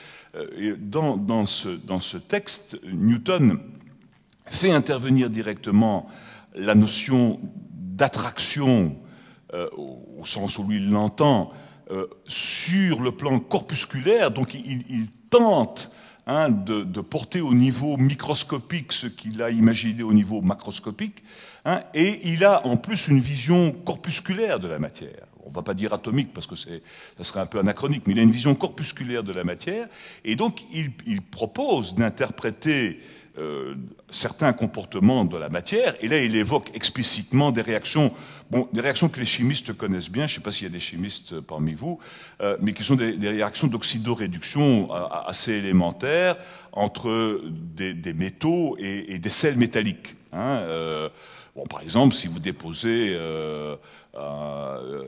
[SPEAKER 2] dans, ce, dans ce texte, Newton fait intervenir directement la notion d'attraction, au sens où lui l'entend, euh, sur le plan corpusculaire, donc il, tente hein, de, porter au niveau microscopique ce qu'il a imaginé au niveau macroscopique, hein, et il a en plus une vision corpusculaire de la matière. On ne va pas dire atomique parce que ça serait un peu anachronique, mais il a une vision corpusculaire de la matière, et donc il propose d'interpréter euh, certains comportements de la matière. Et là, il évoque explicitement des réactions, bon, des réactions que les chimistes connaissent bien. Je ne sais pas s'il y a des chimistes euh, parmi vous, euh, mais qui sont des, des réactions d'oxydoréduction assez élémentaires entre des, métaux et, des sels métalliques. Hein, par exemple, si vous déposez euh,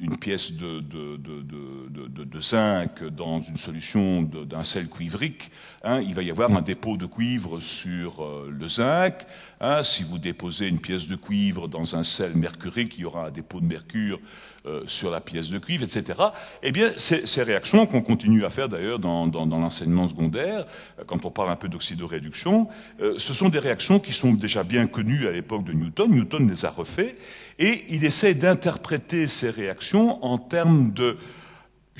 [SPEAKER 2] une, pièce de, de, zinc dans une solution d'un sel cuivrique, hein, il va y avoir un dépôt de cuivre sur euh, le zinc. Hein. si vous déposez une pièce de cuivre dans un sel mercurique, il y aura un dépôt de mercure euh, sur la pièce de cuivre, etc. Eh bien, ces, réactions qu'on continue à faire d'ailleurs dans, l'enseignement secondaire, euh, quand on parle un peu d'oxydoréduction, euh, ce sont des réactions qui sont déjà bien connues à l'époque de Newton. Newton les a refait et il essaie d'interpréter ces réactions en termes de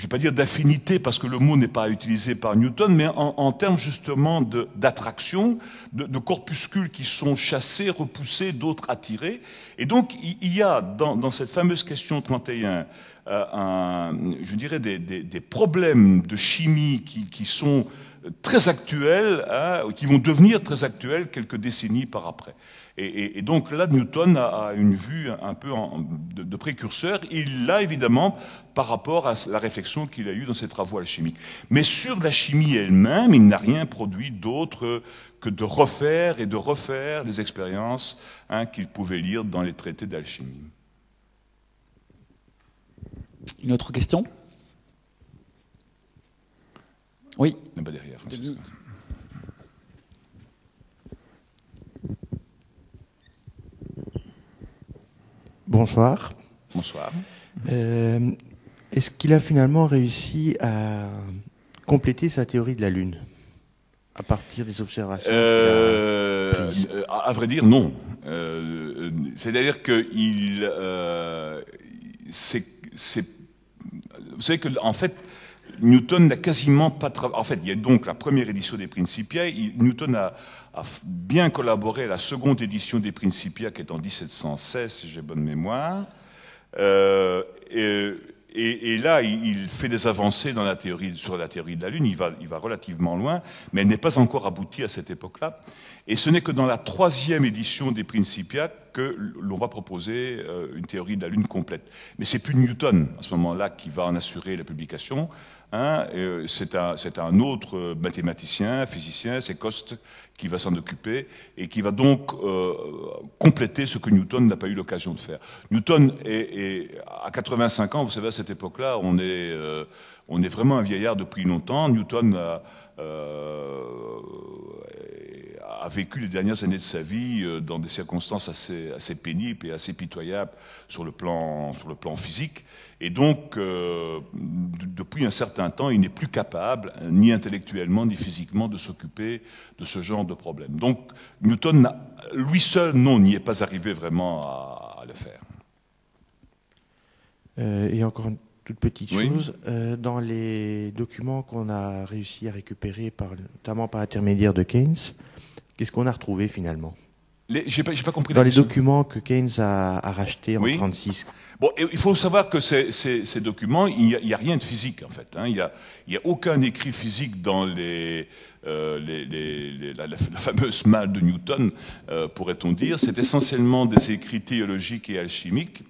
[SPEAKER 2] je ne vais pas dire d'affinité parce que le mot n'est pas utilisé par Newton, mais en, termes justement d'attraction, de, corpuscules qui sont chassés, repoussés, d'autres attirés. Et donc il y a dans, cette fameuse question 31, euh, je dirais des, problèmes de chimie qui, sont euh, très actuels, hein, qui vont devenir très actuels quelques décennies par après. Et, donc là, Newton a, une vue un peu de, précurseur. Il l'a évidemment par rapport à la réflexion qu'il a eue dans ses travaux alchimiques. Mais sur la chimie elle-même, il n'a rien produit d'autre que de refaire et de refaire les expériences hein, qu'il pouvait lire dans les traités d'alchimie.
[SPEAKER 1] Une autre question Oui.
[SPEAKER 2] derrière, Bonsoir. Bonsoir.
[SPEAKER 1] Euh, est-ce qu'il a finalement réussi à compléter sa théorie de la Lune à partir des observations
[SPEAKER 2] euh, à, vrai dire, non. Euh, c'est-à-dire que il, euh, c'est, vous savez que en fait, Newton n'a quasiment pas travaillé. En fait, il y a donc la première édition des Principia. Newton a a bien collaboré à la seconde édition des Principia, qui est en 1716, si j'ai bonne mémoire. Euh, et, là, il, fait des avancées dans la théorie, sur la théorie de la Lune, il va, il va relativement loin, mais elle n'est pas encore aboutie à cette époque-là. Et ce n'est que dans la troisième édition des Principia que l'on va proposer euh, une théorie de la Lune complète. Mais c'est plus Newton, à ce moment-là, qui va en assurer la publication. Hein, euh, c'est un, un, autre euh, mathématicien, physicien, c'est Coste, qui va s'en occuper et qui va donc euh, compléter ce que Newton n'a pas eu l'occasion de faire. Newton est, à 85 ans, vous savez, à cette époque-là, on est, on est vraiment un vieillard depuis longtemps. Newton a, euh, a vécu les dernières années de sa vie euh, dans des circonstances assez, assez pénibles et assez pitoyables sur le plan, sur le plan physique. Et donc, euh, depuis un certain temps, il n'est plus capable, ni intellectuellement, ni physiquement, de s'occuper de ce genre de problème. Donc, Newton, lui seul, non, n'y est pas arrivé vraiment à, le faire.
[SPEAKER 1] et encore une toute petite euh, dans les documents qu'on a réussi à récupérer, notamment par l'intermédiaire de Keynes, qu'est-ce qu'on a retrouvé finalement
[SPEAKER 2] J'ai pas, pas, compris. Dans les
[SPEAKER 1] documents que Keynes a, a rachetés en 1936.
[SPEAKER 2] Bon, il faut savoir que ces, documents, il n'y a, rien de physique en fait. Hein. Il n'y a, aucun écrit physique dans les, euh, la, fameuse malle de Newton, euh, pourrait-on dire. C'est essentiellement des écrits théologiques et alchimiques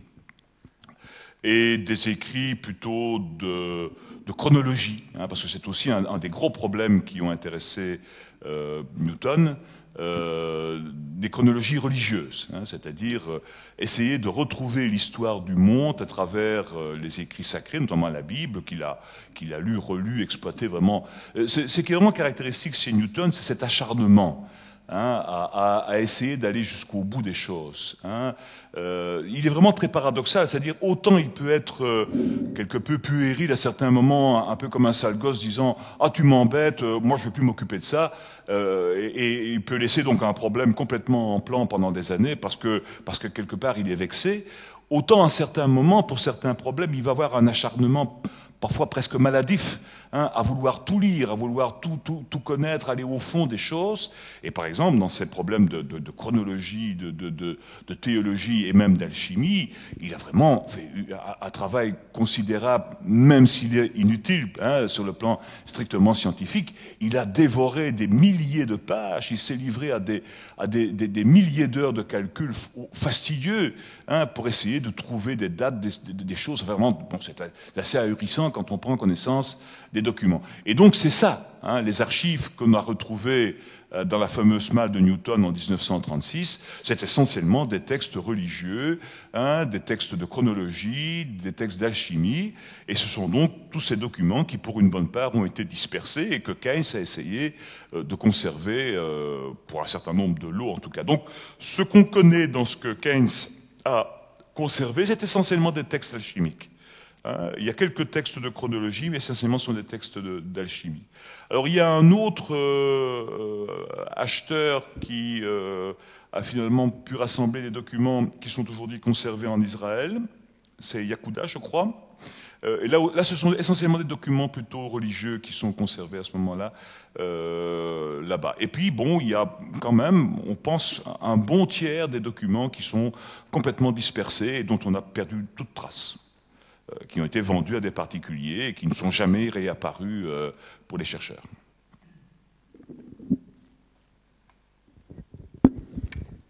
[SPEAKER 2] et des écrits plutôt de, chronologie, hein, parce que c'est aussi un, des gros problèmes qui ont intéressé euh, Newton, euh, des chronologies religieuses, hein, c'est-à-dire euh, essayer de retrouver l'histoire du monde à travers euh, les écrits sacrés, notamment la Bible, qu'il a, qu'il a lu, relu, exploité vraiment. ce qui est vraiment caractéristique chez Newton, c'est cet acharnement. Hein, à, essayer d'aller jusqu'au bout des choses. Hein. Euh, il est vraiment très paradoxal, c'est-à-dire autant il peut être euh, quelque peu puéril à certains moments, un peu comme un sale gosse disant ah tu m'embêtes, euh, moi je vais plus m'occuper de ça, et, et, il peut laisser donc un problème complètement en plan pendant des années parce que parce que quelque part il est vexé. Autant à certains moments, pour certains problèmes, il va avoir un acharnement parfois presque maladif Hein, à vouloir tout lire, à vouloir tout, tout, connaître, aller au fond des choses. Et par exemple, dans ces problèmes de, chronologie, de, de, théologie et même d'alchimie, il a vraiment fait un, travail considérable, même s'il est inutile hein, sur le plan strictement scientifique. Il a dévoré des milliers de pages, il s'est livré à des, à des, milliers d'heures de calcul oh, fastidieux hein, pour essayer de trouver des dates, des, choses vraiment. Bon, c'est assez ahurissant quand on prend connaissance des documents. Et donc c'est ça, hein, les archives qu'on a retrouvées euh, dans la fameuse malle de Newton en 1936, c'est essentiellement des textes religieux, hein, des textes de chronologie, des textes d'alchimie, et ce sont donc tous ces documents qui, pour une bonne part, ont été dispersés et que Keynes a essayé euh, de conserver euh, pour un certain nombre de lots, en tout cas. Donc, ce qu'on connaît dans ce que Keynes a conservé, c'est essentiellement des textes alchimiques. Hein. Il y a quelques textes de chronologie, mais essentiellement ce sont des textes d'alchimie. Alors il y a un autre euh, euh, acheteur qui euh, a finalement pu rassembler des documents qui sont aujourd'hui conservés en Israël. C'est Yakuda, je crois. Et là, ce sont essentiellement des documents plutôt religieux qui sont conservés à ce moment-là, là-bas. Et puis, bon, il y a quand même, on pense, un bon tiers des documents qui sont complètement dispersés et dont on a perdu toute trace. Euh, qui ont été vendus à des particuliers et qui ne sont jamais réapparus euh, pour les chercheurs.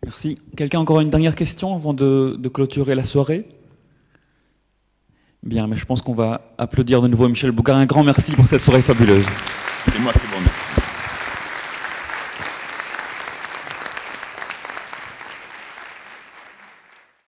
[SPEAKER 1] Merci. Quelqu'un encore une dernière question avant de, clôturer la soirée Bien, mais je pense qu'on va applaudir de nouveau Michel Bouquin. Un grand merci pour cette soirée fabuleuse.
[SPEAKER 2] C'est moi